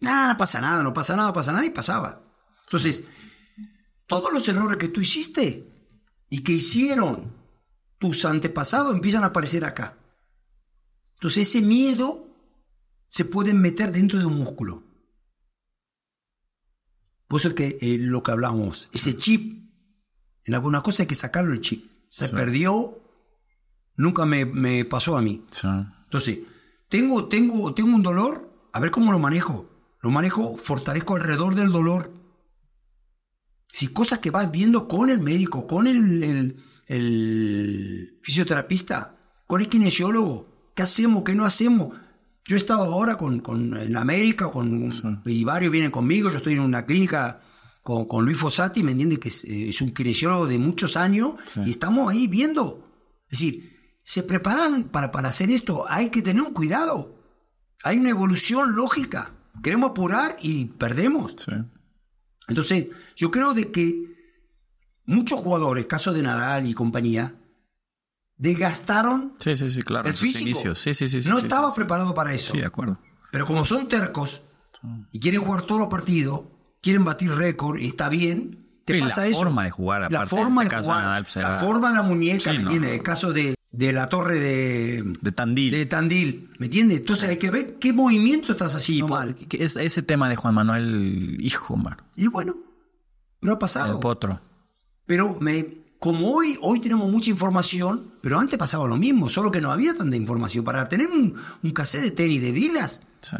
Nada, pasa nada, no pasa nada, pasa nada y pasaba. Entonces, todos los errores que tú hiciste y que hicieron tus antepasados empiezan a aparecer acá. Entonces ese miedo se puede meter dentro de un músculo. Por eso es que eh, lo que hablamos, ese chip, en alguna cosa hay que sacarlo el chip. Se perdió, nunca me, me, pasó a mí. Entonces, tengo, tengo, tengo un dolor, a ver cómo lo manejo. Lo manejo, fortalezco alrededor del dolor. Si cosas que vas viendo con el médico, con el, el, el fisioterapista, con el kinesiólogo, ¿Qué hacemos? ¿Qué no hacemos? Yo he estado ahora con, con en América con, y varios vienen conmigo. Yo estoy en una clínica con, con Luis Fossati, ¿me entiende? Que eh, es, un kinesiólogo de muchos años y estamos ahí viendo. Es decir, se preparan para, para hacer esto. Hay que tener un cuidado. Hay una evolución lógica. Queremos apurar y perdemos. Entonces, yo creo de que muchos jugadores, caso de Nadal y compañía, degastaron el físico. no estaba preparado para eso. Pero como son tercos y quieren jugar todos los partidos, quieren batir récord y está bien, te pasa eso. forma de jugar, la forma de este jugar, pues, la forma de la muñeca, ¿me El caso de, la torre de, de Tandil. De Tandil, ¿me entiendes? Entonces hay que ver qué movimiento estás haciendo Es, ese tema de Juan Manuel, hijo, Y bueno, no ha pasado. El Pero me, como hoy, hoy tenemos mucha información, pero antes pasaba lo mismo, solo que no había tanta información. Para tener un, un cassette de tenis de Vilas,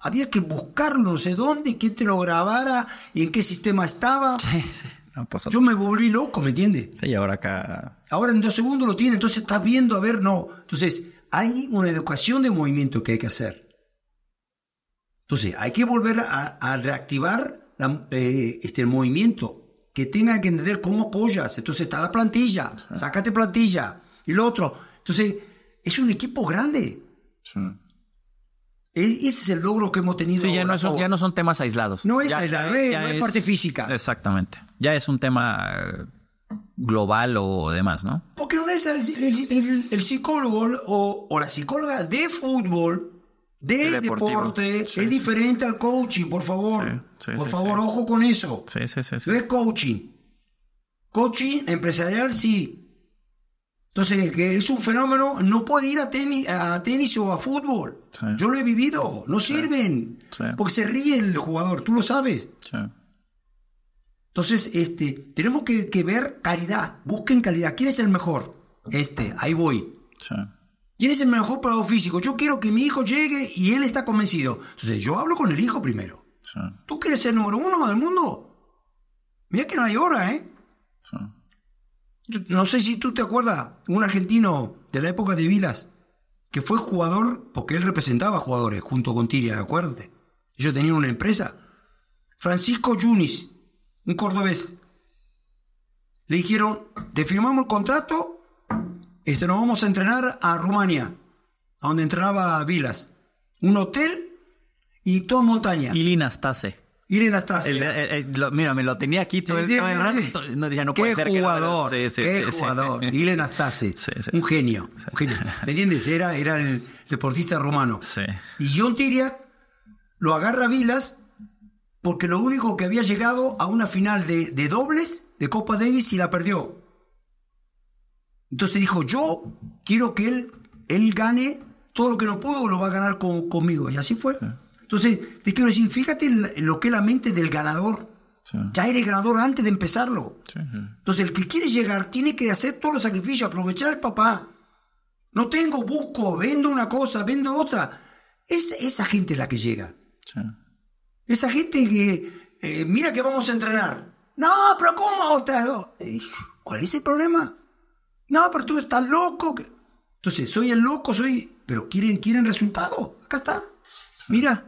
había que buscarlo, no sé dónde, quién te lo grabara y en qué sistema estaba. Pues, Yo me volví loco, ¿me entiendes? Sí, ahora acá. Ahora en dos segundos lo tiene, entonces estás viendo, a ver, no. Entonces, hay una educación de movimiento que hay que hacer. Entonces, hay que volver a, reactivar eh, este el movimiento, que tenga que entender cómo apoyas. Entonces está la plantilla, sácate plantilla, y lo otro. Entonces, es un equipo grande. E, ese es el logro que hemos tenido. ya, No son, ya no son temas aislados. No es no es, parte física. Exactamente. Ya es un tema eh, global o demás, ¿no? Porque no es el, psicólogo o, la psicóloga de fútbol, de deporte, es diferente al coaching, por favor. por favor, ojo con eso. Sí, sí, sí. No es coaching. Coaching empresarial sí, entonces, que es un fenómeno no puede ir a tenis, o a fútbol. Yo lo he vivido, no sirven. Porque se ríe el jugador, tú lo sabes. Entonces, este, tenemos que, ver calidad, busquen calidad. ¿Quién es el mejor? Este, ahí voy. ¿Quién es el mejor para físico? Yo quiero que mi hijo llegue y él está convencido. Entonces, yo hablo con el hijo primero. ¿Tú quieres ser número uno del mundo? Mira que no hay hora, ¿eh? No sé si tú te acuerdas, un argentino de la época de Vilas, que fue jugador, porque él representaba jugadores junto con Tiria, acuérdate. Ellos tenían una empresa. Francisco Yunis, un cordobés. Le dijeron, te firmamos el contrato, este, nos vamos a entrenar a Rumania, a donde entrenaba Vilas. Un hotel y toda montaña. Y tase Irene Nastase. mira, me lo tenía aquí todo, No, jugador, qué jugador. Irene Un genio. ¿Me entiendes? Era, era el deportista romano. Y John Tiria lo agarra a Vilas porque lo único que había llegado a una final de, dobles de Copa Davis y la perdió. Entonces dijo, yo quiero que él, él gane todo lo que no pudo, lo va a ganar conmigo. Y así fue. Entonces, te quiero decir, fíjate lo que es la mente del ganador. Ya eres ganador antes de empezarlo. Entonces, el que quiere llegar tiene que hacer todos los sacrificios, aprovechar el papá. No tengo, busco, vendo una cosa, vendo otra. Es esa gente la que llega. Esa gente que, eh, mira que vamos a entrenar. No, pero ¿cómo otra. ¿Cuál es el problema? No, pero tú estás loco. Entonces, soy el loco, soy... Pero quieren, quieren resultado. Acá está. Mira.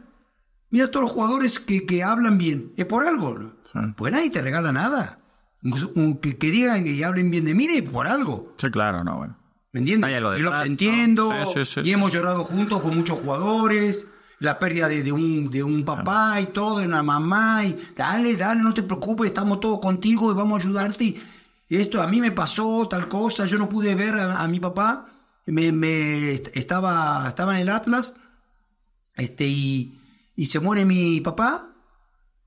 Mira todos los jugadores que, que hablan bien. Es por algo. Pues nadie te regala nada. Que, que digan y hablen bien de mí es por algo. Sí, claro, no, bueno. ¿Me entiendes? Lo los entiendo. y hemos llorado juntos con muchos jugadores. La pérdida de, un, de un papá y todo, de una mamá. Y dale, dale, no te preocupes, estamos todos contigo y vamos a ayudarte. Y esto a mí me pasó tal cosa, yo no pude ver a, mi papá. me, estaba, estaba en el Atlas. Este, y, y se muere mi papá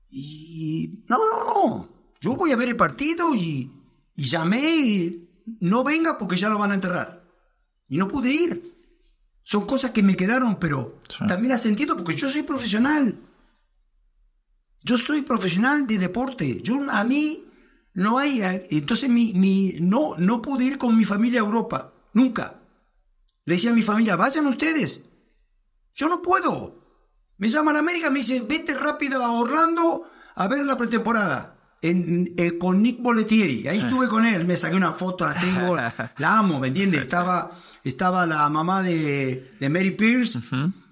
y no, no, no, yo voy a ver el partido y, llamé y no venga porque ya lo van a enterrar. Y no pude ir. Son cosas que me quedaron, pero también ha sentido porque yo soy profesional. Yo soy profesional de deporte. Yo, a mí no hay... Entonces mi, no, no pude ir con mi familia a Europa. Nunca. Le decía a mi familia, vayan ustedes. Yo no puedo. Me llaman a América, me dicen, vete rápido a Orlando a ver la pretemporada. Eh, con Nick Boletieri, ahí estuve con él, me saqué una foto, la tengo, la amo, ¿me entiendes? estaba, estaba la mamá de, Mary Pierce,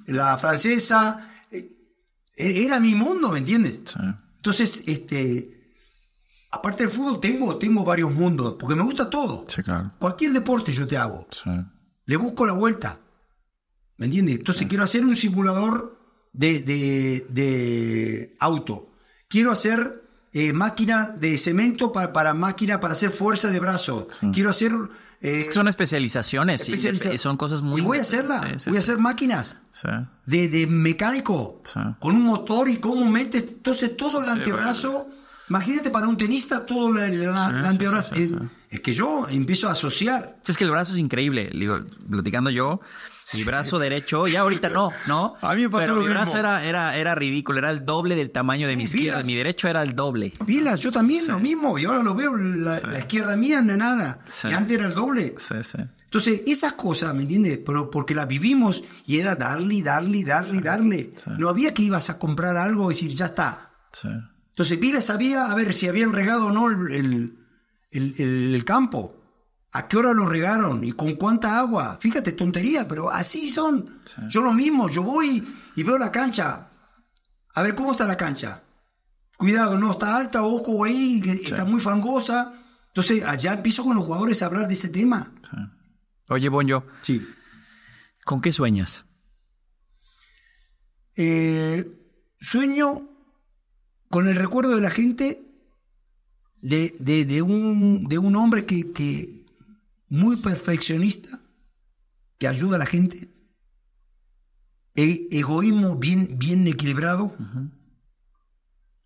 la francesa, eh, e, era mi mundo, ¿me entiendes? Entonces, este, aparte del fútbol, tengo, tengo varios mundos, porque me gusta todo. Cualquier deporte yo te hago, le busco la vuelta, ¿me entiendes? Entonces quiero hacer un simulador de, auto. Quiero hacer eh, máquina de cemento para, para, máquina para hacer fuerza de brazo. Quiero hacer... Eh, son especializaciones, y son cosas muy... Y voy a hacerla, voy a hacer máquinas de, mecánico, con un motor y cómo metes, entonces todo el antebrazo... Imagínate para un tenista todo el antebrazo. es, que yo empiezo a asociar. Es que el brazo es increíble. Digo, platicando yo, mi brazo derecho, ya ahorita no, ¿no? A mí me pasó Pero lo mi brazo era, era, era ridículo, era el doble del tamaño de mi izquierda. Mi derecho era el doble. Pilas, yo también lo mismo. Y ahora lo veo, la, izquierda mía no es nada. Y antes era el doble. Sí, sí. Entonces, esas cosas, ¿me entiendes? Pero porque las vivimos y era darle, darle, darle, darle. No había que ibas a comprar algo y decir, ya está. Sí. Entonces Vila sabía a ver si habían regado o no el, el, campo. ¿A qué hora lo regaron? ¿Y con cuánta agua? Fíjate, tontería, pero así son. Yo lo mismo, yo voy y veo la cancha. A ver, ¿cómo está la cancha? Cuidado, no está alta, ojo ahí, está muy fangosa. Entonces, allá empiezo con los jugadores a hablar de ese tema. Oye, Bonjo. Sí. ¿Con qué sueñas? Eh, sueño con el recuerdo de la gente de, de, un, hombre que, muy perfeccionista, que ayuda a la gente, e, egoísmo bien, bien equilibrado,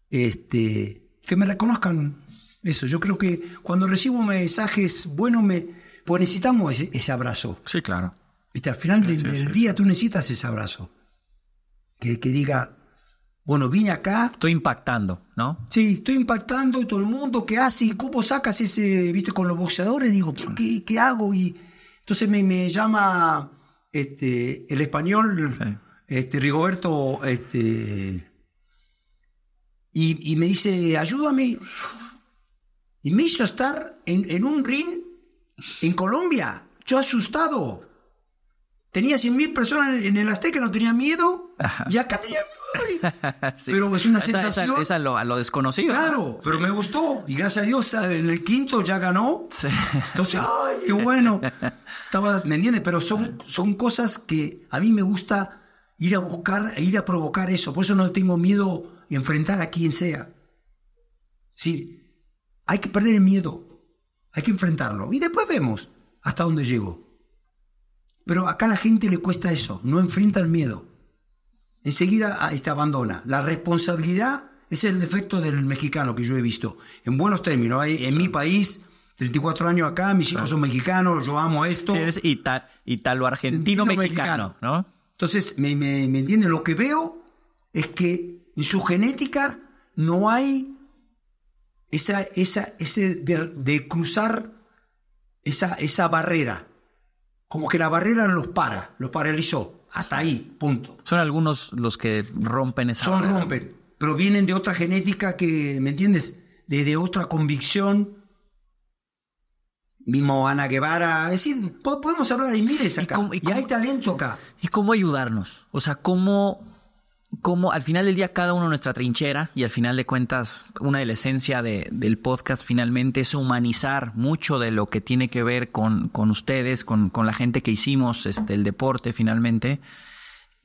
este, que me reconozcan eso. Yo creo que cuando recibo mensajes buenos, me, pues necesitamos ese, abrazo. Sí, claro. Al final del, día tú necesitas ese abrazo. Que, que diga, bueno, vine acá, estoy impactando, ¿no? Sí, estoy impactando y todo el mundo, ¿qué haces? ¿Cómo sacas ese, viste, con los boxeadores? Digo, ¿qué, hago? Y entonces me, llama este, el español, este, Rigoberto, este, y, me dice, ayúdame. Y me hizo estar en, en un ring en Colombia, yo asustado. Tenía 100.000 personas en el Azteca, no tenía miedo ya pero es una sensación. es a lo desconocido. Claro, pero me gustó y gracias a Dios ah, en el quinto ya ganó. Entonces, ay, qué bueno. ¿me entiendes? Pero son, son cosas que a mí me gusta ir a buscar, e ir a provocar eso. Por eso no tengo miedo a enfrentar a quien sea. Sí, hay que perder el miedo, hay que enfrentarlo y después vemos hasta dónde llego. Pero acá a la gente le cuesta eso, no enfrenta el miedo enseguida ah, esta abandona. La responsabilidad es el defecto del mexicano que yo he visto. En buenos términos, hay, en mi país, 34 años acá, mis hijos son mexicanos, yo amo esto. Y tal lo italo-argentino-mexicano, ¿no? Entonces, ¿me, me, entienden? Lo que veo es que en su genética no hay esa, esa, ese de, de cruzar esa, esa barrera. Como que la barrera los para, los paralizó. Hasta ahí, punto. Son algunos los que rompen esa Son rompen, pero de otra genética que, ¿me entiendes? De, otra convicción. Mismo Ana Guevara, es decir, podemos hablar de miles y hay talento acá. ¿Y cómo ayudarnos? O sea, ¿cómo como al final del día cada uno nuestra trinchera y al final de cuentas una de la esencia del podcast finalmente es humanizar mucho de lo que tiene que ver con, ustedes, con, la gente que hicimos este, el deporte finalmente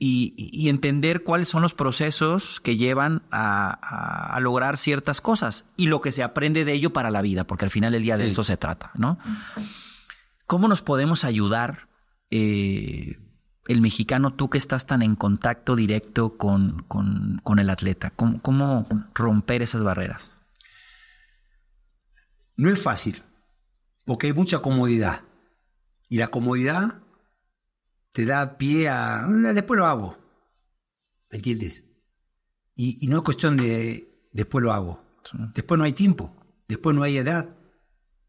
y, entender cuáles son los procesos que llevan a, lograr ciertas cosas y lo que se aprende de ello para la vida, porque al final del día de esto se trata, ¿no? ¿Cómo nos podemos ayudar? Eh, el mexicano, tú que estás tan en contacto directo con, el atleta? ¿Cómo, romper esas barreras? No es fácil, porque hay mucha comodidad. Y la comodidad te da pie a... Después lo hago. ¿Me entiendes? Y, no es cuestión de... Después lo hago. Después no hay tiempo. Después no hay edad.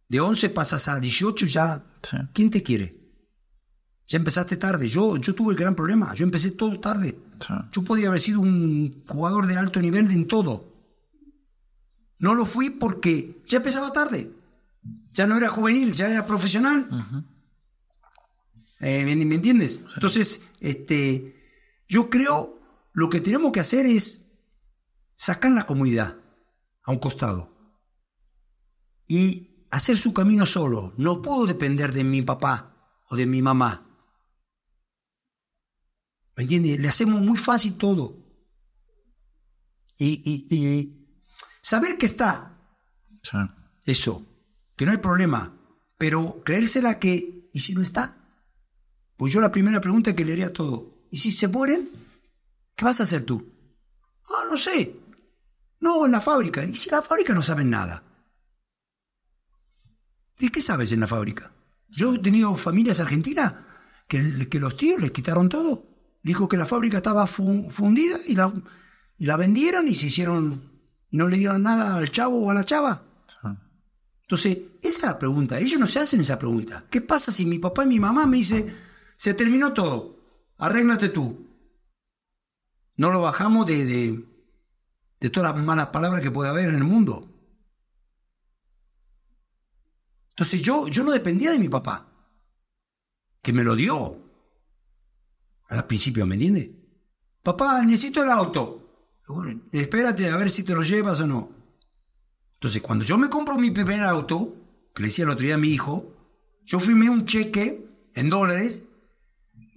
De 11 pasas a 18 ya. ¿Quién te quiere? Ya empezaste tarde. Yo, yo tuve el gran problema. Yo empecé todo tarde. Yo podía haber sido un jugador de alto nivel en todo. No lo fui porque ya empezaba tarde. Ya no era juvenil, ya era profesional. Eh, ¿me, entiendes? Entonces, este, yo creo lo que tenemos que hacer es sacar la comunidad a un costado y hacer su camino solo. No puedo depender de mi papá o de mi mamá ¿Me entiendes? Le hacemos muy fácil todo. Y, saber que está. Eso. Que no hay problema. Pero creérsela que. ¿Y si no está? Pues yo la primera pregunta que le haría a todo. ¿Y si se mueren? ¿Qué vas a hacer tú? Ah, no sé. No, en la fábrica. ¿Y si la fábrica no saben nada? ¿De qué sabes en la fábrica? Yo he tenido familias argentinas que los tíos les quitaron todo dijo que la fábrica estaba fundida y la, la vendieron y se hicieron, no le dieron nada al chavo o a la chava. Entonces, esa es la pregunta. Ellos no se hacen esa pregunta. ¿Qué pasa si mi papá y mi mamá me dicen, se terminó todo, arréglate tú? No lo bajamos de, de, de todas las malas palabras que puede haber en el mundo. Entonces yo, yo no dependía de mi papá, que me lo dio, al principio, ¿me entiendes? Papá, necesito el auto. espérate a ver si te lo llevas o no. Entonces, cuando yo me compro mi primer auto, que le decía el otro día a mi hijo, yo firmé un cheque en dólares,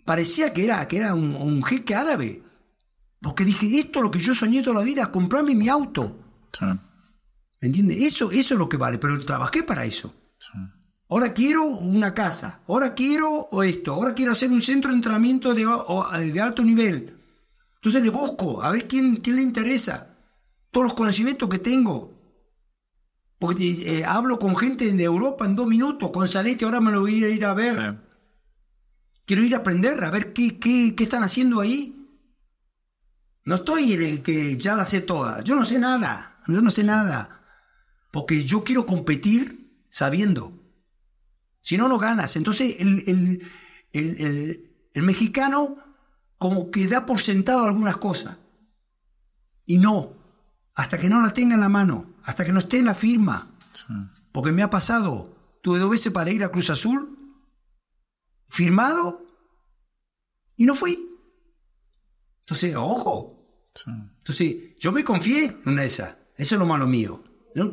parecía que era, que era un, jeque árabe. Porque dije, esto es lo que yo soñé toda la vida, comprarme mi auto. ¿Me entiendes? Eso, eso es lo que vale, pero trabajé para eso. Ahora quiero una casa, ahora quiero esto, ahora quiero hacer un centro de entrenamiento de, eh, de alto nivel. Entonces le busco, a ver quién, quién le interesa. Todos los conocimientos que tengo. Porque eh, hablo con gente de Europa en dos minutos, con Salete ahora me lo voy a ir a ver. Quiero ir a aprender, a ver qué, están haciendo ahí. No estoy el eh, que ya la sé toda. Yo no sé nada. Yo no sé nada. Porque yo quiero competir sabiendo. Si no, lo ganas. Entonces el, mexicano como que da por sentado algunas cosas. Y no, hasta que no la tenga en la mano, hasta que no esté en la firma. Porque me ha pasado, tuve dos veces para ir a Cruz Azul, firmado, y no fui. Entonces, ojo. Entonces, yo me confié en una Eso es lo malo mío.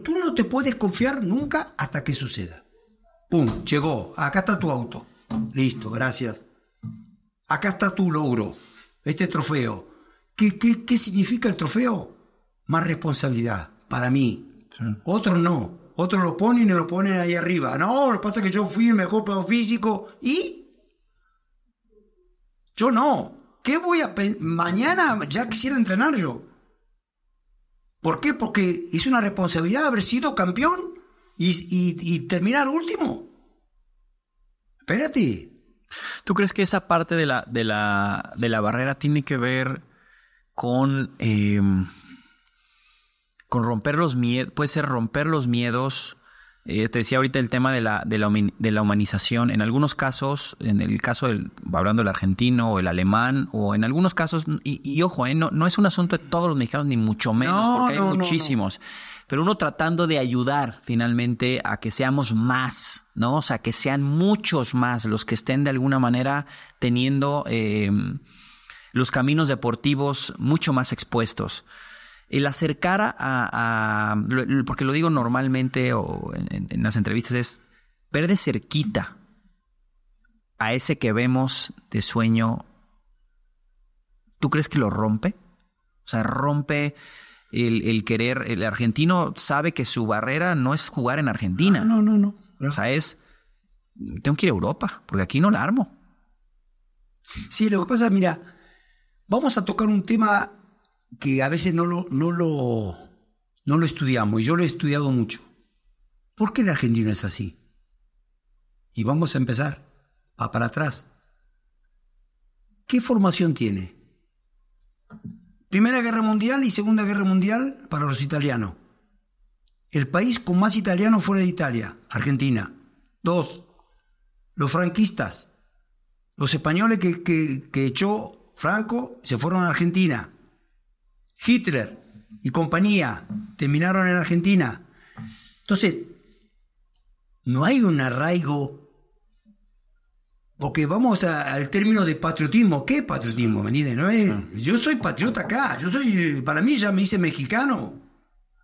tú no te puedes confiar nunca hasta que suceda. ¡Pum! Llegó. Acá está tu auto. Listo, gracias. Acá está tu logro, este trofeo. ¿Qué, qué, qué significa el trofeo? Más responsabilidad para mí. Otro no. Otro lo ponen y lo ponen ahí arriba. No, lo que pasa es que yo fui el mejor físico y... Yo no. ¿Qué voy a... Mañana ya quisiera entrenar yo. ¿Por qué? Porque es una responsabilidad haber sido campeón y, terminar último. Espérate. ¿Tú crees que esa parte de la, de la, de la barrera tiene que ver con, em, con romper los miedos? Puede ser romper los miedos. Eh, te decía ahorita el tema de la, de la, de, la, humanización. En algunos casos, en el caso del, hablando del argentino o el alemán, o en algunos casos, y, ojo, eh, no, no, es un asunto de todos los mexicanos, ni mucho menos, porque hay muchísimos pero uno tratando de ayudar finalmente a que seamos más, ¿no? O sea, que sean muchos más los que estén de alguna manera teniendo em, los caminos deportivos mucho más expuestos. El acercar a, porque lo digo normalmente o en, en las entrevistas, es ver de cerquita a ese que vemos de sueño, ¿tú crees que lo rompe? O sea, rompe el, querer, el argentino sabe que su barrera no es jugar en Argentina. No, no, no, O sea, es, tengo que ir a Europa, porque aquí no la armo. Sí, lo que pasa, mira, vamos a tocar un tema que a veces no lo, no lo, no lo estudiamos, y yo lo he estudiado mucho. ¿Por qué el argentino es así? Y vamos a empezar, va para atrás. ¿Qué formación tiene? Primera Guerra Mundial y Segunda Guerra Mundial para los italianos. El país con más italianos fuera de Italia, Argentina. Dos, los franquistas. Los españoles que, echó Franco se fueron a Argentina. Hitler y compañía terminaron en Argentina. Entonces, no hay un arraigo porque vamos al término de patriotismo. ¿Qué patriotismo? ¿Me No mm. yo soy patriota acá. Yo soy, para mí ya me hice mexicano.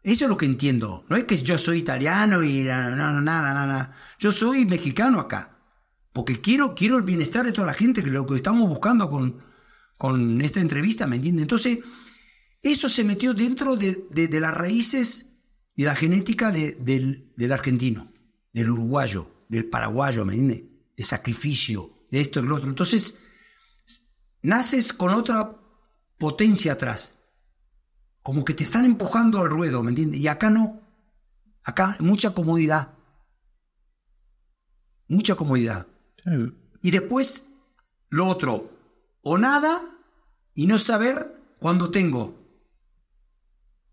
Eso es lo que entiendo. No es que yo soy italiano y nada, nada, nada. Yo soy mexicano acá. Porque quiero, quiero el bienestar de toda la gente, que es lo que estamos buscando con, con esta entrevista, ¿me entiende? Entonces, eso se metió dentro de, de, las raíces y la genética del, del argentino, del uruguayo, del paraguayo, ¿me entiendes? de sacrificio, de esto y lo otro. Entonces, naces con otra potencia atrás, como que te están empujando al ruedo, ¿me entiendes? Y acá no, acá mucha comodidad, mucha comodidad. Y después, lo otro, o nada y no saber cuándo tengo.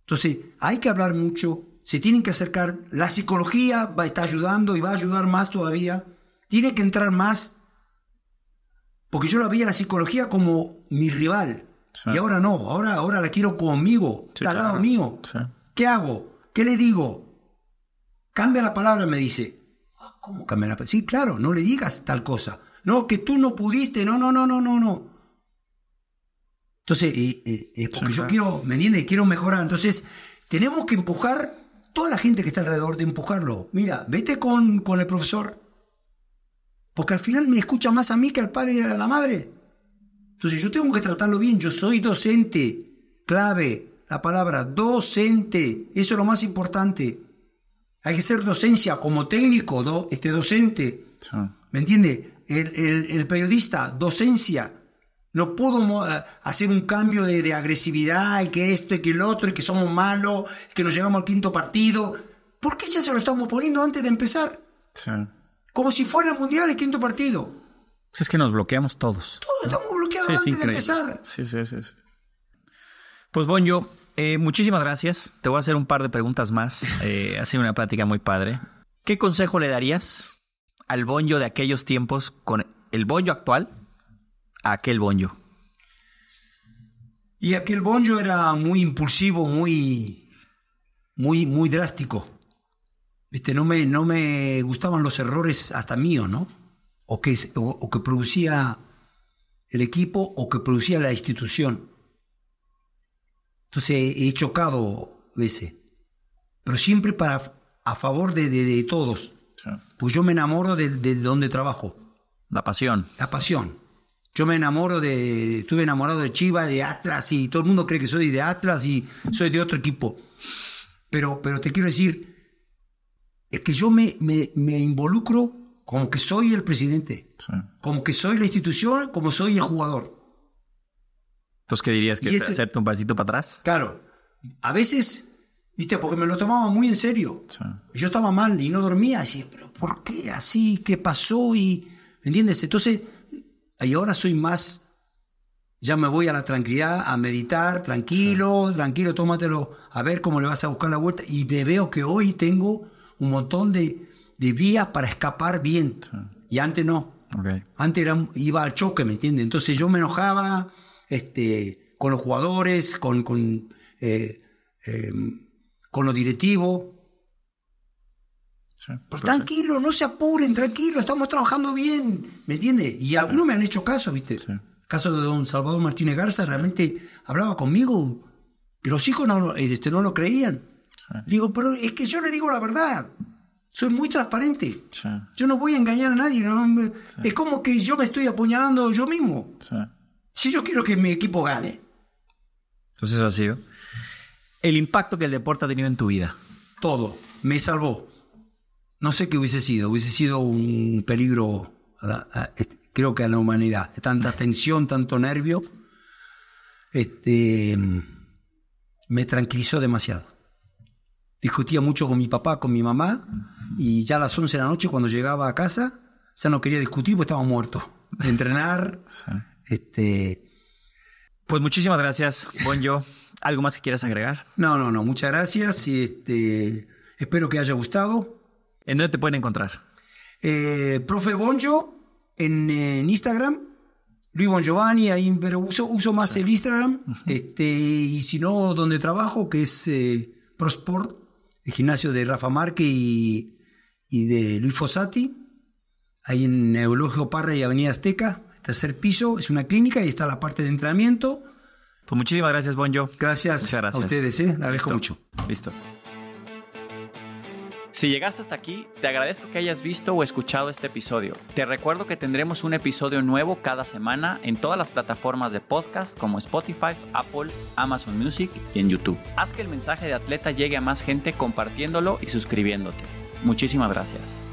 Entonces, hay que hablar mucho, se tienen que acercar, la psicología va, estar ayudando y va a ayudar más todavía tiene que entrar más, porque yo la veía la psicología como mi rival. Y ahora no, ahora, ahora la quiero conmigo, está al lado mío. ¿Qué hago? ¿Qué le digo? Cambia la palabra, me dice. Ah, ¿Cómo cambia la palabra? Sí, claro, no le digas tal cosa. No, que tú no pudiste, no, no, no, no, no, no. Entonces, eh, eh, es porque yo quiero, ¿me entiendes? Quiero mejorar. Entonces, tenemos que empujar, toda la gente que está alrededor, de empujarlo. Mira, vete con, con el profesor, porque al final me escucha más a mí que al padre y a la madre. Entonces yo tengo que tratarlo bien, yo soy docente. Clave, la palabra docente, eso es lo más importante. Hay que ser docencia como técnico, este docente. ¿Me entiende? El, periodista, docencia. No puedo eh, hacer un cambio de, agresividad y que esto y que el otro y que somos malos, que nos llevamos al quinto partido. ¿Por qué ya se lo estamos poniendo antes de empezar? Como si fuera el mundial el quinto partido. Pues es que nos bloqueamos todos. Todos estamos bloqueados sí, empezar. Sí, sí, sí, Pues Bonjo, eh, muchísimas gracias. Te voy a hacer un par de preguntas más. Eh, ha sido una plática muy padre. ¿Qué consejo le darías al Bonjo de aquellos tiempos con el Bonjo actual a aquel Bonjo? Y aquel Bonjo era muy impulsivo, muy, muy, muy drástico no me, no me gustaban los errores hasta míos, ¿no? O que, o, que producía el equipo o que producía la institución. Entonces he chocado veces. Pero siempre para, a favor de, todos. Pues yo me enamoro de, donde trabajo. La pasión. La pasión. Yo me enamoro de. Estuve enamorado de Chivas, de Atlas, y todo el mundo cree que soy de Atlas y soy de otro equipo. Pero, pero te quiero decir, es que yo me, me, involucro como que soy el presidente, como que soy la institución, como soy el jugador. Entonces, ¿qué dirías? ¿Que ese, hacerte un pasito para atrás? Claro. A veces, viste, porque me lo tomaba muy en serio. Yo estaba mal y no dormía. Así, ¿pero por qué así? ¿Qué pasó? Y, entiendes? Entonces, y ahora soy más. Ya me voy a la tranquilidad, a meditar, tranquilo, tranquilo, tómatelo, a ver cómo le vas a buscar la vuelta. Y me veo que hoy tengo un montón de, de vías para escapar bien. Y antes no. Antes iba al choque, ¿me entiendes? Entonces yo me enojaba este, con los jugadores, con, con, eh, em, los directivos. tranquilo, no se apuren, tranquilo, estamos trabajando bien, ¿me entiendes? Y algunos me han hecho caso, ¿viste? caso de don Salvador Martínez Garza realmente hablaba conmigo, pero los hijos este, no lo creían. Digo, pero es que yo le digo la verdad. Soy muy transparente. Yo no voy a engañar a nadie. Es como que yo me estoy apuñalando yo mismo. Si yo quiero que mi equipo gane. Entonces ha sido. El impacto que el deporte ha tenido en tu vida. Todo. Me salvó. No sé qué hubiese sido. Hubiese sido un peligro, este, creo que a la humanidad. Tanta tensión, tanto nervio. Este, me tranquilizó demasiado discutía mucho con mi papá, con mi mamá, y ya a las 11 de la noche cuando llegaba a casa, ya no quería discutir porque estaba muerto. De entrenar. Este... Pues muchísimas gracias, Bonjo. ¿Algo más que quieras agregar? No, no, no, muchas gracias. este, espero que haya gustado. ¿En dónde te pueden encontrar? Eh, profe Bonjo en, Instagram Luis Bon Giovanni, ahí, pero uso, uso más el Instagram, este, y si no, donde trabajo, que es eh, Prosport el gimnasio de Rafa Marque y, de Luis Fossati, ahí en Eulogio Parra y Avenida Azteca, tercer piso, es una clínica y está la parte de entrenamiento. Pues muchísimas gracias, Bonjo. Gracias, gracias, a ustedes, ¿eh? agradezco mucho. Listo. Si llegaste hasta aquí, te agradezco que hayas visto o escuchado este episodio. Te recuerdo que tendremos un episodio nuevo cada semana en todas las plataformas de podcast como Spotify, Apple, Amazon Music y en YouTube. Haz que el mensaje de atleta llegue a más gente compartiéndolo y suscribiéndote. Muchísimas gracias.